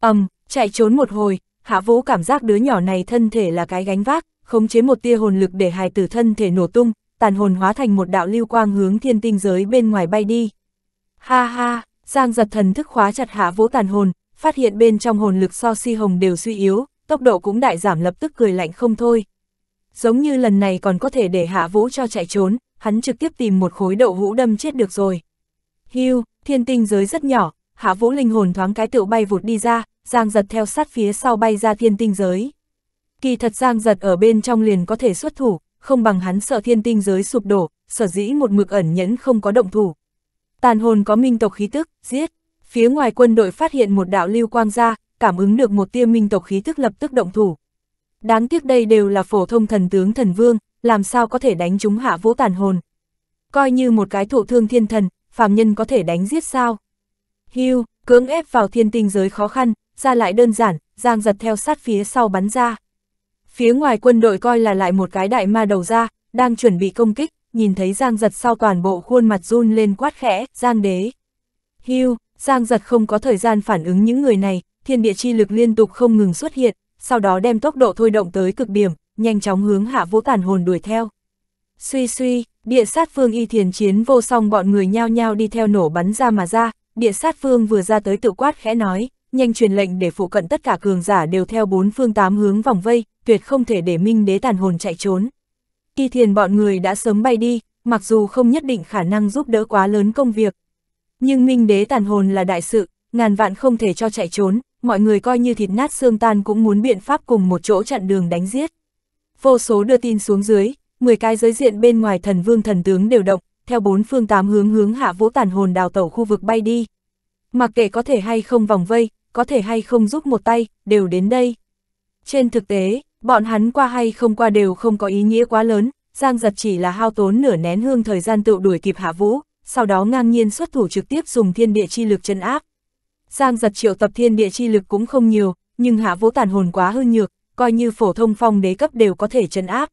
ầm, chạy trốn một hồi, Hạ Vũ cảm giác đứa nhỏ này thân thể là cái gánh vác, khống chế một tia hồn lực để hài tử thân thể nổ tung, tàn hồn hóa thành một đạo lưu quang hướng thiên tinh giới bên ngoài bay đi. Ha ha, Giang giật thần thức khóa chặt Hạ Vũ tàn hồn, phát hiện bên trong hồn lực so si hồng đều suy yếu, tốc độ cũng đại giảm lập tức cười lạnh không thôi. Giống như lần này còn có thể để Hạ Vũ cho chạy trốn, hắn trực tiếp tìm một khối đậu hũ đâm chết được rồi. Hưu, thiên tinh giới rất nhỏ, hạ vũ linh hồn thoáng cái tựu bay vụt đi ra, giang giật theo sát phía sau bay ra thiên tinh giới. Kỳ thật giang giật ở bên trong liền có thể xuất thủ, không bằng hắn sợ thiên tinh giới sụp đổ, sở dĩ một mực ẩn nhẫn không có động thủ. Tàn hồn có minh tộc khí tức, giết. Phía ngoài quân đội phát hiện một đạo lưu quang ra, cảm ứng được một tia minh tộc khí tức lập tức động thủ. Đáng tiếc đây đều là phổ thông thần tướng thần vương, làm sao có thể đánh chúng hạ vũ tàn hồn. Coi như một cái thụ thương thiên thần, phàm nhân có thể đánh giết sao. Hưu, cưỡng ép vào thiên tinh giới khó khăn, ra lại đơn giản, giang giật theo sát phía sau bắn ra. Phía ngoài quân đội coi là lại một cái đại ma đầu ra, đang chuẩn bị công kích, nhìn thấy giang giật sau toàn bộ khuôn mặt run lên quát khẽ, giang đế. Hưu, giang giật không có thời gian phản ứng những người này, thiên địa chi lực liên tục không ngừng xuất hiện, sau đó đem tốc độ thôi động tới cực điểm, nhanh chóng hướng hạ vũ tàn hồn đuổi theo. Suy suy, địa sát phương y thiền chiến vô song bọn người nhao nhao đi theo nổ bắn ra mà ra, địa sát phương vừa ra tới tự quát khẽ nói, nhanh truyền lệnh để phụ cận tất cả cường giả đều theo bốn phương tám hướng vòng vây, tuyệt không thể để minh đế tàn hồn chạy trốn. Kỳ thiền bọn người đã sớm bay đi, mặc dù không nhất định khả năng giúp đỡ quá lớn công việc. Nhưng minh đế tàn hồn là đại sự, ngàn vạn không thể cho chạy trốn, mọi người coi như thịt nát xương tan cũng muốn biện pháp cùng một chỗ chặn đường đánh giết. Vô số đưa tin xuống dưới, 10 cái giới diện bên ngoài thần vương thần tướng đều động, theo bốn phương tám hướng hướng hạ vũ tàn hồn đào tẩu khu vực bay đi. Mặc kệ có thể hay không vòng vây, có thể hay không giúp một tay, đều đến đây. Trên thực tế, bọn hắn qua hay không qua đều không có ý nghĩa quá lớn, Giang giật chỉ là hao tốn nửa nén hương thời gian tự đuổi kịp hạ vũ, sau đó ngang nhiên xuất thủ trực tiếp dùng thiên địa chi lực chân áp. Giang giật triệu tập thiên địa chi lực cũng không nhiều, nhưng hạ vũ tàn hồn quá hư nhược, coi như phổ thông phong đế cấp đều có thể chân áp.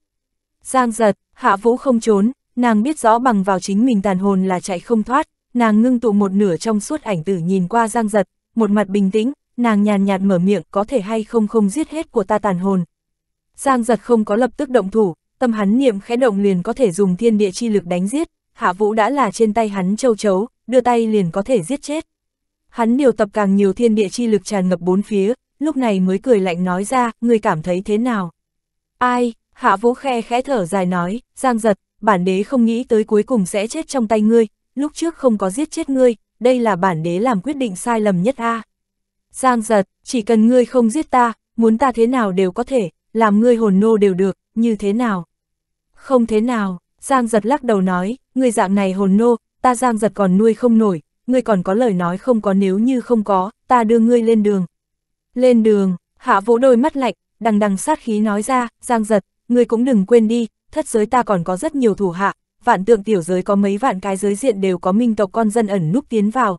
Giang giật, hạ vũ không trốn, Nàng biết rõ bằng vào chính mình tàn hồn là chạy không thoát, nàng ngưng tụ một nửa trong suốt ảnh tử nhìn qua giang giật, một mặt bình tĩnh, nàng nhàn nhạt mở miệng có thể hay không không giết hết của ta tàn hồn. Giang giật không có lập tức động thủ, tâm hắn niệm khẽ động liền có thể dùng thiên địa chi lực đánh giết, hạ vũ đã là trên tay hắn châu chấu, đưa tay liền có thể giết chết. Hắn điều tập càng nhiều thiên địa chi lực tràn ngập bốn phía, lúc này mới cười lạnh nói ra, người cảm thấy thế nào? Ai? Hạ vũ khe khẽ thở dài nói, giang giật, bản đế không nghĩ tới cuối cùng sẽ chết trong tay ngươi, lúc trước không có giết chết ngươi, đây là bản đế làm quyết định sai lầm nhất a. Giang giật, chỉ cần ngươi không giết ta, muốn ta thế nào đều có thể, làm ngươi hồn nô đều được, như thế nào? Không thế nào, Giang giật lắc đầu nói, ngươi dạng này hồn nô, ta Giang giật còn nuôi không nổi, ngươi còn có lời nói không có nếu như không có, ta đưa ngươi lên đường. Lên đường, hạ vỗ đôi mắt lạnh, đằng đằng sát khí nói ra, Giang giật, ngươi cũng đừng quên đi, thất giới ta còn có rất nhiều thủ hạ, vạn tượng tiểu giới có mấy vạn cái giới diện đều có minh tộc con dân ẩn núp tiến vào.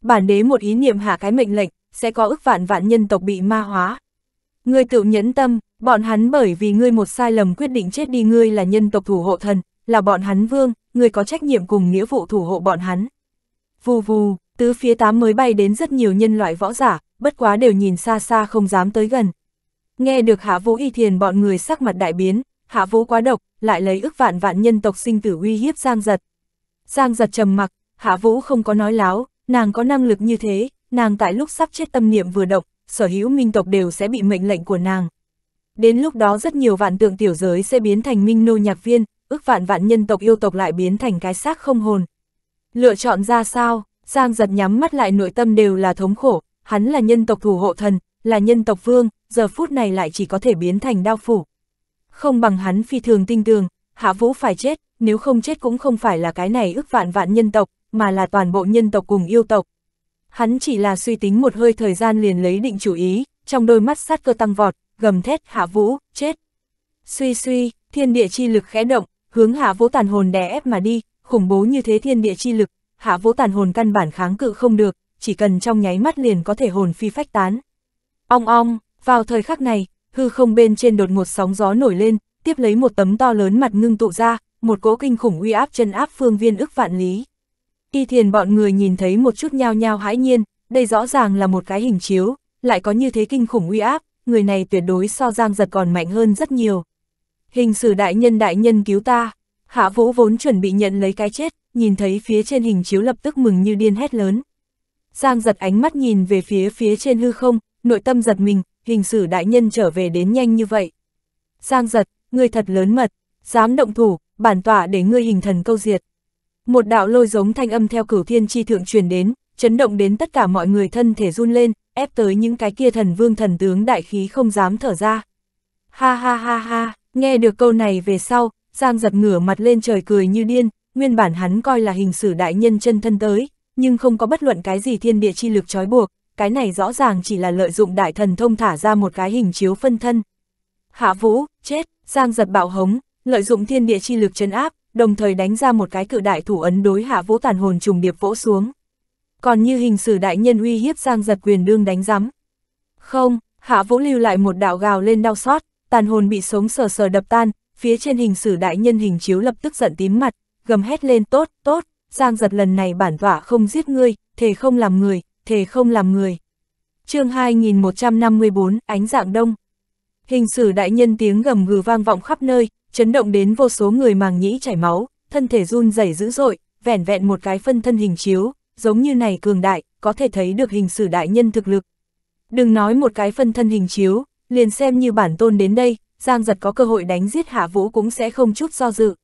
Bản đế một ý niệm hạ cái mệnh lệnh, sẽ có ức vạn vạn nhân tộc bị ma hóa. Ngươi tự nhẫn tâm, bọn hắn bởi vì ngươi một sai lầm quyết định chết đi ngươi là nhân tộc thủ hộ thần, là bọn hắn vương, ngươi có trách nhiệm cùng nghĩa vụ thủ hộ bọn hắn. Vù vù, tứ phía tám mới bay đến rất nhiều nhân loại võ giả, bất quá đều nhìn xa xa không dám tới gần. Nghe được hạ vũ y thiền bọn người sắc mặt đại biến, hạ vũ quá độc, lại lấy ức vạn vạn nhân tộc sinh tử uy hiếp Giang Giật. Giang Giật trầm mặc, hạ vũ không có nói láo, nàng có năng lực như thế, nàng tại lúc sắp chết tâm niệm vừa động, sở hữu minh tộc đều sẽ bị mệnh lệnh của nàng. Đến lúc đó rất nhiều vạn tượng tiểu giới sẽ biến thành minh nô nhạc viên, ước vạn vạn nhân tộc yêu tộc lại biến thành cái xác không hồn. Lựa chọn ra sao, Giang giật nhắm mắt lại nội tâm đều là thống khổ, hắn là nhân tộc thủ hộ thần, là nhân tộc vương, giờ phút này lại chỉ có thể biến thành đao phủ. Không bằng hắn phi thường tinh tường, Hạ Vũ phải chết, nếu không chết cũng không phải là cái này ước vạn vạn nhân tộc, mà là toàn bộ nhân tộc cùng yêu tộc. Hắn chỉ là suy tính một hơi thời gian liền lấy định chủ ý, trong đôi mắt sát cơ tăng vọt, gầm thét Hạ Vũ, chết. Suy suy, thiên địa chi lực khẽ động, hướng Hạ Vũ tàn hồn đè ép mà đi, khủng bố như thế thiên địa chi lực, Hạ Vũ tàn hồn căn bản kháng cự không được, chỉ cần trong nháy mắt liền có thể hồn phi phách tán. Ong ong, vào thời khắc này, hư không bên trên đột ngột sóng gió nổi lên, tiếp lấy một tấm to lớn mặt ngưng tụ ra, một cỗ kinh khủng uy áp chân áp phương viên ức vạn lý. Y thiền bọn người nhìn thấy một chút nhao nhao hãi nhiên, đây rõ ràng là một cái hình chiếu, lại có như thế kinh khủng uy áp, người này tuyệt đối so giang giật còn mạnh hơn rất nhiều. Hình sử đại nhân đại nhân cứu ta, hạ vũ vốn chuẩn bị nhận lấy cái chết, nhìn thấy phía trên hình chiếu lập tức mừng như điên hét lớn. Giang giật ánh mắt nhìn về phía phía trên hư không, nội tâm giật mình, hình sử đại nhân trở về đến nhanh như vậy. Giang giật, ngươi thật lớn mật, dám động thủ, bản tọa để ngươi hình thần câu diệt. Một đạo lôi giống thanh âm theo cửu thiên chi thượng truyền đến, chấn động đến tất cả mọi người thân thể run lên, ép tới những cái kia thần vương thần tướng đại khí không dám thở ra. Ha ha ha ha, nghe được câu này về sau, Giang giật ngửa mặt lên trời cười như điên, nguyên bản hắn coi là hình sử đại nhân chân thân tới, nhưng không có bất luận cái gì thiên địa chi lực trói buộc, cái này rõ ràng chỉ là lợi dụng đại thần thông thả ra một cái hình chiếu phân thân. Hạ vũ, chết, giang giật bạo hống, lợi dụng thiên địa chi lực chấn áp, đồng thời đánh ra một cái cự đại thủ ấn đối hạ vũ tàn hồn trùng điệp vỗ xuống. Còn như hình sử đại nhân uy hiếp giang giật quyền đương đánh giám. Không, hạ vũ lưu lại một đạo gào lên đau xót, tàn hồn bị sống sờ sờ đập tan, phía trên hình sử đại nhân hình chiếu lập tức giận tím mặt, gầm hét lên tốt, tốt, giang giật lần này bản tỏa không giết ngươi, thề không làm người, thề không làm người. chương 2154, ánh dạng đông. Hình sử đại nhân tiếng gầm gừ vang vọng khắp nơi, chấn động đến vô số người màng nhĩ chảy máu, thân thể run rẩy dữ dội, vẻn vẹn một cái phân thân hình chiếu, giống như này cường đại, có thể thấy được hình sử đại nhân thực lực. Đừng nói một cái phân thân hình chiếu, liền xem như bản tôn đến đây, Giang giật có cơ hội đánh giết Hạ Vũ cũng sẽ không chút do dự.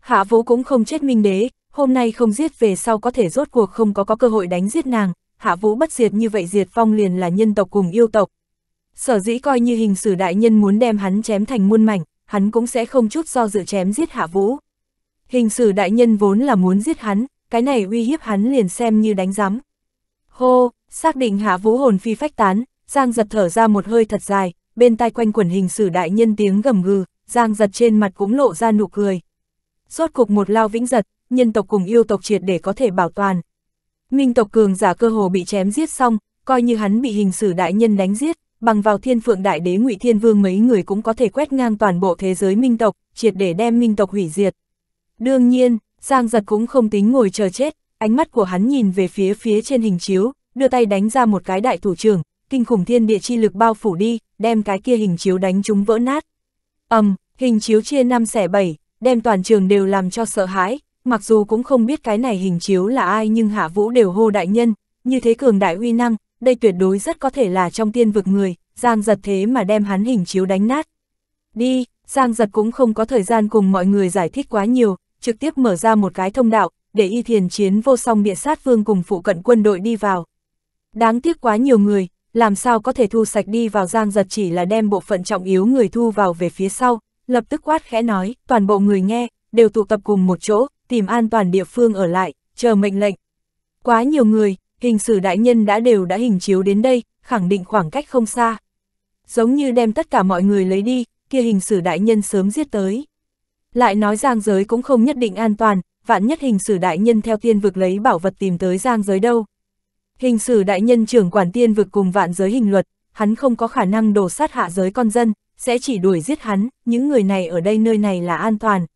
Hạ Vũ cũng không chết minh đế, hôm nay không giết về sau có thể rốt cuộc không có có cơ hội đánh giết nàng, hạ vũ bất diệt như vậy diệt phong liền là nhân tộc cùng yêu tộc. Sở dĩ coi như hình sử đại nhân muốn đem hắn chém thành muôn mảnh, hắn cũng sẽ không chút do dự chém giết hạ vũ. Hình sử đại nhân vốn là muốn giết hắn, cái này uy hiếp hắn liền xem như đánh giám. Hô, xác định hạ vũ hồn phi phách tán, Giang giật thở ra một hơi thật dài, bên tai quanh quẩn hình sử đại nhân tiếng gầm gừ, Giang giật trên mặt cũng lộ ra nụ cười. Rốt cục một lao vĩnh giật, nhân tộc cùng yêu tộc triệt để có thể bảo toàn, Minh tộc cường giả cơ hồ bị chém giết xong, coi như hắn bị hình sử đại nhân đánh giết, bằng vào thiên phượng đại đế ngụy thiên vương mấy người cũng có thể quét ngang toàn bộ thế giới minh tộc, triệt để đem minh tộc hủy diệt. Đương nhiên, Giang giật cũng không tính ngồi chờ chết, ánh mắt của hắn nhìn về phía phía trên hình chiếu, đưa tay đánh ra một cái đại thủ trưởng, kinh khủng thiên địa chi lực bao phủ đi, đem cái kia hình chiếu đánh chúng vỡ nát. ầm, um, hình chiếu chia năm xẻ bảy, đem toàn trường đều làm cho sợ hãi, mặc dù cũng không biết cái này hình chiếu là ai nhưng Hạ Vũ đều hô đại nhân, như thế cường đại uy năng, đây tuyệt đối rất có thể là trong tiên vực người, Giang giật thế mà đem hắn hình chiếu đánh nát. Đi, Giang giật cũng không có thời gian cùng mọi người giải thích quá nhiều, trực tiếp mở ra một cái thông đạo, để y thiền chiến vô song địa sát vương cùng phụ cận quân đội đi vào. Đáng tiếc quá nhiều người, làm sao có thể thu sạch đi vào Giang giật chỉ là đem bộ phận trọng yếu người thu vào về phía sau, lập tức quát khẽ nói, toàn bộ người nghe, đều tụ tập cùng một chỗ, tìm an toàn địa phương ở lại, chờ mệnh lệnh. Quá nhiều người, hình sử đại nhân đã đều đã hình chiếu đến đây, khẳng định khoảng cách không xa. Giống như đem tất cả mọi người lấy đi, kia hình sử đại nhân sớm giết tới. Lại nói giang giới cũng không nhất định an toàn, vạn nhất hình sử đại nhân theo tiên vực lấy bảo vật tìm tới giang giới đâu. Hình sử đại nhân trưởng quản tiên vực cùng vạn giới hình luật, hắn không có khả năng đổ sát hạ giới con dân, sẽ chỉ đuổi giết hắn, những người này ở đây nơi này là an toàn,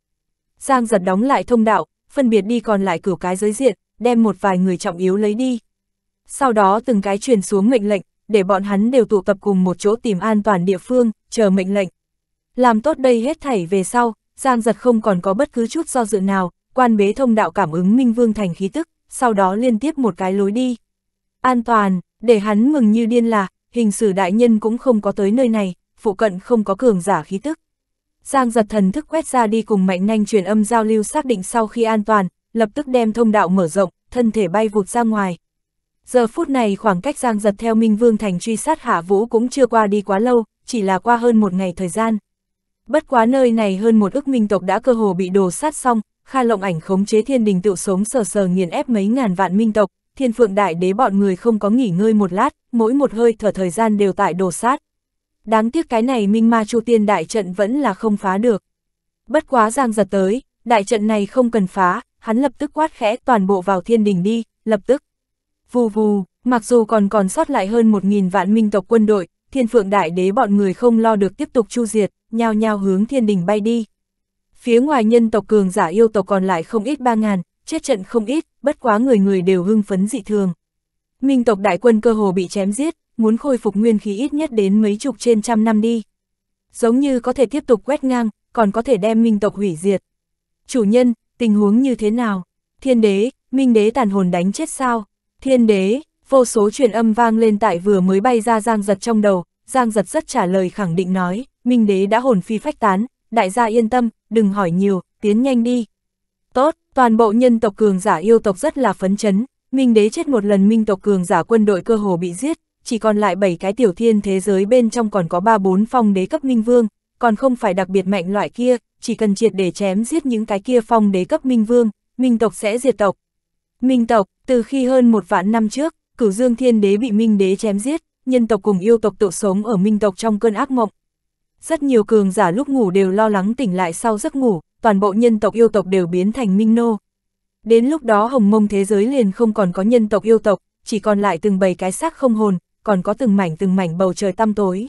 Giang giật đóng lại thông đạo, phân biệt đi còn lại cửa cái giới diện, đem một vài người trọng yếu lấy đi. Sau đó từng cái truyền xuống mệnh lệnh, để bọn hắn đều tụ tập cùng một chỗ tìm an toàn địa phương, chờ mệnh lệnh. Làm tốt đây hết thảy về sau, Giang giật không còn có bất cứ chút do dự nào, quan bế thông đạo cảm ứng Minh Vương thành khí tức, sau đó liên tiếp một cái lối đi. An toàn, để hắn mừng như điên là, hình sử đại nhân cũng không có tới nơi này, phụ cận không có cường giả khí tức. Giang giật thần thức quét ra đi cùng mạnh nhanh truyền âm giao lưu xác định sau khi an toàn, lập tức đem thông đạo mở rộng, thân thể bay vụt ra ngoài. Giờ phút này khoảng cách giang giật theo Minh Vương Thành truy sát Hạ Vũ cũng chưa qua đi quá lâu, chỉ là qua hơn một ngày thời gian. Bất quá nơi này hơn một ức minh tộc đã cơ hồ bị đồ sát xong, Kha Lộng Ảnh khống chế thiên đình tự sống sờ sờ nghiền ép mấy ngàn vạn minh tộc, thiên phượng đại đế bọn người không có nghỉ ngơi một lát, mỗi một hơi thở thời gian đều tại đồ sát. Đáng tiếc cái này minh ma chu tiên đại trận vẫn là không phá được. Bất quá giang giật tới, đại trận này không cần phá, hắn lập tức quát khẽ toàn bộ vào thiên đình đi, lập tức. Vù vù, mặc dù còn còn sót lại hơn một nghìn vạn minh tộc quân đội, thiên phượng đại đế bọn người không lo được tiếp tục chu diệt, nhao nhao hướng thiên đình bay đi. Phía ngoài nhân tộc cường giả yêu tộc còn lại không ít ba ngàn, chết trận không ít, bất quá người người đều hưng phấn dị thường. Minh tộc đại quân cơ hồ bị chém giết, muốn khôi phục nguyên khí ít nhất đến mấy chục trên trăm năm đi. Giống như có thể tiếp tục quét ngang, còn có thể đem minh tộc hủy diệt. Chủ nhân, tình huống như thế nào? Thiên đế, minh đế tàn hồn đánh chết sao? Thiên đế, vô số truyền âm vang lên tại vừa mới bay ra giang giật trong đầu, giang giật rất trả lời khẳng định nói, minh đế đã hồn phi phách tán, đại gia yên tâm, đừng hỏi nhiều, tiến nhanh đi. Tốt, toàn bộ nhân tộc cường giả yêu tộc rất là phấn chấn, minh đế chết một lần minh tộc cường giả quân đội cơ hồ bị giết, chỉ còn lại 7 cái tiểu thiên thế giới bên trong còn có 3-4 phong đế cấp minh vương, còn không phải đặc biệt mạnh loại kia, chỉ cần triệt để chém giết những cái kia phong đế cấp minh vương, minh tộc sẽ diệt tộc. Minh tộc, từ khi hơn một vạn năm trước, cửu dương thiên đế bị minh đế chém giết, nhân tộc cùng yêu tộc tự sống ở minh tộc trong cơn ác mộng. Rất nhiều cường giả lúc ngủ đều lo lắng tỉnh lại sau giấc ngủ, toàn bộ nhân tộc yêu tộc đều biến thành minh nô. Đến lúc đó hồng mông thế giới liền không còn có nhân tộc yêu tộc, chỉ còn lại từng bầy cái xác không hồn, còn có từng mảnh từng mảnh bầu trời tăm tối.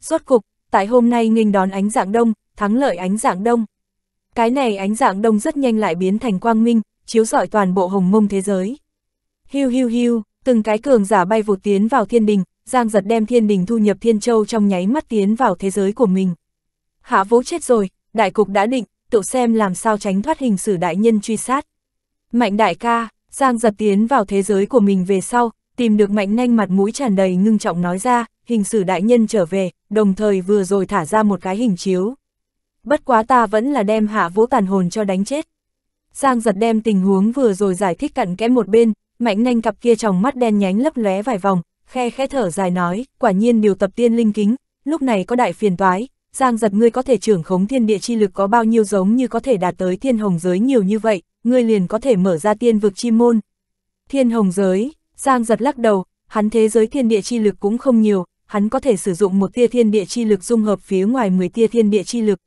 Rốt cục, tại hôm nay nghênh đón ánh dạng đông, thắng lợi ánh dạng đông. Cái này ánh dạng đông rất nhanh lại biến thành quang minh, chiếu rọi toàn bộ hồng mông thế giới. Hiu hiu hiu, từng cái cường giả bay vụt tiến vào thiên đình, Giang giật đem thiên đình thu nhập thiên châu trong nháy mắt tiến vào thế giới của mình. Hạ vũ chết rồi, đại cục đã định, tự xem làm sao tránh thoát hình xử đại nhân truy sát. Mạnh đại ca, Giang giật tiến vào thế giới của mình về sau, tìm được mạnh nanh mặt mũi tràn đầy ngưng trọng nói ra, hình sử đại nhân trở về, đồng thời vừa rồi thả ra một cái hình chiếu. Bất quá ta vẫn là đem hạ vũ tàn hồn cho đánh chết. Giang giật đem tình huống vừa rồi giải thích cặn kẽ một bên, mạnh nanh cặp kia trong mắt đen nhánh lấp lóe vài vòng, khe khẽ thở dài nói, quả nhiên điều tập tiên linh kính, lúc này có đại phiền toái, Giang giật ngươi có thể trưởng khống thiên địa chi lực có bao nhiêu giống như có thể đạt tới thiên hồng giới nhiều như vậy, ngươi liền có thể mở ra tiên vực chi môn. Thiên hồng giới, Giang giật lắc đầu, hắn thế giới thiên địa chi lực cũng không nhiều, hắn có thể sử dụng một tia thiên địa chi lực dung hợp phía ngoài 10 tia thiên địa chi lực.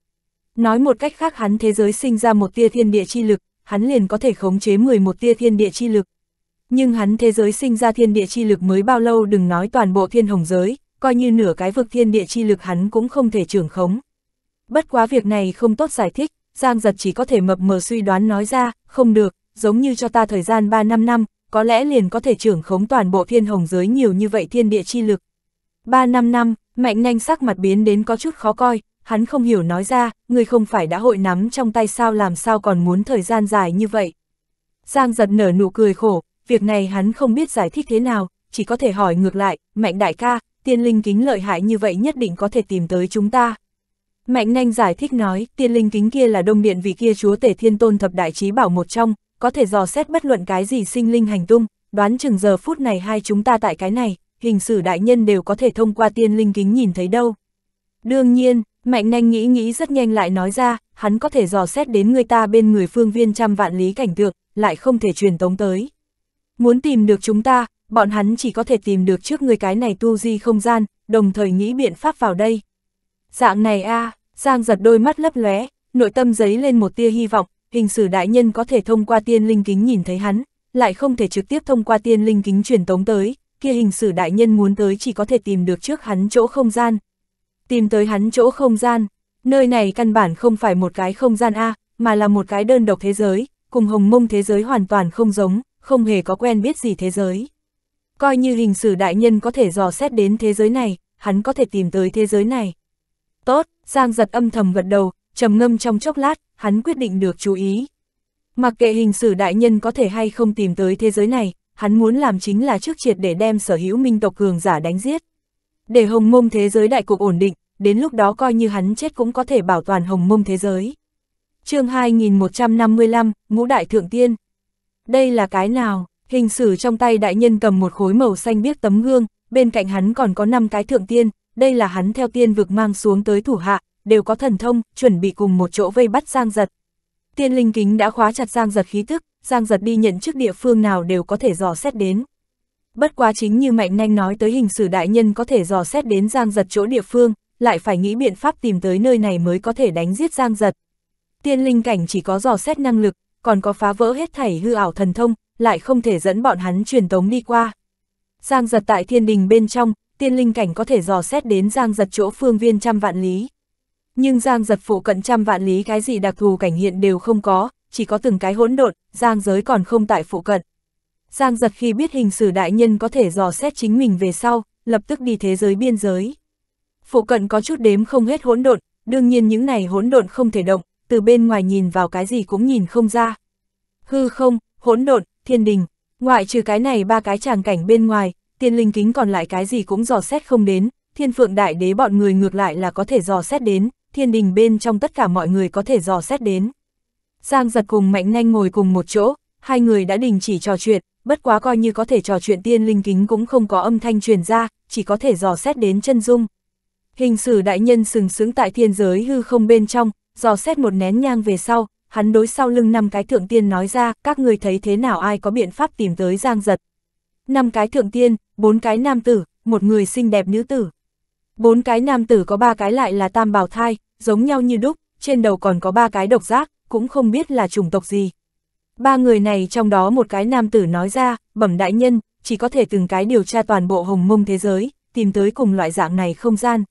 Nói một cách khác hắn thế giới sinh ra một tia thiên địa chi lực, hắn liền có thể khống chế 11 tia thiên địa chi lực. Nhưng hắn thế giới sinh ra thiên địa chi lực mới bao lâu đừng nói toàn bộ thiên hồng giới, coi như nửa cái vực thiên địa chi lực hắn cũng không thể trưởng khống. Bất quá việc này không tốt giải thích, Giang giật chỉ có thể mập mờ suy đoán nói ra, không được, giống như cho ta thời gian 3 năm năm, có lẽ liền có thể trưởng khống toàn bộ thiên hồng giới nhiều như vậy thiên địa chi lực. Ba năm năm, mạnh nhanh sắc mặt biến đến có chút khó coi, hắn không hiểu nói ra, người không phải đã hội nắm trong tay sao làm sao còn muốn thời gian dài như vậy. Giang giật nở nụ cười khổ, việc này hắn không biết giải thích thế nào, chỉ có thể hỏi ngược lại, mạnh đại ca, tiên linh kính lợi hại như vậy nhất định có thể tìm tới chúng ta. Mạnh nhanh giải thích nói, tiên linh kính kia là đông điện vì kia chúa tể thiên tôn thập đại trí bảo một trong, có thể dò xét bất luận cái gì sinh linh hành tung, đoán chừng giờ phút này hai chúng ta tại cái này, hình sử đại nhân đều có thể thông qua tiên linh kính nhìn thấy đâu. Đương nhiên, Mạnh Nanh nghĩ nghĩ rất nhanh lại nói ra, hắn có thể dò xét đến người ta bên người phương viên trăm vạn lý cảnh tượng, lại không thể truyền tống tới. Muốn tìm được chúng ta, bọn hắn chỉ có thể tìm được trước người cái này tu di không gian, đồng thời nghĩ biện pháp vào đây. Dạng này a à, Giang giật đôi mắt lấp lóe, nội tâm giấy lên một tia hy vọng, hình sử đại nhân có thể thông qua tiên linh kính nhìn thấy hắn, lại không thể trực tiếp thông qua tiên linh kính truyền tống tới, kia hình sử đại nhân muốn tới chỉ có thể tìm được trước hắn chỗ không gian. Tìm tới hắn chỗ không gian, nơi này căn bản không phải một cái không gian A, mà là một cái đơn độc thế giới, cùng hồng mông thế giới hoàn toàn không giống, không hề có quen biết gì thế giới. Coi như hình sử đại nhân có thể dò xét đến thế giới này, hắn có thể tìm tới thế giới này. Tốt, Giang giật âm thầm gật đầu, trầm ngâm trong chốc lát, hắn quyết định được chú ý. Mặc kệ hình sử đại nhân có thể hay không tìm tới thế giới này, hắn muốn làm chính là trước triệt để đem sở hữu minh tộc cường giả đánh giết. Để hồng mông thế giới đại cục ổn định, đến lúc đó coi như hắn chết cũng có thể bảo toàn hồng mông thế giới. chương 2155, Ngũ Đại Thượng Tiên Đây là cái nào? Hình sử trong tay đại nhân cầm một khối màu xanh biếc tấm gương, bên cạnh hắn còn có 5 cái thượng tiên, đây là hắn theo tiên vực mang xuống tới thủ hạ, đều có thần thông, chuẩn bị cùng một chỗ vây bắt Giang Giật. Tiên linh kính đã khóa chặt Giang Giật khí tức, Giang Giật đi nhận trước địa phương nào đều có thể dò xét đến. Bất quá chính như Mạnh Nanh nói tới hình sử đại nhân có thể dò xét đến Giang Giật chỗ địa phương, lại phải nghĩ biện pháp tìm tới nơi này mới có thể đánh giết Giang Giật. Tiên linh cảnh chỉ có dò xét năng lực, còn có phá vỡ hết thảy hư ảo thần thông, lại không thể dẫn bọn hắn truyền tống đi qua. Giang Giật tại thiên đình bên trong, tiên linh cảnh có thể dò xét đến Giang Giật chỗ phương viên trăm vạn lý. Nhưng Giang giật phụ cận trăm vạn lý cái gì đặc thù cảnh hiện đều không có, chỉ có từng cái hỗn độn, Giang giới còn không tại phụ cận. Giang giật khi biết hình sử đại nhân có thể dò xét chính mình về sau, lập tức đi thế giới biên giới. Phụ cận có chút đếm không hết hỗn độn, đương nhiên những này hỗn độn không thể động, từ bên ngoài nhìn vào cái gì cũng nhìn không ra. Hư không, hỗn độn, thiên đình, ngoại trừ cái này ba cái tràng cảnh bên ngoài, tiên linh kính còn lại cái gì cũng dò xét không đến, thiên phượng đại đế bọn người ngược lại là có thể dò xét đến, thiên đình bên trong tất cả mọi người có thể dò xét đến. Giang giật cùng mạnh nhanh ngồi cùng một chỗ, hai người đã đình chỉ trò chuyện, bất quá coi như có thể trò chuyện tiên linh kính cũng không có âm thanh truyền ra, chỉ có thể dò xét đến chân dung. Hình sử đại nhân sừng sững tại thiên giới hư không bên trong, dò xét một nén nhang về sau, hắn đối sau lưng năm cái thượng tiên nói ra, các người thấy thế nào ai có biện pháp tìm tới giang giật. Năm cái thượng tiên, bốn cái nam tử, một người xinh đẹp nữ tử. Bốn cái nam tử có ba cái lại là tam bào thai, giống nhau như đúc, trên đầu còn có ba cái độc giác, cũng không biết là chủng tộc gì. Ba người này trong đó một cái nam tử nói ra, bẩm đại nhân, chỉ có thể từng cái điều tra toàn bộ hồng mông thế giới, tìm tới cùng loại dạng này không gian.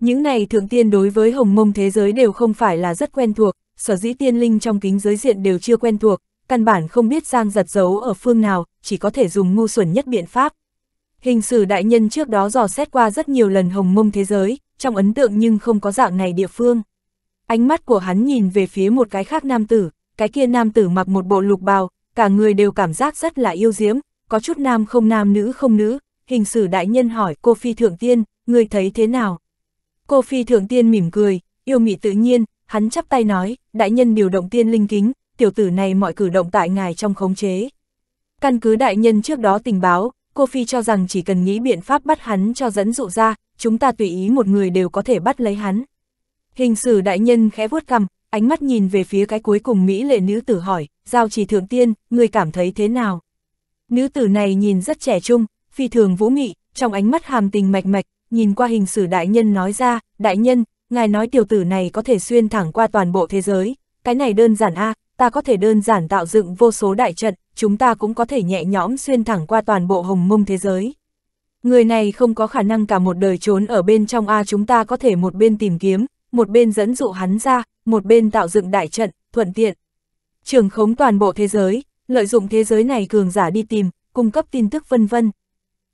Những này thượng tiên đối với hồng mông thế giới đều không phải là rất quen thuộc, sở dĩ tiên linh trong kính giới diện đều chưa quen thuộc, căn bản không biết giang giật giấu ở phương nào, chỉ có thể dùng ngu xuẩn nhất biện pháp. Hình sử đại nhân trước đó dò xét qua rất nhiều lần hồng mông thế giới, trong ấn tượng nhưng không có dạng này địa phương. Ánh mắt của hắn nhìn về phía một cái khác nam tử, cái kia nam tử mặc một bộ lục bào, cả người đều cảm giác rất là yêu diễm, có chút nam không nam nữ không nữ, hình sử đại nhân hỏi cô phi thượng tiên, người thấy thế nào? Cô phi thượng tiên mỉm cười, yêu mị tự nhiên, hắn chắp tay nói, đại nhân điều động tiên linh kính, tiểu tử này mọi cử động tại ngài trong khống chế. Căn cứ đại nhân trước đó tình báo, cô phi cho rằng chỉ cần nghĩ biện pháp bắt hắn cho dẫn dụ ra, chúng ta tùy ý một người đều có thể bắt lấy hắn. Hình sử đại nhân khẽ vuốt cằm, ánh mắt nhìn về phía cái cuối cùng Mỹ lệ nữ tử hỏi, giao chỉ thượng tiên, người cảm thấy thế nào? Nữ tử này nhìn rất trẻ trung, phi thường vũ nghị, trong ánh mắt hàm tình mạch mạch, nhìn qua hình sử đại nhân nói ra, đại nhân, ngài nói tiểu tử này có thể xuyên thẳng qua toàn bộ thế giới, cái này đơn giản a ta có thể đơn giản tạo dựng vô số đại trận, chúng ta cũng có thể nhẹ nhõm xuyên thẳng qua toàn bộ hồng mông thế giới. Người này không có khả năng cả một đời trốn ở bên trong A chúng ta có thể một bên tìm kiếm, một bên dẫn dụ hắn ra, một bên tạo dựng đại trận, thuận tiện. Trường khống toàn bộ thế giới, lợi dụng thế giới này cường giả đi tìm, cung cấp tin tức vân vân.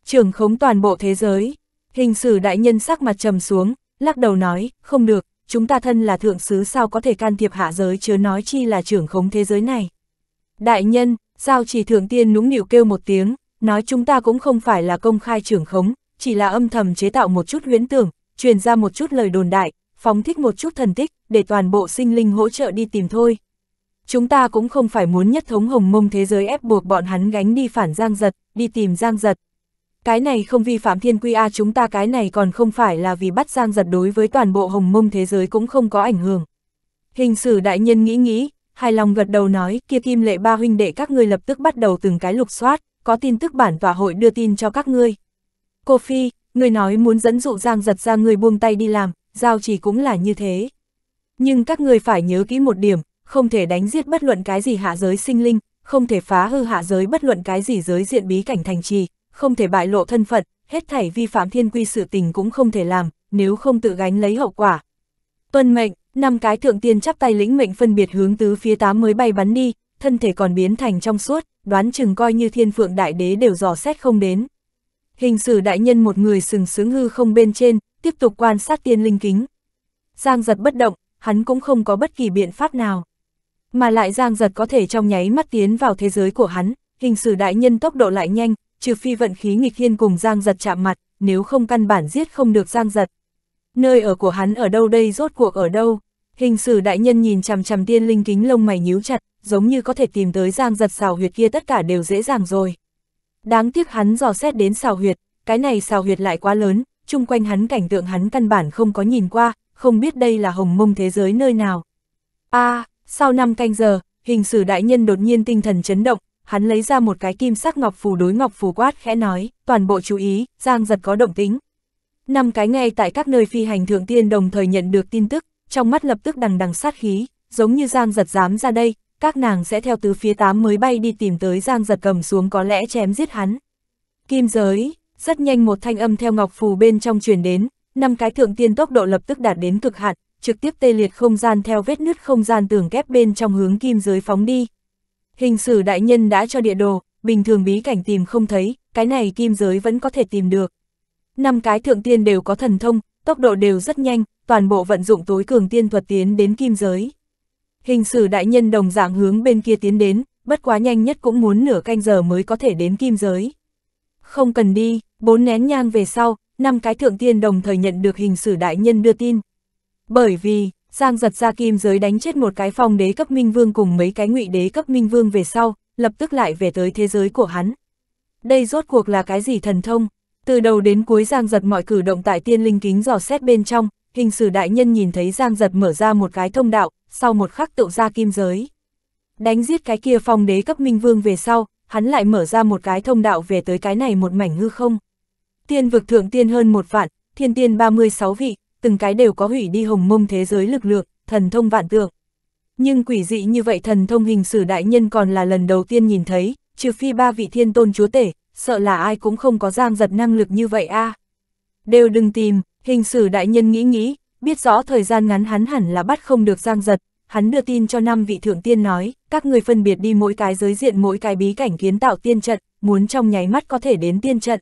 Trường khống toàn bộ thế giới, hình sử đại nhân sắc mặt trầm xuống, lắc đầu nói, không được, chúng ta thân là thượng sứ sao có thể can thiệp hạ giới chớ nói chi là trưởng khống thế giới này. Đại nhân, giao chỉ thượng tiên nũng nịu kêu một tiếng, nói chúng ta cũng không phải là công khai trưởng khống, chỉ là âm thầm chế tạo một chút huyễn tưởng, truyền ra một chút lời đồn đại, phóng thích một chút thần tích, để toàn bộ sinh linh hỗ trợ đi tìm thôi. Chúng ta cũng không phải muốn nhất thống hồng mông thế giới ép buộc bọn hắn gánh đi phản giang giật, đi tìm giang giật. Cái này không vi phạm thiên quy A chúng ta cái này còn không phải là vì bắt giang giật đối với toàn bộ hồng mông thế giới cũng không có ảnh hưởng. Hình sử đại nhân nghĩ nghĩ, hài lòng gật đầu nói kia kim lệ ba huynh đệ các ngươi lập tức bắt đầu từng cái lục soát có tin tức bản tòa hội đưa tin cho các ngươi. Cô Phi, người nói muốn dẫn dụ Giang giật ra người buông tay đi làm, giao chỉ cũng là như thế. Nhưng các người phải nhớ kỹ một điểm, không thể đánh giết bất luận cái gì hạ giới sinh linh, không thể phá hư hạ giới bất luận cái gì giới diện bí cảnh thành trì, không thể bại lộ thân phận, hết thảy vi phạm thiên quy sự tình cũng không thể làm, nếu không tự gánh lấy hậu quả. Tuân mệnh, năm cái thượng tiên chắp tay lĩnh mệnh phân biệt hướng tứ phía tám mới bay bắn đi, thân thể còn biến thành trong suốt, đoán chừng coi như thiên phượng đại đế đều dò xét không đến. Hình sử đại nhân một người sừng sướng hư không bên trên, tiếp tục quan sát tiên linh kính. Giang giật bất động, hắn cũng không có bất kỳ biện pháp nào. Mà lại Giang giật có thể trong nháy mắt tiến vào thế giới của hắn, hình sử đại nhân tốc độ lại nhanh, trừ phi vận khí nghịch thiên cùng Giang giật chạm mặt, nếu không căn bản giết không được Giang giật. Nơi ở của hắn ở đâu đây rốt cuộc ở đâu? Hình sử đại nhân nhìn chằm chằm tiên linh kính lông mày nhíu chặt, giống như có thể tìm tới giang giật xào huyệt kia tất cả đều dễ dàng rồi. Đáng tiếc hắn dò xét đến xào huyệt, cái này xào huyệt lại quá lớn, chung quanh hắn cảnh tượng hắn căn bản không có nhìn qua, không biết đây là hồng mông thế giới nơi nào. a à, sau năm canh giờ, hình sử đại nhân đột nhiên tinh thần chấn động, hắn lấy ra một cái kim sắc ngọc phù đối ngọc phù quát khẽ nói, toàn bộ chú ý, giang giật có động tính. Năm cái ngay tại các nơi phi hành thượng tiên đồng thời nhận được tin tức, trong mắt lập tức đằng đằng sát khí, giống như giang giật dám ra đây, các nàng sẽ theo tứ phía tám mới bay đi tìm tới Giang giật cầm xuống có lẽ chém giết hắn. Kim giới, rất nhanh một thanh âm theo ngọc phù bên trong truyền đến, năm cái thượng tiên tốc độ lập tức đạt đến cực hạn, trực tiếp tê liệt không gian theo vết nứt không gian tường kép bên trong hướng kim giới phóng đi. Hình sử đại nhân đã cho địa đồ, bình thường bí cảnh tìm không thấy, cái này kim giới vẫn có thể tìm được. Năm cái thượng tiên đều có thần thông, tốc độ đều rất nhanh, toàn bộ vận dụng tối cường tiên thuật tiến đến kim giới. Hình sử đại nhân đồng dạng hướng bên kia tiến đến, bất quá nhanh nhất cũng muốn nửa canh giờ mới có thể đến kim giới. Không cần đi, bốn nén nhang về sau, năm cái thượng tiên đồng thời nhận được hình sử đại nhân đưa tin. Bởi vì, Giang giật ra kim giới đánh chết một cái phong đế cấp minh vương cùng mấy cái ngụy đế cấp minh vương về sau, lập tức lại về tới thế giới của hắn. Đây rốt cuộc là cái gì thần thông? Từ đầu đến cuối Giang giật mọi cử động tại tiên linh kính dò xét bên trong, hình sử đại nhân nhìn thấy Giang giật mở ra một cái thông đạo, sau một khắc tự ra kim giới. Đánh giết cái kia phong đế cấp minh vương về sau, hắn lại mở ra một cái thông đạo về tới cái này một mảnh hư không. Tiên vực thượng tiên hơn một vạn, thiên tiên 36 vị, từng cái đều có hủy đi hồng mông thế giới lực lượng, thần thông vạn tượng. Nhưng quỷ dị như vậy thần thông hình sử đại nhân còn là lần đầu tiên nhìn thấy, trừ phi ba vị thiên tôn chúa tể, sợ là ai cũng không có giam giật năng lực như vậy a à. Đều đừng tìm, hình sử đại nhân nghĩ nghĩ, biết rõ thời gian ngắn hắn hẳn là bắt không được giang giật, hắn đưa tin cho năm vị thượng tiên nói, các người phân biệt đi mỗi cái giới diện mỗi cái bí cảnh kiến tạo tiên trận, muốn trong nháy mắt có thể đến tiên trận.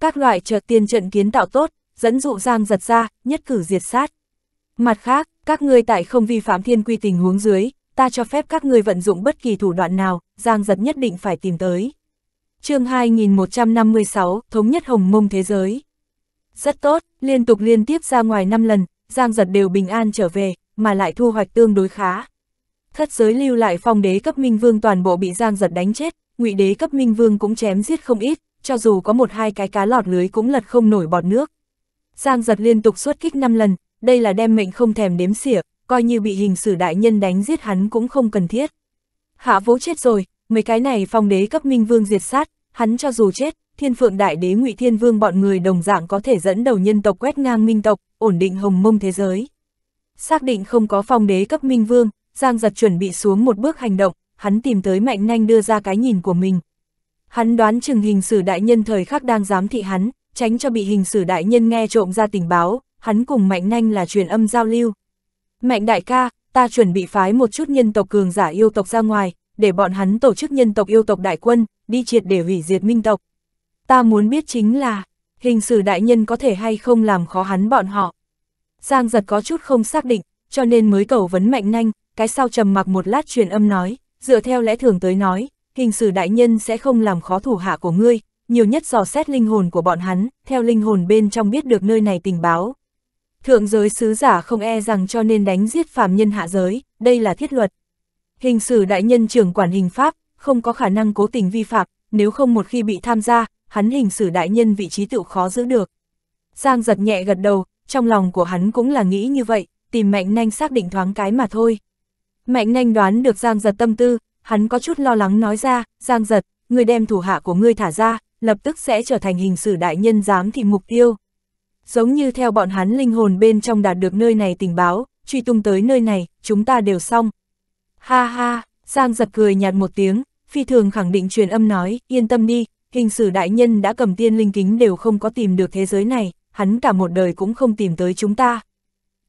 Các loại chợt tiên trận kiến tạo tốt, dẫn dụ giang giật ra, nhất cử diệt sát. Mặt khác, các ngươi tại không vi phạm thiên quy tình huống dưới, ta cho phép các ngươi vận dụng bất kỳ thủ đoạn nào, giang giật nhất định phải tìm tới. chương 2156, Thống nhất Hồng Mông Thế Giới. Rất tốt, liên tục liên tiếp ra ngoài 5 lần, Giang giật đều bình an trở về, mà lại thu hoạch tương đối khá. Thất giới lưu lại phong đế cấp minh vương toàn bộ bị giang giật đánh chết, ngụy đế cấp minh vương cũng chém giết không ít, cho dù có một hai cái cá lọt lưới cũng lật không nổi bọt nước. Giang giật liên tục xuất kích 5 lần, đây là đem mệnh không thèm đếm xỉa, coi như bị hình sử đại nhân đánh giết hắn cũng không cần thiết. Hạ vũ chết rồi, mấy cái này phong đế cấp minh vương diệt sát, hắn cho dù chết, thiên phượng đại đế ngụy thiên vương bọn người đồng dạng có thể dẫn đầu nhân tộc quét ngang minh tộc, ổn định hồng mông thế giới. Xác định không có phong đế cấp minh vương, Giang giật chuẩn bị xuống một bước hành động, hắn tìm tới mạnh nhanh đưa ra cái nhìn của mình. Hắn đoán chừng hình sử đại nhân thời khắc đang giám thị hắn, tránh cho bị hình sử đại nhân nghe trộm ra tình báo, hắn cùng mạnh nhanh là truyền âm giao lưu. Mạnh đại ca, ta chuẩn bị phái một chút nhân tộc cường giả yêu tộc ra ngoài, để bọn hắn tổ chức nhân tộc yêu tộc đại quân, đi triệt để hủy diệt minh tộc. Ta muốn biết chính là, hình sử đại nhân có thể hay không làm khó hắn bọn họ. Giang giật có chút không xác định, cho nên mới cầu vấn mạnh nhanh. cái sau trầm mặc một lát truyền âm nói, dựa theo lẽ thường tới nói, hình sử đại nhân sẽ không làm khó thủ hạ của ngươi, nhiều nhất dò xét linh hồn của bọn hắn, theo linh hồn bên trong biết được nơi này tình báo. Thượng giới sứ giả không e rằng cho nên đánh giết phàm nhân hạ giới, đây là thiết luật. Hình sử đại nhân trưởng quản hình pháp, không có khả năng cố tình vi phạm, nếu không một khi bị tham gia, hắn hình xử đại nhân vị trí tựu khó giữ được. Giang giật nhẹ gật đầu, trong lòng của hắn cũng là nghĩ như vậy, tìm mạnh nanh xác định thoáng cái mà thôi. Mạnh nanh đoán được Giang giật tâm tư, hắn có chút lo lắng nói ra, Giang giật, người đem thủ hạ của ngươi thả ra, lập tức sẽ trở thành hình xử đại nhân dám thì mục tiêu. Giống như theo bọn hắn linh hồn bên trong đạt được nơi này tình báo, truy tung tới nơi này, chúng ta đều xong. Ha ha, Giang giật cười nhạt một tiếng, phi thường khẳng định truyền âm nói, yên tâm đi, hình sử đại nhân đã cầm tiên linh kính đều không có tìm được thế giới này, hắn cả một đời cũng không tìm tới chúng ta.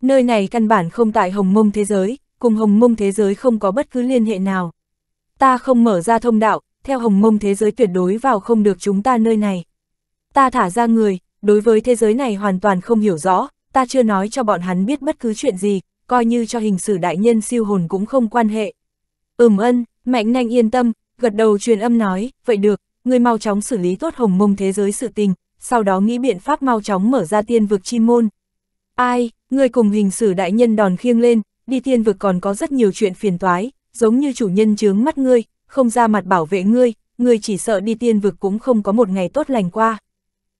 Nơi này căn bản không tại hồng mông thế giới, cùng hồng mông thế giới không có bất cứ liên hệ nào. Ta không mở ra thông đạo, theo hồng mông thế giới tuyệt đối vào không được chúng ta nơi này. Ta thả ra người, đối với thế giới này hoàn toàn không hiểu rõ, ta chưa nói cho bọn hắn biết bất cứ chuyện gì, coi như cho hình sử đại nhân siêu hồn cũng không quan hệ. Ừm ân, Mạnh nhanh yên tâm, gật đầu truyền âm nói, vậy được, người mau chóng xử lý tốt hồng mông thế giới sự tình, sau đó nghĩ biện pháp mau chóng mở ra tiên vực chi môn. Ai, người cùng hình sử đại nhân đòn khiêng lên, đi tiên vực còn có rất nhiều chuyện phiền toái, giống như chủ nhân chướng mắt ngươi, không ra mặt bảo vệ ngươi, ngươi chỉ sợ đi tiên vực cũng không có một ngày tốt lành qua.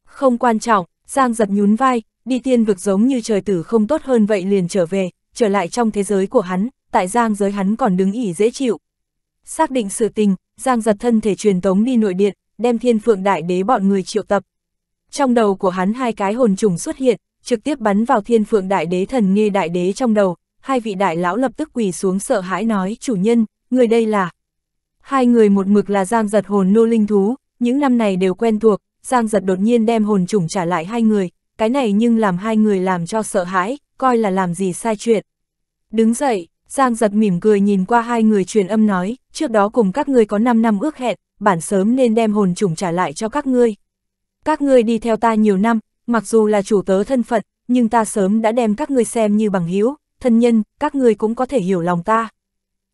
Không quan trọng, Giang giật nhún vai, đi tiên vực giống như trời tử không tốt hơn vậy liền trở về, trở lại trong thế giới của hắn, tại Giang giới hắn còn đứng ỉ dễ chịu, Xác định sự tình, Giang giật thân thể truyền tống đi nội điện, đem thiên phượng đại đế bọn người triệu tập. Trong đầu của hắn hai cái hồn trùng xuất hiện, trực tiếp bắn vào thiên phượng đại đế thần nghe đại đế trong đầu, hai vị đại lão lập tức quỳ xuống sợ hãi nói chủ nhân, người đây là. Hai người một mực là Giang giật hồn nô linh thú, những năm này đều quen thuộc, Giang giật đột nhiên đem hồn trùng trả lại hai người, cái này nhưng làm hai người làm cho sợ hãi, coi là làm gì sai chuyện. Đứng dậy, Giang giật mỉm cười nhìn qua hai người truyền âm nói, trước đó cùng các ngươi có 5 năm ước hẹn, bản sớm nên đem hồn trùng trả lại cho các ngươi. Các ngươi đi theo ta nhiều năm, mặc dù là chủ tớ thân phận, nhưng ta sớm đã đem các ngươi xem như bằng hữu, thân nhân, các ngươi cũng có thể hiểu lòng ta.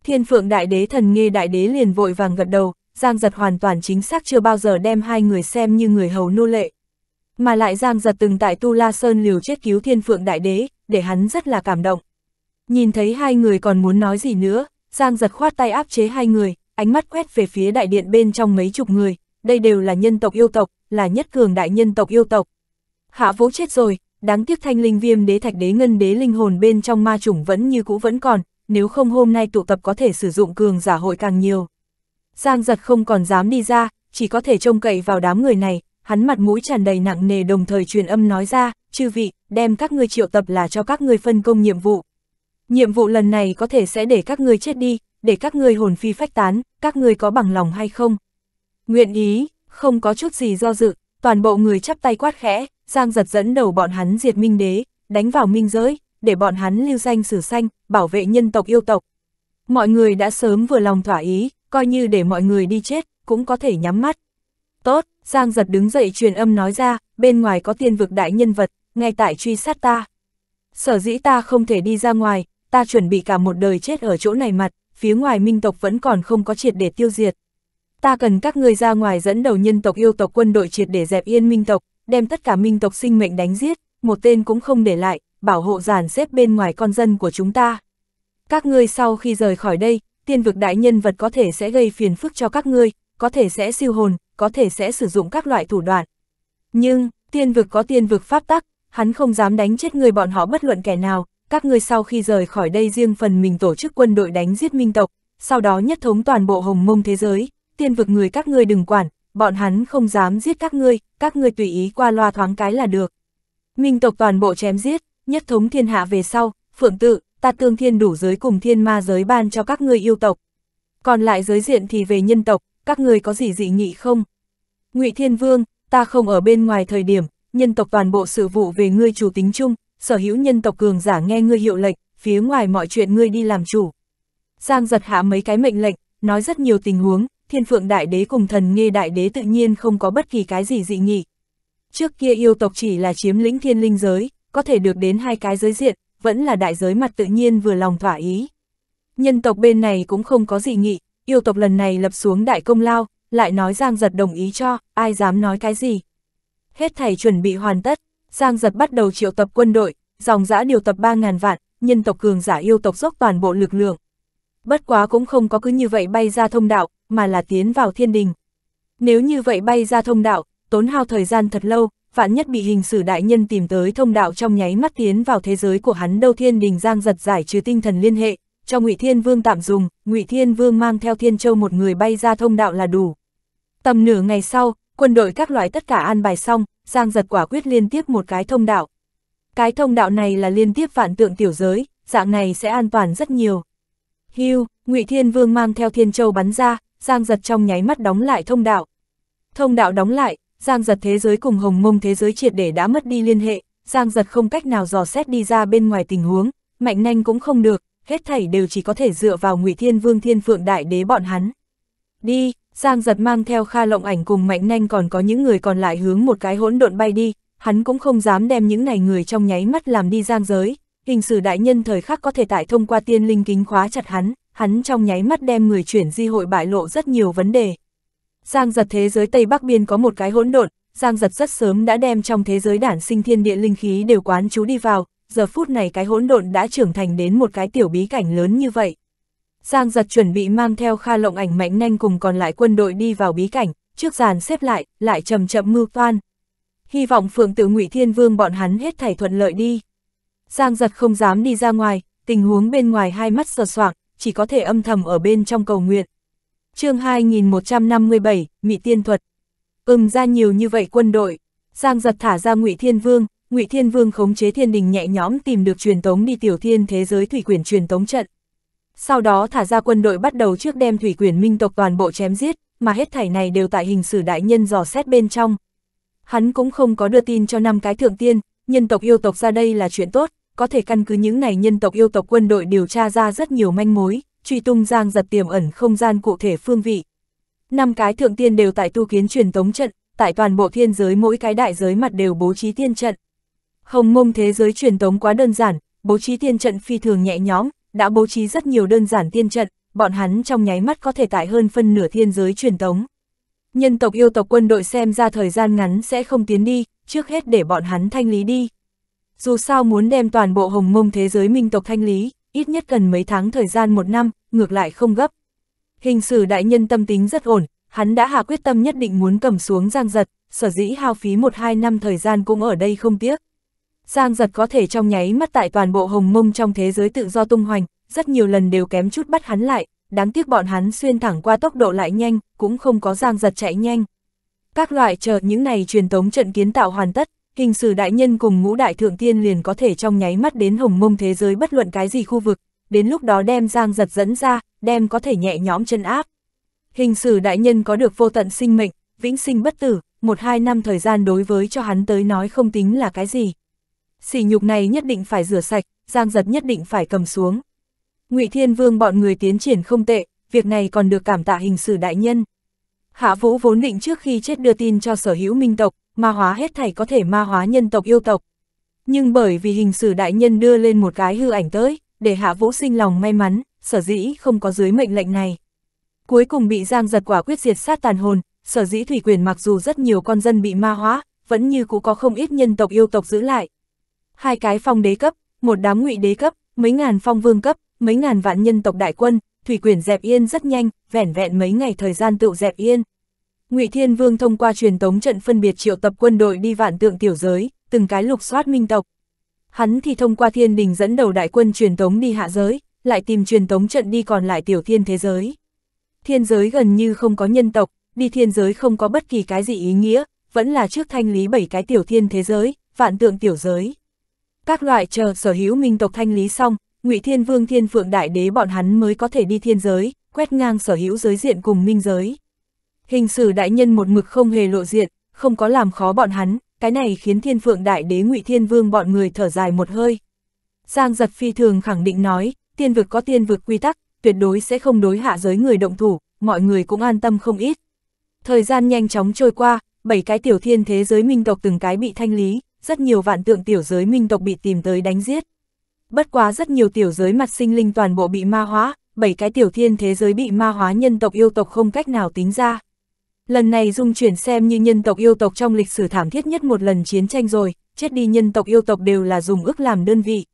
Thiên phượng đại đế thần nghe đại đế liền vội vàng gật đầu, Giang giật hoàn toàn chính xác chưa bao giờ đem hai người xem như người hầu nô lệ. Mà lại Giang giật từng tại Tu La Sơn liều chết cứu thiên phượng đại đế, để hắn rất là cảm động. Nhìn thấy hai người còn muốn nói gì nữa, Giang giật khoát tay áp chế hai người, ánh mắt quét về phía đại điện bên trong mấy chục người, đây đều là nhân tộc yêu tộc, là nhất cường đại nhân tộc yêu tộc. Hạ vũ chết rồi, đáng tiếc thanh linh viêm đế thạch đế ngân đế linh hồn bên trong ma chủng vẫn như cũ vẫn còn, nếu không hôm nay tụ tập có thể sử dụng cường giả hội càng nhiều. Giang giật không còn dám đi ra, chỉ có thể trông cậy vào đám người này, hắn mặt mũi tràn đầy nặng nề đồng thời truyền âm nói ra, chư vị, đem các ngươi triệu tập là cho các ngươi phân công nhiệm vụ, nhiệm vụ lần này có thể sẽ để các ngươi chết đi, để các ngươi hồn phi phách tán, các ngươi có bằng lòng hay không? Nguyện ý, không có chút gì do dự, toàn bộ người chắp tay quát khẽ, Giang giật dẫn đầu bọn hắn diệt minh đế, đánh vào minh giới, để bọn hắn lưu danh sử xanh, bảo vệ nhân tộc yêu tộc. Mọi người đã sớm vừa lòng thỏa ý, coi như để mọi người đi chết, cũng có thể nhắm mắt. Tốt, Giang giật đứng dậy truyền âm nói ra, bên ngoài có tiên vực đại nhân vật, ngay tại truy sát ta. Sở dĩ ta không thể đi ra ngoài, ta chuẩn bị cả một đời chết ở chỗ này mặt, phía ngoài minh tộc vẫn còn không có triệt để tiêu diệt. Ta cần các ngươi ra ngoài dẫn đầu nhân tộc yêu tộc quân đội triệt để dẹp yên minh tộc, đem tất cả minh tộc sinh mệnh đánh giết, một tên cũng không để lại, bảo hộ giàn xếp bên ngoài con dân của chúng ta. Các ngươi sau khi rời khỏi đây, tiên vực đại nhân vật có thể sẽ gây phiền phức cho các ngươi, có thể sẽ siêu hồn, có thể sẽ sử dụng các loại thủ đoạn. Nhưng, tiên vực có tiên vực pháp tắc, hắn không dám đánh chết người bọn họ bất luận kẻ nào, các ngươi sau khi rời khỏi đây riêng phần mình tổ chức quân đội đánh giết minh tộc, sau đó nhất thống toàn bộ hồng mông thế giới, tiên vực người các ngươi đừng quản, bọn hắn không dám giết các ngươi, các ngươi tùy ý qua loa thoáng cái là được. Minh tộc toàn bộ chém giết, nhất thống thiên hạ về sau, phượng tự, ta tương thiên đủ giới cùng thiên ma giới ban cho các ngươi yêu tộc. Còn lại giới diện thì về nhân tộc, các ngươi có gì dị nghị không? ngụy Thiên Vương, ta không ở bên ngoài thời điểm, nhân tộc toàn bộ sự vụ về ngươi chủ tính chung, sở hữu nhân tộc cường giả nghe ngươi hiệu lệnh, phía ngoài mọi chuyện ngươi đi làm chủ. Giang giật hạ mấy cái mệnh lệnh, nói rất nhiều tình huống, thiên phượng đại đế cùng thần nghe đại đế tự nhiên không có bất kỳ cái gì dị nghị. Trước kia yêu tộc chỉ là chiếm lĩnh thiên linh giới, có thể được đến hai cái giới diện, vẫn là đại giới mặt tự nhiên vừa lòng thỏa ý. Nhân tộc bên này cũng không có dị nghị, yêu tộc lần này lập xuống đại công lao, lại nói Giang giật đồng ý cho, ai dám nói cái gì. Hết thầy chuẩn bị hoàn tất, Giang giật bắt đầu triệu tập quân đội, dòng giã điều tập 3.000 vạn, nhân tộc cường giả yêu tộc dốc toàn bộ lực lượng. Bất quá cũng không có cứ như vậy bay ra thông đạo, mà là tiến vào thiên đình. Nếu như vậy bay ra thông đạo, tốn hao thời gian thật lâu, vạn nhất bị hình sử đại nhân tìm tới thông đạo trong nháy mắt tiến vào thế giới của hắn đâu thiên đình giang giật giải trừ tinh thần liên hệ, cho ngụy Thiên Vương tạm dùng, ngụy Thiên Vương mang theo Thiên Châu một người bay ra thông đạo là đủ. Tầm nửa ngày sau, quân đội các loại tất cả an bài xong, Giang giật quả quyết liên tiếp một cái thông đạo. Cái thông đạo này là liên tiếp phản tượng tiểu giới, dạng này sẽ an toàn rất nhiều. Hưu, Ngụy Thiên Vương mang theo Thiên Châu bắn ra, Giang giật trong nháy mắt đóng lại thông đạo. Thông đạo đóng lại, Giang giật thế giới cùng hồng mông thế giới triệt để đã mất đi liên hệ, Giang giật không cách nào dò xét đi ra bên ngoài tình huống, mạnh nhanh cũng không được, hết thảy đều chỉ có thể dựa vào Ngụy Thiên Vương Thiên Phượng Đại Đế bọn hắn. Đi, Giang giật mang theo Kha Lộng Ảnh cùng Mạnh nhanh còn có những người còn lại hướng một cái hỗn độn bay đi, hắn cũng không dám đem những này người trong nháy mắt làm đi giang giới. Hình sử đại nhân thời khắc có thể tại thông qua tiên linh kính khóa chặt hắn, hắn trong nháy mắt đem người chuyển di hội bại lộ rất nhiều vấn đề. Giang giật thế giới Tây Bắc Biên có một cái hỗn độn, Giang giật rất sớm đã đem trong thế giới đản sinh thiên địa linh khí đều quán chú đi vào, giờ phút này cái hỗn độn đã trưởng thành đến một cái tiểu bí cảnh lớn như vậy. Giang giật chuẩn bị mang theo Kha Lộng ảnh mạnh nhanh cùng còn lại quân đội đi vào bí cảnh, trước giàn xếp lại, lại chậm chậm mưu toan. Hy vọng Phượng Tử Ngụy Thiên Vương bọn hắn hết thảy thuận lợi đi. Giang giật không dám đi ra ngoài, tình huống bên ngoài hai mắt sờ soạng, chỉ có thể âm thầm ở bên trong cầu nguyện. chương 2157, Mỹ Tiên Thuật. Ừm ra nhiều như vậy quân đội, Giang giật thả ra Ngụy Thiên Vương, Ngụy Thiên Vương khống chế thiên đình nhẹ nhõm tìm được truyền tống đi tiểu thiên thế giới thủy quyển truyền tống trận sau đó thả ra quân đội bắt đầu trước đem thủy quyền minh tộc toàn bộ chém giết, mà hết thảy này đều tại hình sử đại nhân dò xét bên trong. Hắn cũng không có đưa tin cho năm cái thượng tiên, nhân tộc yêu tộc ra đây là chuyện tốt, có thể căn cứ những này nhân tộc yêu tộc quân đội điều tra ra rất nhiều manh mối, truy tung giang giật tiềm ẩn không gian cụ thể phương vị. Năm cái thượng tiên đều tại tu kiến truyền tống trận, tại toàn bộ thiên giới mỗi cái đại giới mặt đều bố trí tiên trận. Hồng mông thế giới truyền tống quá đơn giản, bố trí tiên trận phi thường nhẹ nhõm, đã bố trí rất nhiều đơn giản tiên trận, bọn hắn trong nháy mắt có thể tại hơn phân nửa thiên giới truyền tống. Nhân tộc yêu tộc quân đội xem ra thời gian ngắn sẽ không tiến đi, trước hết để bọn hắn thanh lý đi. Dù sao muốn đem toàn bộ hồng mông thế giới minh tộc thanh lý, ít nhất cần mấy tháng thời gian một năm, ngược lại không gấp. Hình sử đại nhân tâm tính rất ổn, hắn đã hạ quyết tâm nhất định muốn cầm xuống giang giật, sở dĩ hao phí một hai năm thời gian cũng ở đây không tiếc. Giang giật có thể trong nháy mắt tại toàn bộ hồng mông trong thế giới tự do tung hoành, rất nhiều lần đều kém chút bắt hắn lại, đáng tiếc bọn hắn xuyên thẳng qua tốc độ lại nhanh, cũng không có giang giật chạy nhanh. Các loại chờ những này truyền tống trận kiến tạo hoàn tất, hình sử đại nhân cùng ngũ đại thượng tiên liền có thể trong nháy mắt đến hồng mông thế giới bất luận cái gì khu vực, đến lúc đó đem giang giật dẫn ra, đem có thể nhẹ nhõm chân áp. Hình sử đại nhân có được vô tận sinh mệnh, vĩnh sinh bất tử, một hai năm thời gian đối với cho hắn tới nói không tính là cái gì sỉ nhục này nhất định phải rửa sạch, Giang Giật nhất định phải cầm xuống. Ngụy Thiên Vương bọn người tiến triển không tệ, việc này còn được cảm tạ hình sử đại nhân. Hạ Vũ vốn định trước khi chết đưa tin cho sở hữu minh tộc, ma hóa hết thảy có thể ma hóa nhân tộc yêu tộc. Nhưng bởi vì hình sử đại nhân đưa lên một cái hư ảnh tới, để Hạ Vũ sinh lòng may mắn, sở dĩ không có dưới mệnh lệnh này. Cuối cùng bị Giang Giật quả quyết diệt sát tàn hồn, sở dĩ thủy quyền mặc dù rất nhiều con dân bị ma hóa, vẫn như cũng có không ít nhân tộc yêu tộc giữ lại hai cái phong đế cấp, một đám ngụy đế cấp, mấy ngàn phong vương cấp, mấy ngàn vạn nhân tộc đại quân, thủy quyển dẹp yên rất nhanh, vẻn vẹn mấy ngày thời gian tựu dẹp yên. Ngụy Thiên Vương thông qua truyền tống trận phân biệt triệu tập quân đội đi vạn tượng tiểu giới, từng cái lục soát minh tộc. Hắn thì thông qua thiên đình dẫn đầu đại quân truyền tống đi hạ giới, lại tìm truyền tống trận đi còn lại tiểu thiên thế giới. Thiên giới gần như không có nhân tộc, đi thiên giới không có bất kỳ cái gì ý nghĩa, vẫn là trước thanh lý bảy cái tiểu thiên thế giới, vạn tượng tiểu giới các loại chờ sở hữu minh tộc thanh lý xong, Ngụy Thiên Vương Thiên Phượng Đại Đế bọn hắn mới có thể đi thiên giới, quét ngang sở hữu giới diện cùng minh giới. Hình sử đại nhân một mực không hề lộ diện, không có làm khó bọn hắn, cái này khiến Thiên Phượng Đại Đế Ngụy Thiên Vương bọn người thở dài một hơi. Giang giật phi thường khẳng định nói, tiên vực có tiên vực quy tắc, tuyệt đối sẽ không đối hạ giới người động thủ, mọi người cũng an tâm không ít. Thời gian nhanh chóng trôi qua, bảy cái tiểu thiên thế giới minh tộc từng cái bị thanh lý, rất nhiều vạn tượng tiểu giới minh tộc bị tìm tới đánh giết. Bất quá rất nhiều tiểu giới mặt sinh linh toàn bộ bị ma hóa, bảy cái tiểu thiên thế giới bị ma hóa nhân tộc yêu tộc không cách nào tính ra. Lần này dung chuyển xem như nhân tộc yêu tộc trong lịch sử thảm thiết nhất một lần chiến tranh rồi, chết đi nhân tộc yêu tộc đều là dùng ước làm đơn vị.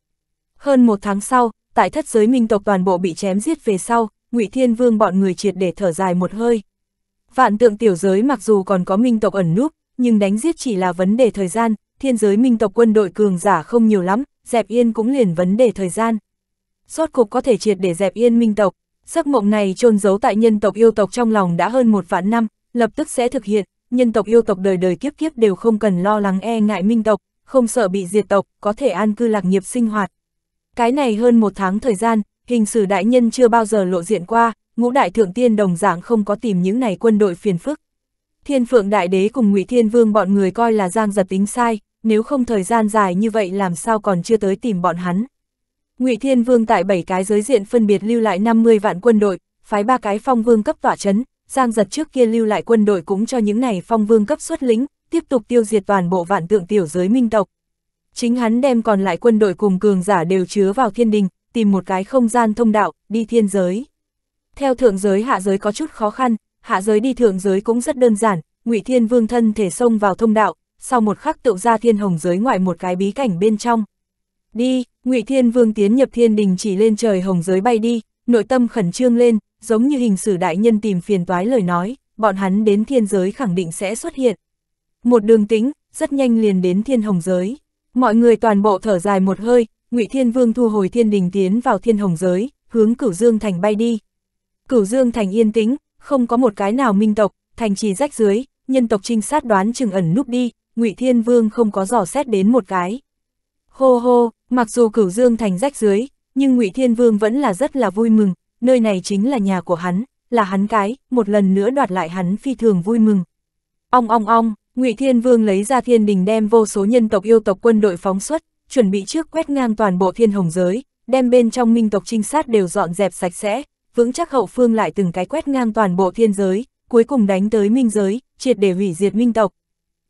Hơn một tháng sau, tại thất giới minh tộc toàn bộ bị chém giết về sau, ngụy Thiên Vương bọn người triệt để thở dài một hơi. Vạn tượng tiểu giới mặc dù còn có minh tộc ẩn núp, nhưng đánh giết chỉ là vấn đề thời gian, thiên giới minh tộc quân đội cường giả không nhiều lắm, dẹp yên cũng liền vấn đề thời gian. Rốt cục có thể triệt để dẹp yên minh tộc, giấc mộng này chôn giấu tại nhân tộc yêu tộc trong lòng đã hơn một vạn năm, lập tức sẽ thực hiện, nhân tộc yêu tộc đời đời kiếp kiếp đều không cần lo lắng e ngại minh tộc, không sợ bị diệt tộc, có thể an cư lạc nghiệp sinh hoạt. Cái này hơn một tháng thời gian, hình sử đại nhân chưa bao giờ lộ diện qua, ngũ đại thượng tiên đồng dạng không có tìm những này quân đội phiền phức. Thiên phượng đại đế cùng ngụy Thiên Vương bọn người coi là giang giật tính sai, nếu không thời gian dài như vậy làm sao còn chưa tới tìm bọn hắn. Ngụy Thiên Vương tại bảy cái giới diện phân biệt lưu lại 50 vạn quân đội, phái ba cái phong vương cấp tỏa chấn, Giang giật trước kia lưu lại quân đội cũng cho những này phong vương cấp xuất lính, tiếp tục tiêu diệt toàn bộ vạn tượng tiểu giới minh tộc. Chính hắn đem còn lại quân đội cùng cường giả đều chứa vào thiên đình, tìm một cái không gian thông đạo, đi thiên giới. Theo thượng giới hạ giới có chút khó khăn, hạ giới đi thượng giới cũng rất đơn giản, Ngụy Thiên Vương thân thể xông vào thông đạo, sau một khắc tựu ra thiên hồng giới ngoại một cái bí cảnh bên trong. Đi, ngụy Thiên Vương tiến nhập thiên đình chỉ lên trời hồng giới bay đi, nội tâm khẩn trương lên, giống như hình sử đại nhân tìm phiền toái lời nói, bọn hắn đến thiên giới khẳng định sẽ xuất hiện. Một đường tính, rất nhanh liền đến thiên hồng giới. Mọi người toàn bộ thở dài một hơi, ngụy Thiên Vương thu hồi thiên đình tiến vào thiên hồng giới, hướng cửu dương thành bay đi. Cửu dương thành yên tĩnh, không có một cái nào minh tộc, thành trì rách dưới, nhân tộc trinh sát đoán chừng ẩn núp đi, Ngụy Thiên Vương không có dò xét đến một cái. Hô hô, mặc dù cửu dương thành rách dưới, nhưng Ngụy Thiên Vương vẫn là rất là vui mừng, nơi này chính là nhà của hắn, là hắn cái, một lần nữa đoạt lại hắn phi thường vui mừng. Ong ong ong, Ngụy Thiên Vương lấy ra thiên đình đem vô số nhân tộc yêu tộc quân đội phóng xuất, chuẩn bị trước quét ngang toàn bộ thiên hồng giới, đem bên trong minh tộc trinh sát đều dọn dẹp sạch sẽ, vững chắc hậu phương lại từng cái quét ngang toàn bộ thiên giới, cuối cùng đánh tới minh giới, triệt để hủy diệt minh tộc.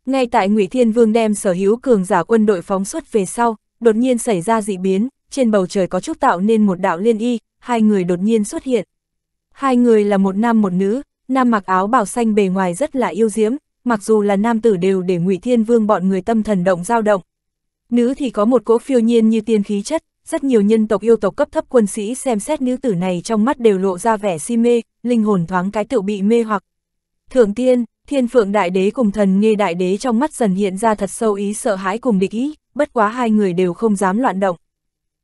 Ngay tại Ngụy Thiên Vương đem sở hữu cường giả quân đội phóng xuất về sau, đột nhiên xảy ra dị biến, trên bầu trời có chút tạo nên một đạo liên y, hai người đột nhiên xuất hiện. Hai người là một nam một nữ, nam mặc áo bào xanh bề ngoài rất là yêu diễm, mặc dù là nam tử đều để Ngụy Thiên Vương bọn người tâm thần động dao động. Nữ thì có một cỗ phiêu nhiên như tiên khí chất, rất nhiều nhân tộc yêu tộc cấp thấp quân sĩ xem xét nữ tử này trong mắt đều lộ ra vẻ si mê, linh hồn thoáng cái tự bị mê hoặc. Thượng tiên, Thiên phượng đại đế cùng thần nghe đại đế trong mắt dần hiện ra thật sâu ý sợ hãi cùng địch ý, bất quá hai người đều không dám loạn động.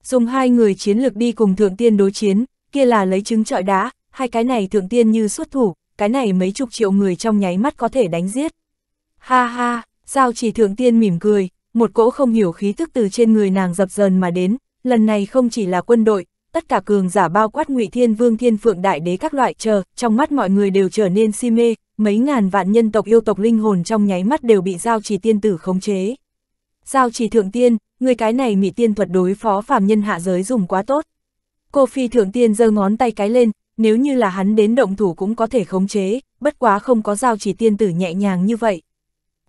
Dùng hai người chiến lược đi cùng thượng tiên đối chiến, kia là lấy trứng trọi đá, hai cái này thượng tiên như xuất thủ, cái này mấy chục triệu người trong nháy mắt có thể đánh giết. Ha ha, sao chỉ thượng tiên mỉm cười, một cỗ không hiểu khí tức từ trên người nàng dập dờn mà đến, lần này không chỉ là quân đội, tất cả cường giả bao quát ngụy thiên vương thiên phượng đại đế các loại chờ, trong mắt mọi người đều trở nên si mê, mấy ngàn vạn nhân tộc yêu tộc linh hồn trong nháy mắt đều bị giao trì tiên tử khống chế. Giao trì thượng tiên, người cái này mị tiên thuật đối phó phàm nhân hạ giới dùng quá tốt. Cô phi thượng tiên giơ ngón tay cái lên, nếu như là hắn đến động thủ cũng có thể khống chế, bất quá không có giao trì tiên tử nhẹ nhàng như vậy.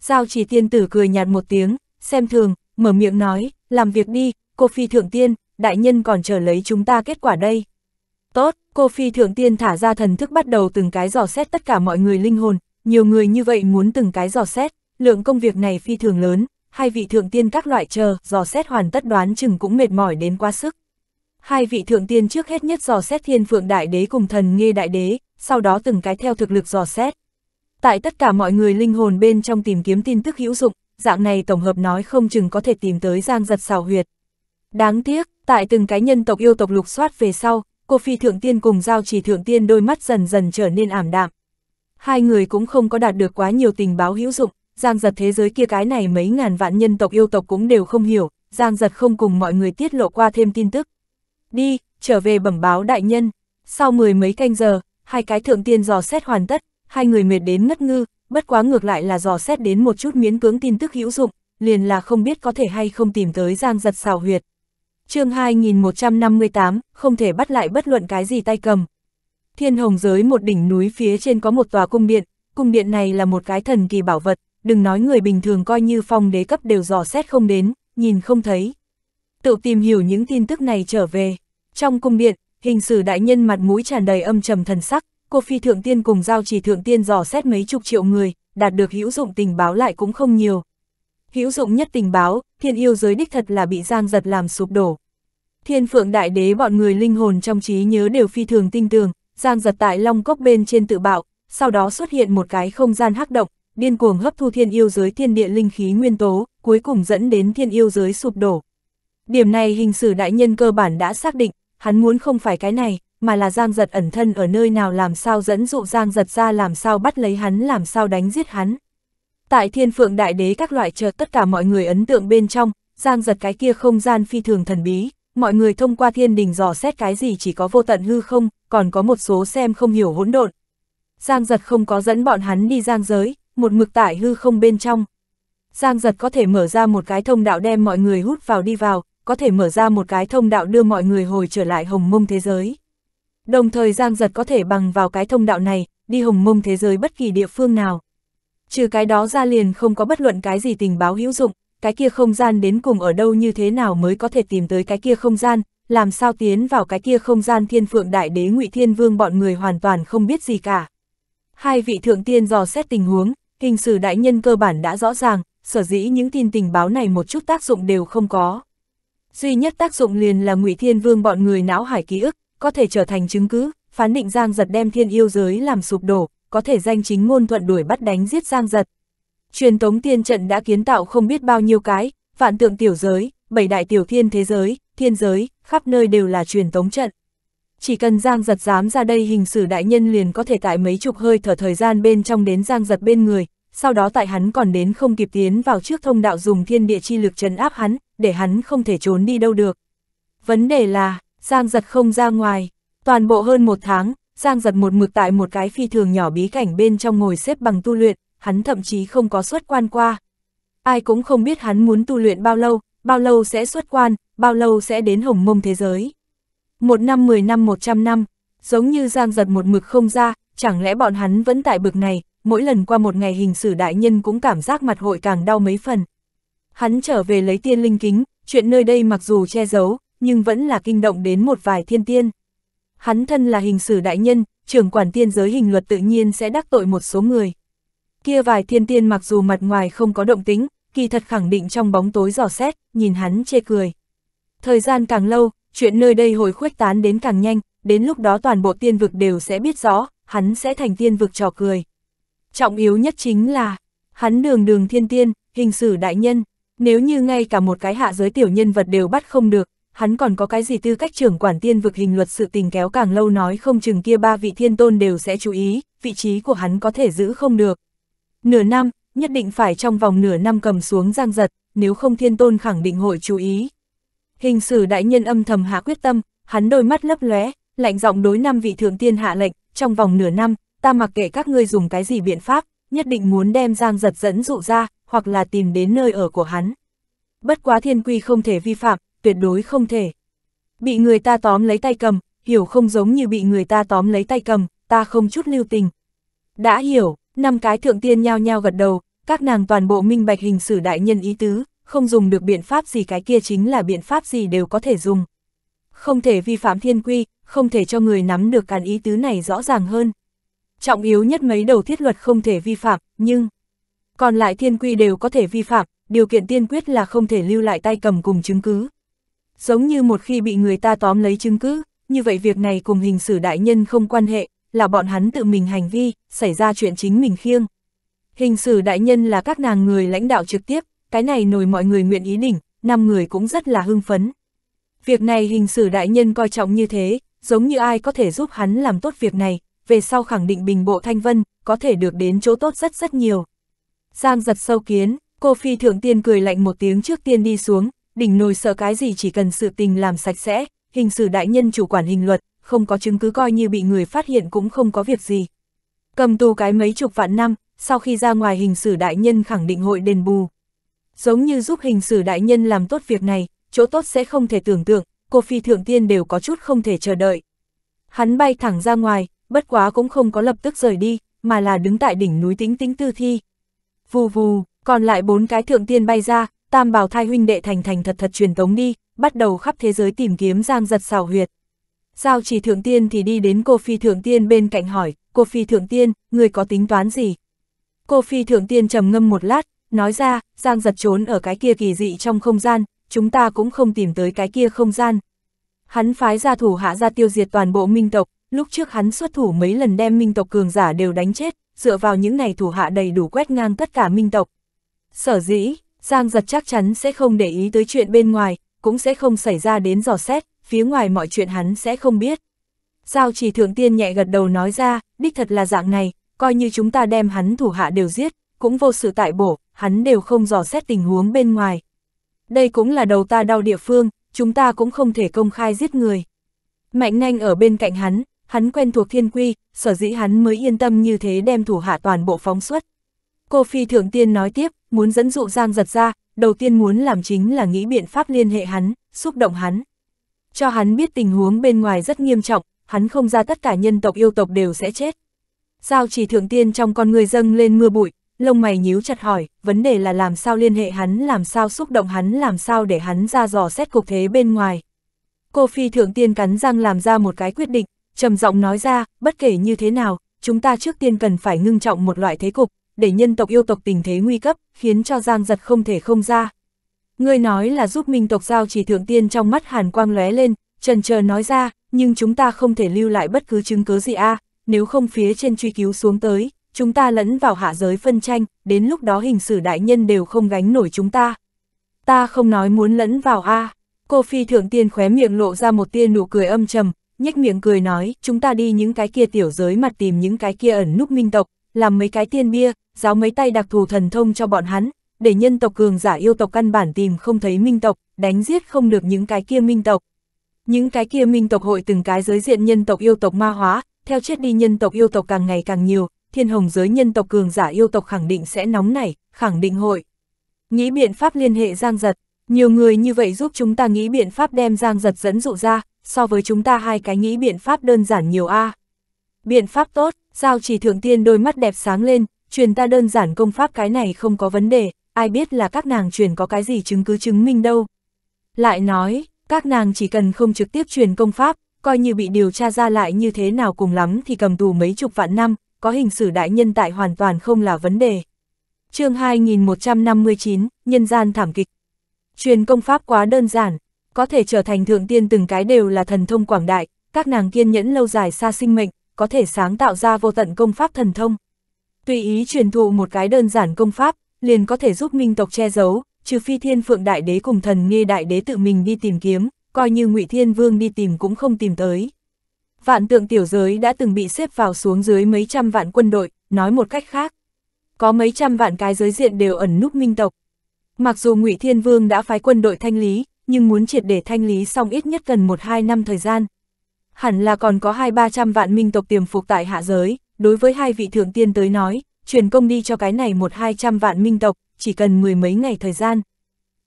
Giao trì tiên tử cười nhạt một tiếng, xem thường, mở miệng nói, làm việc đi, cô phi thượng tiên, đại nhân còn chờ lấy chúng ta kết quả đây. Tốt, cô phi thượng tiên thả ra thần thức bắt đầu từng cái dò xét tất cả mọi người linh hồn, nhiều người như vậy muốn từng cái dò xét, lượng công việc này phi thường lớn, hai vị thượng tiên các loại chờ, dò xét hoàn tất đoán chừng cũng mệt mỏi đến quá sức. Hai vị thượng tiên trước hết nhất dò xét thiên phượng đại đế cùng thần nghe đại đế, sau đó từng cái theo thực lực dò xét. Tại tất cả mọi người linh hồn bên trong tìm kiếm tin tức hữu dụng, dạng này tổng hợp nói không chừng có thể tìm tới giang giật xào huyệt. Đáng tiếc, tại từng cái nhân tộc yêu tộc lục soát về sau, cô phi thượng tiên cùng giao chỉ thượng tiên đôi mắt dần dần trở nên ảm đạm. Hai người cũng không có đạt được quá nhiều tình báo hữu dụng, giang giật thế giới kia cái này mấy ngàn vạn nhân tộc yêu tộc cũng đều không hiểu, giang giật không cùng mọi người tiết lộ qua thêm tin tức. Đi, trở về bẩm báo đại nhân, sau mười mấy canh giờ, hai cái thượng tiên dò xét hoàn tất, hai người mệt đến ngất ngư, bất quá ngược lại là dò xét đến một chút miễn cưỡng tin tức hữu dụng, liền là không biết có thể hay không tìm tới giang giật xào huyệt chương 2158, không thể bắt lại bất luận cái gì tay cầm. Thiên hồng giới một đỉnh núi phía trên có một tòa cung điện, cung điện này là một cái thần kỳ bảo vật, đừng nói người bình thường coi như phong đế cấp đều dò xét không đến, nhìn không thấy. Tự tìm hiểu những tin tức này trở về. Trong cung điện, hình sử đại nhân mặt mũi tràn đầy âm trầm thần sắc, cô phi thượng tiên cùng giao chỉ thượng tiên dò xét mấy chục triệu người, đạt được hữu dụng tình báo lại cũng không nhiều. Hữu dụng nhất tình báo, thiên yêu giới đích thật là bị giang giật làm sụp đổ. Thiên phượng đại đế bọn người linh hồn trong trí nhớ đều phi thường tinh tường, giang giật tại long cốc bên trên tự bạo, sau đó xuất hiện một cái không gian hắc động, điên cuồng hấp thu thiên yêu giới thiên địa linh khí nguyên tố, cuối cùng dẫn đến thiên yêu giới sụp đổ. Điểm này hình sử đại nhân cơ bản đã xác định, hắn muốn không phải cái này, mà là giang giật ẩn thân ở nơi nào làm sao dẫn dụ giang giật ra làm sao bắt lấy hắn làm sao đánh giết hắn. Tại thiên phượng đại đế các loại chợt tất cả mọi người ấn tượng bên trong, giang giật cái kia không gian phi thường thần bí, mọi người thông qua thiên đình dò xét cái gì chỉ có vô tận hư không, còn có một số xem không hiểu hỗn độn. Giang giật không có dẫn bọn hắn đi giang giới, một mực tải hư không bên trong. Giang giật có thể mở ra một cái thông đạo đem mọi người hút vào đi vào, có thể mở ra một cái thông đạo đưa mọi người hồi trở lại hồng mông thế giới. Đồng thời Giang giật có thể bằng vào cái thông đạo này, đi hồng mông thế giới bất kỳ địa phương nào trừ cái đó ra liền không có bất luận cái gì tình báo hữu dụng, cái kia không gian đến cùng ở đâu như thế nào mới có thể tìm tới cái kia không gian, làm sao tiến vào cái kia không gian thiên phượng đại đế ngụy thiên vương bọn người hoàn toàn không biết gì cả. Hai vị thượng tiên dò xét tình huống, hình sử đại nhân cơ bản đã rõ ràng, sở dĩ những tin tình báo này một chút tác dụng đều không có. Duy nhất tác dụng liền là ngụy thiên vương bọn người não hải ký ức, có thể trở thành chứng cứ, phán định giang giật đem thiên yêu giới làm sụp đổ, có thể danh chính ngôn thuận đuổi bắt đánh giết Giang Giật. Truyền tống tiên trận đã kiến tạo không biết bao nhiêu cái, vạn tượng tiểu giới, bảy đại tiểu thiên thế giới, thiên giới, khắp nơi đều là truyền tống trận. Chỉ cần Giang Giật dám ra đây hình xử đại nhân liền có thể tại mấy chục hơi thở thời gian bên trong đến Giang Giật bên người, sau đó tại hắn còn đến không kịp tiến vào trước thông đạo dùng thiên địa chi lực trấn áp hắn, để hắn không thể trốn đi đâu được. Vấn đề là, Giang Giật không ra ngoài, toàn bộ hơn một tháng, Giang giật một mực tại một cái phi thường nhỏ bí cảnh bên trong ngồi xếp bằng tu luyện, hắn thậm chí không có xuất quan qua. Ai cũng không biết hắn muốn tu luyện bao lâu, bao lâu sẽ xuất quan, bao lâu sẽ đến hồng mông thế giới. Một năm, mười năm, một trăm năm, giống như Giang giật một mực không ra, chẳng lẽ bọn hắn vẫn tại bực này, mỗi lần qua một ngày hình sử đại nhân cũng cảm giác mặt hội càng đau mấy phần. Hắn trở về lấy tiên linh kính, chuyện nơi đây mặc dù che giấu, nhưng vẫn là kinh động đến một vài thiên tiên hắn thân là hình sử đại nhân, trưởng quản tiên giới hình luật tự nhiên sẽ đắc tội một số người. Kia vài thiên tiên mặc dù mặt ngoài không có động tính, kỳ thật khẳng định trong bóng tối giò xét, nhìn hắn chê cười. Thời gian càng lâu, chuyện nơi đây hồi khuếch tán đến càng nhanh, đến lúc đó toàn bộ tiên vực đều sẽ biết rõ, hắn sẽ thành tiên vực trò cười. Trọng yếu nhất chính là, hắn đường đường thiên tiên, hình sử đại nhân, nếu như ngay cả một cái hạ giới tiểu nhân vật đều bắt không được, hắn còn có cái gì tư cách trưởng quản tiên vực hình luật sự tình kéo càng lâu nói không chừng kia ba vị thiên tôn đều sẽ chú ý, vị trí của hắn có thể giữ không được. Nửa năm, nhất định phải trong vòng nửa năm cầm xuống giang giật, nếu không thiên tôn khẳng định hội chú ý. Hình sử đại nhân âm thầm hạ quyết tâm, hắn đôi mắt lấp lóe, lạnh giọng đối năm vị thượng tiên hạ lệnh, trong vòng nửa năm, ta mặc kệ các ngươi dùng cái gì biện pháp, nhất định muốn đem giang giật dẫn dụ ra, hoặc là tìm đến nơi ở của hắn. Bất quá thiên quy không thể vi phạm, tuyệt đối không thể. Bị người ta tóm lấy tay cầm, hiểu không giống như bị người ta tóm lấy tay cầm, ta không chút lưu tình. Đã hiểu, năm cái thượng tiên nhao nhao gật đầu, các nàng toàn bộ minh bạch hình sử đại nhân ý tứ, không dùng được biện pháp gì cái kia chính là biện pháp gì đều có thể dùng. Không thể vi phạm thiên quy, không thể cho người nắm được càn ý tứ này rõ ràng hơn. Trọng yếu nhất mấy đầu thiết luật không thể vi phạm, nhưng còn lại thiên quy đều có thể vi phạm, điều kiện tiên quyết là không thể lưu lại tay cầm cùng chứng cứ, giống như một khi bị người ta tóm lấy chứng cứ, như vậy việc này cùng hình xử đại nhân không quan hệ, là bọn hắn tự mình hành vi, xảy ra chuyện chính mình khiêng. Hình xử đại nhân là các nàng người lãnh đạo trực tiếp, cái này nổi mọi người nguyện ý đỉnh, năm người cũng rất là hưng phấn. Việc này hình xử đại nhân coi trọng như thế, giống như ai có thể giúp hắn làm tốt việc này, về sau khẳng định bình bộ thanh vân, có thể được đến chỗ tốt rất rất nhiều. Giang giật sâu kiến, cô phi thượng tiên cười lạnh một tiếng trước tiên đi xuống, đỉnh nồi sợ cái gì chỉ cần sự tình làm sạch sẽ, hình sự đại nhân chủ quản hình luật, không có chứng cứ coi như bị người phát hiện cũng không có việc gì. Cầm tù cái mấy chục vạn năm, sau khi ra ngoài hình sử đại nhân khẳng định hội đền bù. Giống như giúp hình sử đại nhân làm tốt việc này, chỗ tốt sẽ không thể tưởng tượng, cô phi thượng tiên đều có chút không thể chờ đợi. Hắn bay thẳng ra ngoài, bất quá cũng không có lập tức rời đi, mà là đứng tại đỉnh núi tính tính tư thi. Vù vù, còn lại bốn cái thượng tiên bay ra, tam bảo thai huynh đệ thành thành thật thật truyền tống đi, bắt đầu khắp thế giới tìm kiếm giang giật xảo huyệt. Giao chỉ thượng tiên thì đi đến cô phi thượng tiên bên cạnh hỏi, cô phi thượng tiên, người có tính toán gì? Cô phi thượng tiên trầm ngâm một lát, nói ra, giang giật trốn ở cái kia kỳ dị trong không gian, chúng ta cũng không tìm tới cái kia không gian. Hắn phái ra thủ hạ ra tiêu diệt toàn bộ minh tộc, lúc trước hắn xuất thủ mấy lần đem minh tộc cường giả đều đánh chết, dựa vào những này thủ hạ đầy đủ quét ngang tất cả minh tộc. Sở dĩ, Giang giật chắc chắn sẽ không để ý tới chuyện bên ngoài, cũng sẽ không xảy ra đến dò xét, phía ngoài mọi chuyện hắn sẽ không biết. Giao chỉ thượng tiên nhẹ gật đầu nói ra, đích thật là dạng này, coi như chúng ta đem hắn thủ hạ đều giết, cũng vô sự tại bổ, hắn đều không dò xét tình huống bên ngoài. Đây cũng là đầu ta đau địa phương, chúng ta cũng không thể công khai giết người. Mạnh nhanh ở bên cạnh hắn, hắn quen thuộc thiên quy, sở dĩ hắn mới yên tâm như thế đem thủ hạ toàn bộ phóng xuất. Cô Phi Thượng Tiên nói tiếp, muốn dẫn dụ Giang giật ra, đầu tiên muốn làm chính là nghĩ biện pháp liên hệ hắn, xúc động hắn. Cho hắn biết tình huống bên ngoài rất nghiêm trọng, hắn không ra tất cả nhân tộc yêu tộc đều sẽ chết. Giao chỉ Thượng Tiên trong con người dâng lên mưa bụi, lông mày nhíu chặt hỏi, vấn đề là làm sao liên hệ hắn, làm sao xúc động hắn, làm sao để hắn ra dò xét cục thế bên ngoài. Cô Phi Thượng Tiên cắn răng làm ra một cái quyết định, trầm giọng nói ra, bất kể như thế nào, chúng ta trước tiên cần phải ngưng trọng một loại thế cục, để nhân tộc yêu tộc tình thế nguy cấp, khiến cho Giang Giật không thể không ra. Ngươi nói là giúp minh tộc giao chỉ thượng tiên trong mắt hàn quang lóe lên, trần chờ nói ra, nhưng chúng ta không thể lưu lại bất cứ chứng cứ gì a à, nếu không phía trên truy cứu xuống tới, chúng ta lẫn vào hạ giới phân tranh, đến lúc đó hình sử đại nhân đều không gánh nổi chúng ta. Ta không nói muốn lẫn vào a à. cô phi thượng tiên khóe miệng lộ ra một tiên nụ cười âm trầm, nhếch miệng cười nói, chúng ta đi những cái kia tiểu giới mặt tìm những cái kia ẩn núp minh tộc, làm mấy cái tiên bia, giáo mấy tay đặc thù thần thông cho bọn hắn, để nhân tộc cường giả yêu tộc căn bản tìm không thấy minh tộc, đánh giết không được những cái kia minh tộc. Những cái kia minh tộc hội từng cái giới diện nhân tộc yêu tộc ma hóa, theo chết đi nhân tộc yêu tộc càng ngày càng nhiều, thiên hồng giới nhân tộc cường giả yêu tộc khẳng định sẽ nóng nảy, khẳng định hội. Nghĩ biện pháp liên hệ Giang Giật, nhiều người như vậy giúp chúng ta nghĩ biện pháp đem Giang Giật dẫn dụ ra, so với chúng ta hai cái nghĩ biện pháp đơn giản nhiều a. Biện pháp tốt, giao chỉ thượng tiên đôi mắt đẹp sáng lên, truyền ta đơn giản công pháp cái này không có vấn đề, ai biết là các nàng truyền có cái gì chứng cứ chứng minh đâu. Lại nói, các nàng chỉ cần không trực tiếp truyền công pháp, coi như bị điều tra ra lại như thế nào cùng lắm thì cầm tù mấy chục vạn năm, có hình xử đại nhân tại hoàn toàn không là vấn đề. chương 2159, Nhân gian thảm kịch. Truyền công pháp quá đơn giản, có thể trở thành thượng tiên từng cái đều là thần thông quảng đại, các nàng kiên nhẫn lâu dài xa sinh mệnh, có thể sáng tạo ra vô tận công pháp thần thông tùy ý truyền thụ một cái đơn giản công pháp, liền có thể giúp minh tộc che giấu, trừ phi thiên phượng đại đế cùng thần nghe đại đế tự mình đi tìm kiếm, coi như ngụy thiên vương đi tìm cũng không tìm tới. Vạn tượng tiểu giới đã từng bị xếp vào xuống dưới mấy trăm vạn quân đội, nói một cách khác. Có mấy trăm vạn cái giới diện đều ẩn núp minh tộc. Mặc dù ngụy thiên vương đã phái quân đội thanh lý, nhưng muốn triệt để thanh lý xong ít nhất cần một hai năm thời gian. Hẳn là còn có hai ba trăm vạn minh tộc tiềm phục tại hạ giới, đối với hai vị thượng tiên tới nói, truyền công đi cho cái này một hai trăm vạn minh tộc, chỉ cần mười mấy ngày thời gian.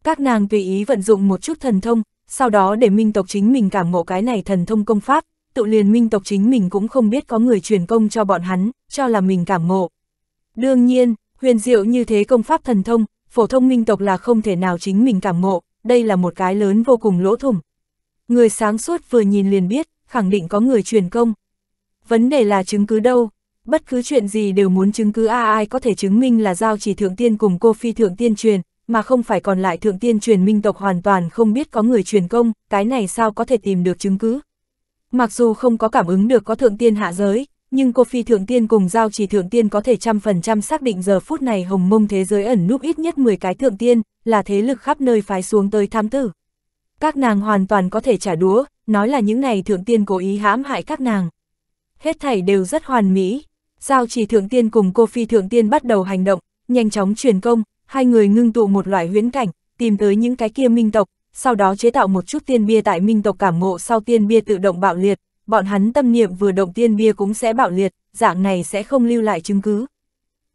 Các nàng tùy ý vận dụng một chút thần thông, sau đó để minh tộc chính mình cảm ngộ cái này thần thông công pháp, tự liền minh tộc chính mình cũng không biết có người truyền công cho bọn hắn, cho là mình cảm ngộ. Đương nhiên, huyền diệu như thế công pháp thần thông, phổ thông minh tộc là không thể nào chính mình cảm ngộ, đây là một cái lớn vô cùng lỗ thủng. Người sáng suốt vừa nhìn liền biết, khẳng định có người truyền công. Vấn đề là chứng cứ đâu, Bất cứ chuyện gì đều muốn chứng cứ a ai có thể chứng minh là giao chỉ thượng tiên cùng cô phi thượng tiên truyền, mà không phải còn lại thượng tiên truyền minh tộc hoàn toàn không biết có người truyền công, cái này sao có thể tìm được chứng cứ. Mặc dù không có cảm ứng được có thượng tiên hạ giới, nhưng cô phi thượng tiên cùng giao chỉ thượng tiên có thể trăm phần trăm xác định giờ phút này hồng mông thế giới ẩn núp ít nhất 10 cái thượng tiên, là thế lực khắp nơi phái xuống tới tham tử. Các nàng hoàn toàn có thể trả đũa, nói là những này thượng tiên cố ý hãm hại các nàng. Hết thảy đều rất hoàn mỹ, Giao chỉ thượng tiên cùng cô phi thượng tiên bắt đầu hành động, nhanh chóng truyền công, hai người ngưng tụ một loại huyễn cảnh, tìm tới những cái kia minh tộc, sau đó chế tạo một chút tiên bia tại minh tộc cảm ngộ sau tiên bia tự động bạo liệt, bọn hắn tâm niệm vừa động tiên bia cũng sẽ bạo liệt, dạng này sẽ không lưu lại chứng cứ.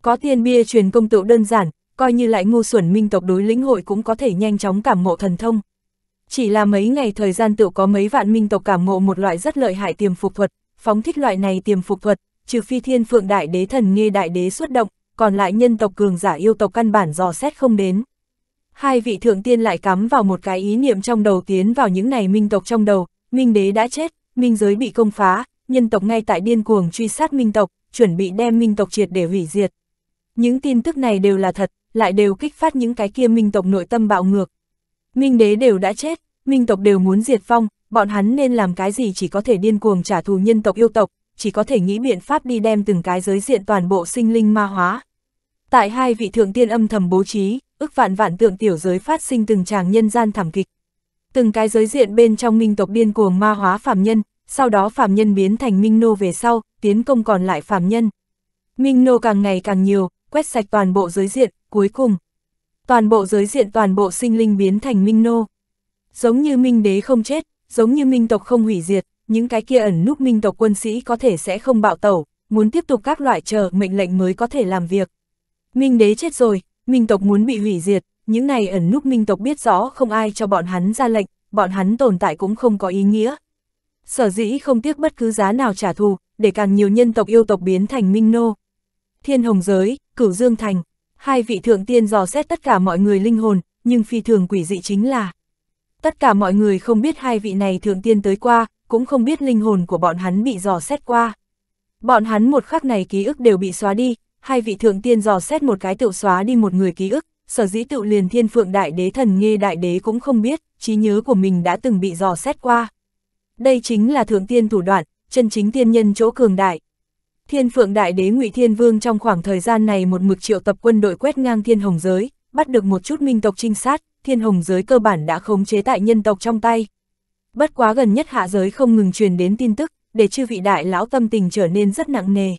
Có tiên bia truyền công tựu đơn giản, coi như lại ngu xuẩn minh tộc đối lĩnh hội cũng có thể nhanh chóng cảm ngộ thần thông. Chỉ là mấy ngày thời gian tựu có mấy vạn minh tộc cảm ngộ một loại rất lợi hại tiềm phục thuật, phóng thích loại này tiềm phục thuật, trừ phi thiên phượng đại đế thần nghe đại đế xuất động, còn lại nhân tộc cường giả yêu tộc căn bản dò xét không đến. Hai vị thượng tiên lại cắm vào một cái ý niệm trong đầu tiến vào những này minh tộc trong đầu, minh đế đã chết, minh giới bị công phá, nhân tộc ngay tại điên cuồng truy sát minh tộc, chuẩn bị đem minh tộc triệt để hủy diệt. Những tin tức này đều là thật, lại đều kích phát những cái kia minh tộc nội tâm bạo ngược. Minh đế đều đã chết, minh tộc đều muốn diệt phong bọn hắn nên làm cái gì chỉ có thể điên cuồng trả thù nhân tộc yêu tộc, chỉ có thể nghĩ biện pháp đi đem từng cái giới diện toàn bộ sinh linh ma hóa. Tại hai vị thượng tiên âm thầm bố trí, ước vạn vạn tượng tiểu giới phát sinh từng tràng nhân gian thảm kịch. Từng cái giới diện bên trong minh tộc điên cuồng ma hóa phạm nhân, sau đó phạm nhân biến thành minh nô về sau, tiến công còn lại phạm nhân. Minh nô càng ngày càng nhiều, quét sạch toàn bộ giới diện, cuối cùng. Toàn bộ giới diện toàn bộ sinh linh biến thành minh nô. Giống như minh đế không chết, giống như minh tộc không hủy diệt, những cái kia ẩn núp minh tộc quân sĩ có thể sẽ không bạo tẩu, muốn tiếp tục các loại chờ mệnh lệnh mới có thể làm việc. Minh đế chết rồi, minh tộc muốn bị hủy diệt, những này ẩn núp minh tộc biết rõ không ai cho bọn hắn ra lệnh, bọn hắn tồn tại cũng không có ý nghĩa. Sở dĩ không tiếc bất cứ giá nào trả thù, để càng nhiều nhân tộc yêu tộc biến thành minh nô. Thiên Hồng Giới, Cửu Dương Thành, hai vị thượng tiên dò xét tất cả mọi người linh hồn, nhưng phi thường quỷ dị chính là. Tất cả mọi người không biết hai vị này thượng tiên tới qua, cũng không biết linh hồn của bọn hắn bị dò xét qua. Bọn hắn một khắc này ký ức đều bị xóa đi, hai vị thượng tiên dò xét một cái tựu xóa đi một người ký ức, sở dĩ tựu liền thiên phượng đại đế thần nghe đại đế cũng không biết, trí nhớ của mình đã từng bị dò xét qua. Đây chính là thượng tiên thủ đoạn, chân chính tiên nhân chỗ cường đại. Thiên phượng đại đế ngụy Thiên Vương trong khoảng thời gian này một mực triệu tập quân đội quét ngang thiên hồng giới, bắt được một chút minh tộc trinh sát, thiên hồng giới cơ bản đã khống chế tại nhân tộc trong tay bất quá gần nhất hạ giới không ngừng truyền đến tin tức, để chư vị đại lão tâm tình trở nên rất nặng nề.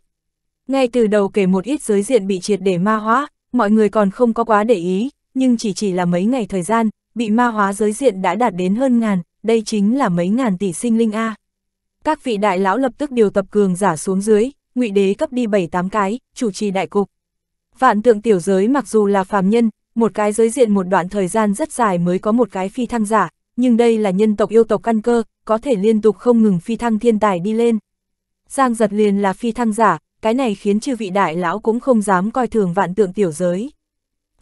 Ngay từ đầu kể một ít giới diện bị triệt để ma hóa, mọi người còn không có quá để ý, nhưng chỉ chỉ là mấy ngày thời gian, bị ma hóa giới diện đã đạt đến hơn ngàn, đây chính là mấy ngàn tỷ sinh linh A. Các vị đại lão lập tức điều tập cường giả xuống dưới, ngụy đế cấp đi 7-8 cái, chủ trì đại cục. Vạn tượng tiểu giới mặc dù là phàm nhân, một cái giới diện một đoạn thời gian rất dài mới có một cái phi thăng giả, nhưng đây là nhân tộc yêu tộc căn cơ, có thể liên tục không ngừng phi thăng thiên tài đi lên. Giang giật liền là phi thăng giả, cái này khiến chư vị đại lão cũng không dám coi thường vạn tượng tiểu giới.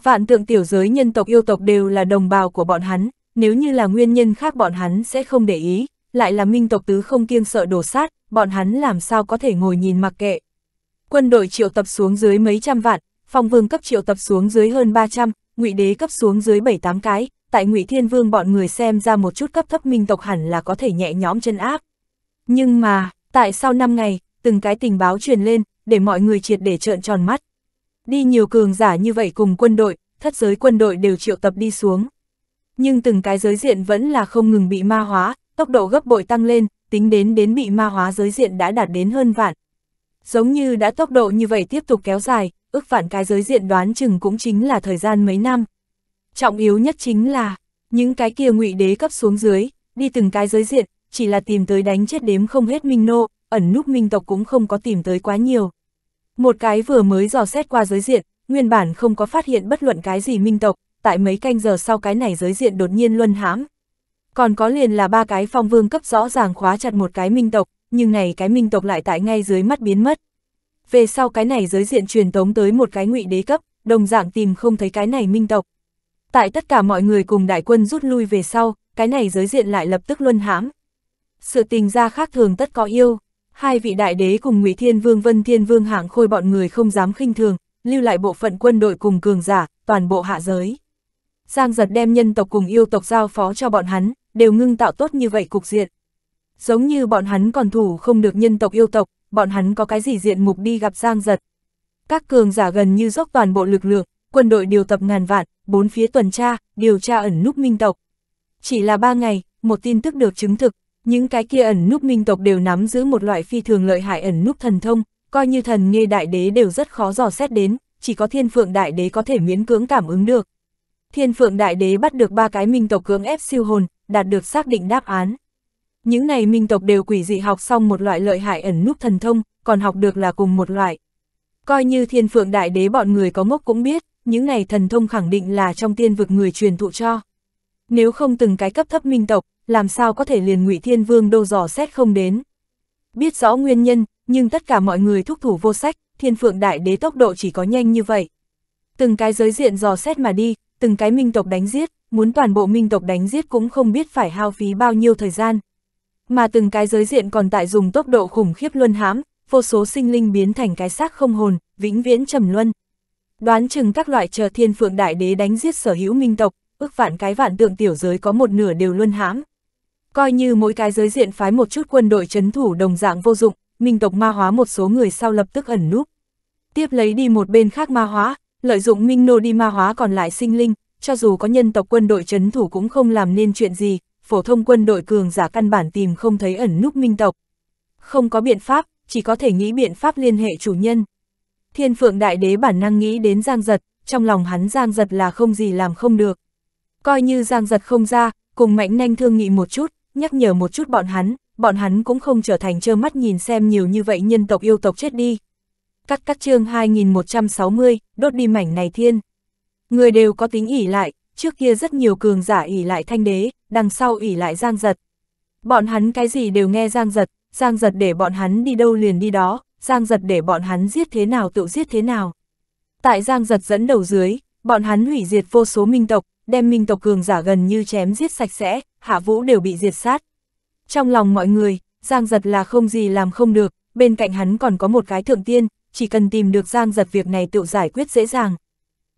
Vạn tượng tiểu giới nhân tộc yêu tộc đều là đồng bào của bọn hắn, nếu như là nguyên nhân khác bọn hắn sẽ không để ý, lại là minh tộc tứ không kiêng sợ đổ sát, bọn hắn làm sao có thể ngồi nhìn mặc kệ. Quân đội triệu tập xuống dưới mấy trăm vạn, phong vương cấp triệu tập xuống dưới hơn 300, ngụy đế cấp xuống dưới 7-8 cái, tại Ngụy Thiên Vương bọn người xem ra một chút cấp thấp minh tộc hẳn là có thể nhẹ nhõm chân áp. Nhưng mà, tại sau năm ngày, từng cái tình báo truyền lên, để mọi người triệt để trợn tròn mắt. Đi nhiều cường giả như vậy cùng quân đội, thất giới quân đội đều triệu tập đi xuống. Nhưng từng cái giới diện vẫn là không ngừng bị ma hóa, tốc độ gấp bội tăng lên, tính đến đến bị ma hóa giới diện đã đạt đến hơn vạn. Giống như đã tốc độ như vậy tiếp tục kéo dài, ước vạn cái giới diện đoán chừng cũng chính là thời gian mấy năm, Trọng yếu nhất chính là, những cái kia ngụy đế cấp xuống dưới, đi từng cái giới diện, chỉ là tìm tới đánh chết đếm không hết minh nô, ẩn núp minh tộc cũng không có tìm tới quá nhiều. Một cái vừa mới dò xét qua giới diện, nguyên bản không có phát hiện bất luận cái gì minh tộc, tại mấy canh giờ sau cái này giới diện đột nhiên luân hãm. Còn có liền là ba cái phong vương cấp rõ ràng khóa chặt một cái minh tộc, nhưng này cái minh tộc lại tại ngay dưới mắt biến mất. Về sau cái này giới diện truyền tống tới một cái ngụy đế cấp, đồng dạng tìm không thấy cái này minh tộc, Tại tất cả mọi người cùng đại quân rút lui về sau, cái này giới diện lại lập tức luân hãm. Sự tình ra khác thường tất có yêu, hai vị đại đế cùng Ngụy Thiên Vương Vân Thiên Vương hạng khôi bọn người không dám khinh thường, lưu lại bộ phận quân đội cùng cường giả, toàn bộ hạ giới. Giang giật đem nhân tộc cùng yêu tộc giao phó cho bọn hắn, đều ngưng tạo tốt như vậy cục diện. Giống như bọn hắn còn thủ không được nhân tộc yêu tộc, bọn hắn có cái gì diện mục đi gặp Giang giật. Các cường giả gần như dốc toàn bộ lực lượng, quân đội điều tập ngàn vạn, bốn phía tuần tra, điều tra ẩn núp minh tộc. Chỉ là ba ngày, một tin tức được chứng thực, những cái kia ẩn núp minh tộc đều nắm giữ một loại phi thường lợi hại ẩn núp thần thông, coi như thần nghe đại đế đều rất khó dò xét đến, chỉ có thiên phượng đại đế có thể miễn cưỡng cảm ứng được. Thiên phượng đại đế bắt được ba cái minh tộc cưỡng ép siêu hồn, đạt được xác định đáp án. Những này minh tộc đều quỷ dị học xong một loại lợi hại ẩn núp thần thông, còn học được là cùng một loại. Coi như thiên phượng đại đế bọn người có ngốc cũng biết, những này thần thông khẳng định là trong tiên vực người truyền thụ cho. Nếu không từng cái cấp thấp minh tộc, làm sao có thể liền ngụy Thiên Vương đô dò xét không đến. Biết rõ nguyên nhân, nhưng tất cả mọi người thúc thủ vô sách, Thiên Phượng Đại Đế tốc độ chỉ có nhanh như vậy. Từng cái giới diện dò xét mà đi, từng cái minh tộc đánh giết, muốn toàn bộ minh tộc đánh giết cũng không biết phải hao phí bao nhiêu thời gian. Mà từng cái giới diện còn tại dùng tốc độ khủng khiếp luân hãm, vô số sinh linh biến thành cái xác không hồn, vĩnh viễn trầm luân. Đoán chừng các loại chờ thiên phượng đại đế đánh giết sở hữu minh tộc, ước vạn cái vạn tượng tiểu giới có một nửa đều luân hãm. Coi như mỗi cái giới diện phái một chút quân đội chấn thủ đồng dạng vô dụng, minh tộc ma hóa một số người sau lập tức ẩn núp. Tiếp lấy đi một bên khác ma hóa, lợi dụng minh nô đi ma hóa còn lại sinh linh, cho dù có nhân tộc quân đội chấn thủ cũng không làm nên chuyện gì, phổ thông quân đội cường giả căn bản tìm không thấy ẩn núp minh tộc. Không có biện pháp, chỉ có thể nghĩ biện pháp liên hệ chủ nhân. Thiên phượng đại đế bản năng nghĩ đến Giang Giật, trong lòng hắn Giang Giật là không gì làm không được. Coi như Giang Giật không ra, cùng mạnh nanh thương nghị một chút, nhắc nhở một chút bọn hắn, bọn hắn cũng không trở thành trơ mắt nhìn xem nhiều như vậy nhân tộc yêu tộc chết đi. Cắt cắt chương 2160, đốt đi mảnh này thiên. Người đều có tính ỉ lại, trước kia rất nhiều cường giả ỉ lại thanh đế, đằng sau ỉ lại Giang Giật. Bọn hắn cái gì đều nghe Giang Giật, Giang Giật để bọn hắn đi đâu liền đi đó, Giang giật để bọn hắn giết thế nào tự giết thế nào. Tại Giang giật dẫn đầu dưới, bọn hắn hủy diệt vô số minh tộc, đem minh tộc cường giả gần như chém giết sạch sẽ, hạ vũ đều bị diệt sát. Trong lòng mọi người, Giang giật là không gì làm không được, bên cạnh hắn còn có một cái thượng tiên, chỉ cần tìm được Giang giật việc này tự giải quyết dễ dàng.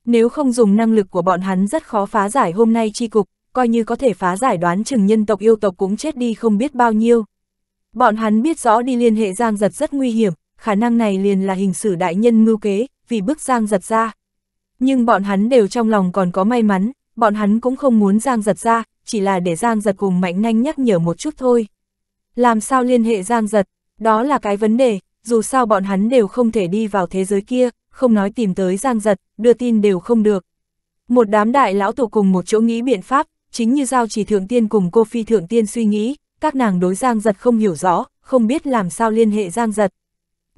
Nếu không dùng năng lực của bọn hắn rất khó phá giải hôm nay chi cục, coi như có thể phá giải đoán chừng nhân tộc yêu tộc cũng chết đi không biết bao nhiêu. Bọn hắn biết rõ đi liên hệ Giang giật rất nguy hiểm, khả năng này liền là hình sử đại nhân mưu kế, vì bức Giang giật ra. Nhưng bọn hắn đều trong lòng còn có may mắn, bọn hắn cũng không muốn Giang giật ra, chỉ là để Giang giật cùng Mạnh nhanh nhắc nhở một chút thôi. Làm sao liên hệ Giang giật, đó là cái vấn đề, dù sao bọn hắn đều không thể đi vào thế giới kia, không nói tìm tới Giang giật, đưa tin đều không được. Một đám đại lão tổ cùng một chỗ nghĩ biện pháp, chính như Giao chỉ thượng tiên cùng cô phi thượng tiên suy nghĩ, các nàng đối Giang giật không hiểu rõ, không biết làm sao liên hệ Giang giật.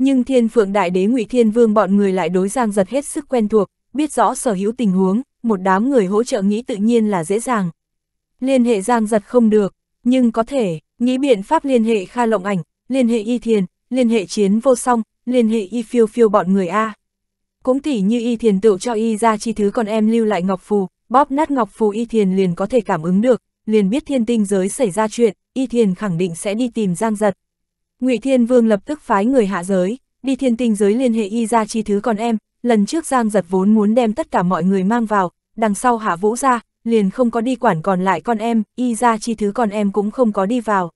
Nhưng thiên phượng đại đế ngụy Thiên Vương bọn người lại đối giang giật hết sức quen thuộc, biết rõ sở hữu tình huống, một đám người hỗ trợ nghĩ tự nhiên là dễ dàng. Liên hệ giang giật không được, nhưng có thể, nghĩ biện pháp liên hệ Kha Lộng Ảnh, liên hệ Y Thiền, liên hệ Chiến Vô Song, liên hệ Y Phiêu Phiêu bọn người A. Cũng tỉ như Y Thiền tựu cho Y ra chi thứ còn em lưu lại Ngọc Phù, bóp nát Ngọc Phù Y Thiền liền có thể cảm ứng được, liền biết thiên tinh giới xảy ra chuyện, Y Thiền khẳng định sẽ đi tìm Giang Giật, Ngụy Thiên Vương lập tức phái người hạ giới, đi thiên tinh giới liên hệ y ra chi thứ con em, lần trước Giang giật vốn muốn đem tất cả mọi người mang vào, đằng sau hạ vũ ra, liền không có đi quản còn lại con em, y ra chi thứ con em cũng không có đi vào.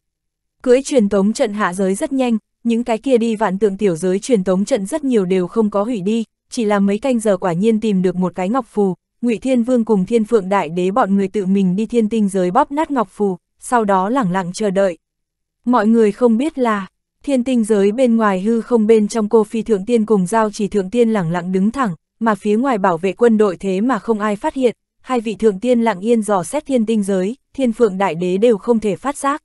Cưỡi truyền tống trận hạ giới rất nhanh, những cái kia đi vạn tượng tiểu giới truyền tống trận rất nhiều đều không có hủy đi, chỉ là mấy canh giờ quả nhiên tìm được một cái ngọc phù, Ngụy Thiên Vương cùng Thiên Phượng Đại Đế bọn người tự mình đi thiên tinh giới bóp nát ngọc phù, sau đó lẳng lặng chờ đợi. Mọi người không biết là, Thiên tinh giới bên ngoài hư không bên trong cô phi thượng tiên cùng giao chỉ thượng tiên lẳng lặng đứng thẳng, mà phía ngoài bảo vệ quân đội thế mà không ai phát hiện, hai vị thượng tiên lặng yên dò xét thiên tinh giới, thiên phượng đại đế đều không thể phát giác.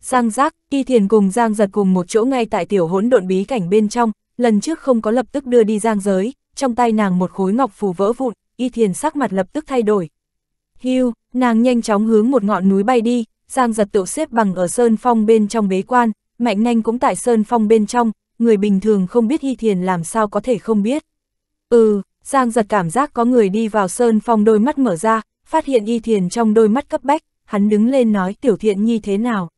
Giang giác, y thiền cùng giang giật cùng một chỗ ngay tại tiểu hỗn độn bí cảnh bên trong, lần trước không có lập tức đưa đi giang giới, trong tay nàng một khối ngọc phù vỡ vụn, y thiền sắc mặt lập tức thay đổi. Hưu, nàng nhanh chóng hướng một ngọn núi bay đi, giang giật tự xếp bằng ở sơn phong bên trong bế quan, mạnh nanh cũng tại Sơn Phong bên trong, người bình thường không biết Hy Thiền làm sao có thể không biết. Ừ, Giang giật cảm giác có người đi vào Sơn Phong đôi mắt mở ra, phát hiện Y Thiền trong đôi mắt cấp bách, hắn đứng lên nói tiểu thiện nhi thế nào.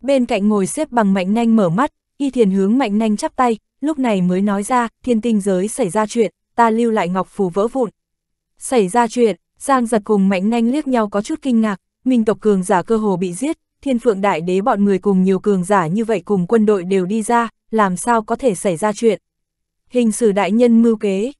Bên cạnh ngồi xếp bằng mạnh nanh mở mắt, Y Thiền hướng mạnh nanh chắp tay, lúc này mới nói ra, thiên tinh giới xảy ra chuyện, ta lưu lại ngọc phù vỡ vụn. Xảy ra chuyện, Giang giật cùng mạnh nanh liếc nhau có chút kinh ngạc, mình tộc cường giả cơ hồ bị giết, thiên phượng đại đế bọn người cùng nhiều cường giả như vậy cùng quân đội đều đi ra, làm sao có thể xảy ra chuyện. Hình sử đại nhân mưu kế,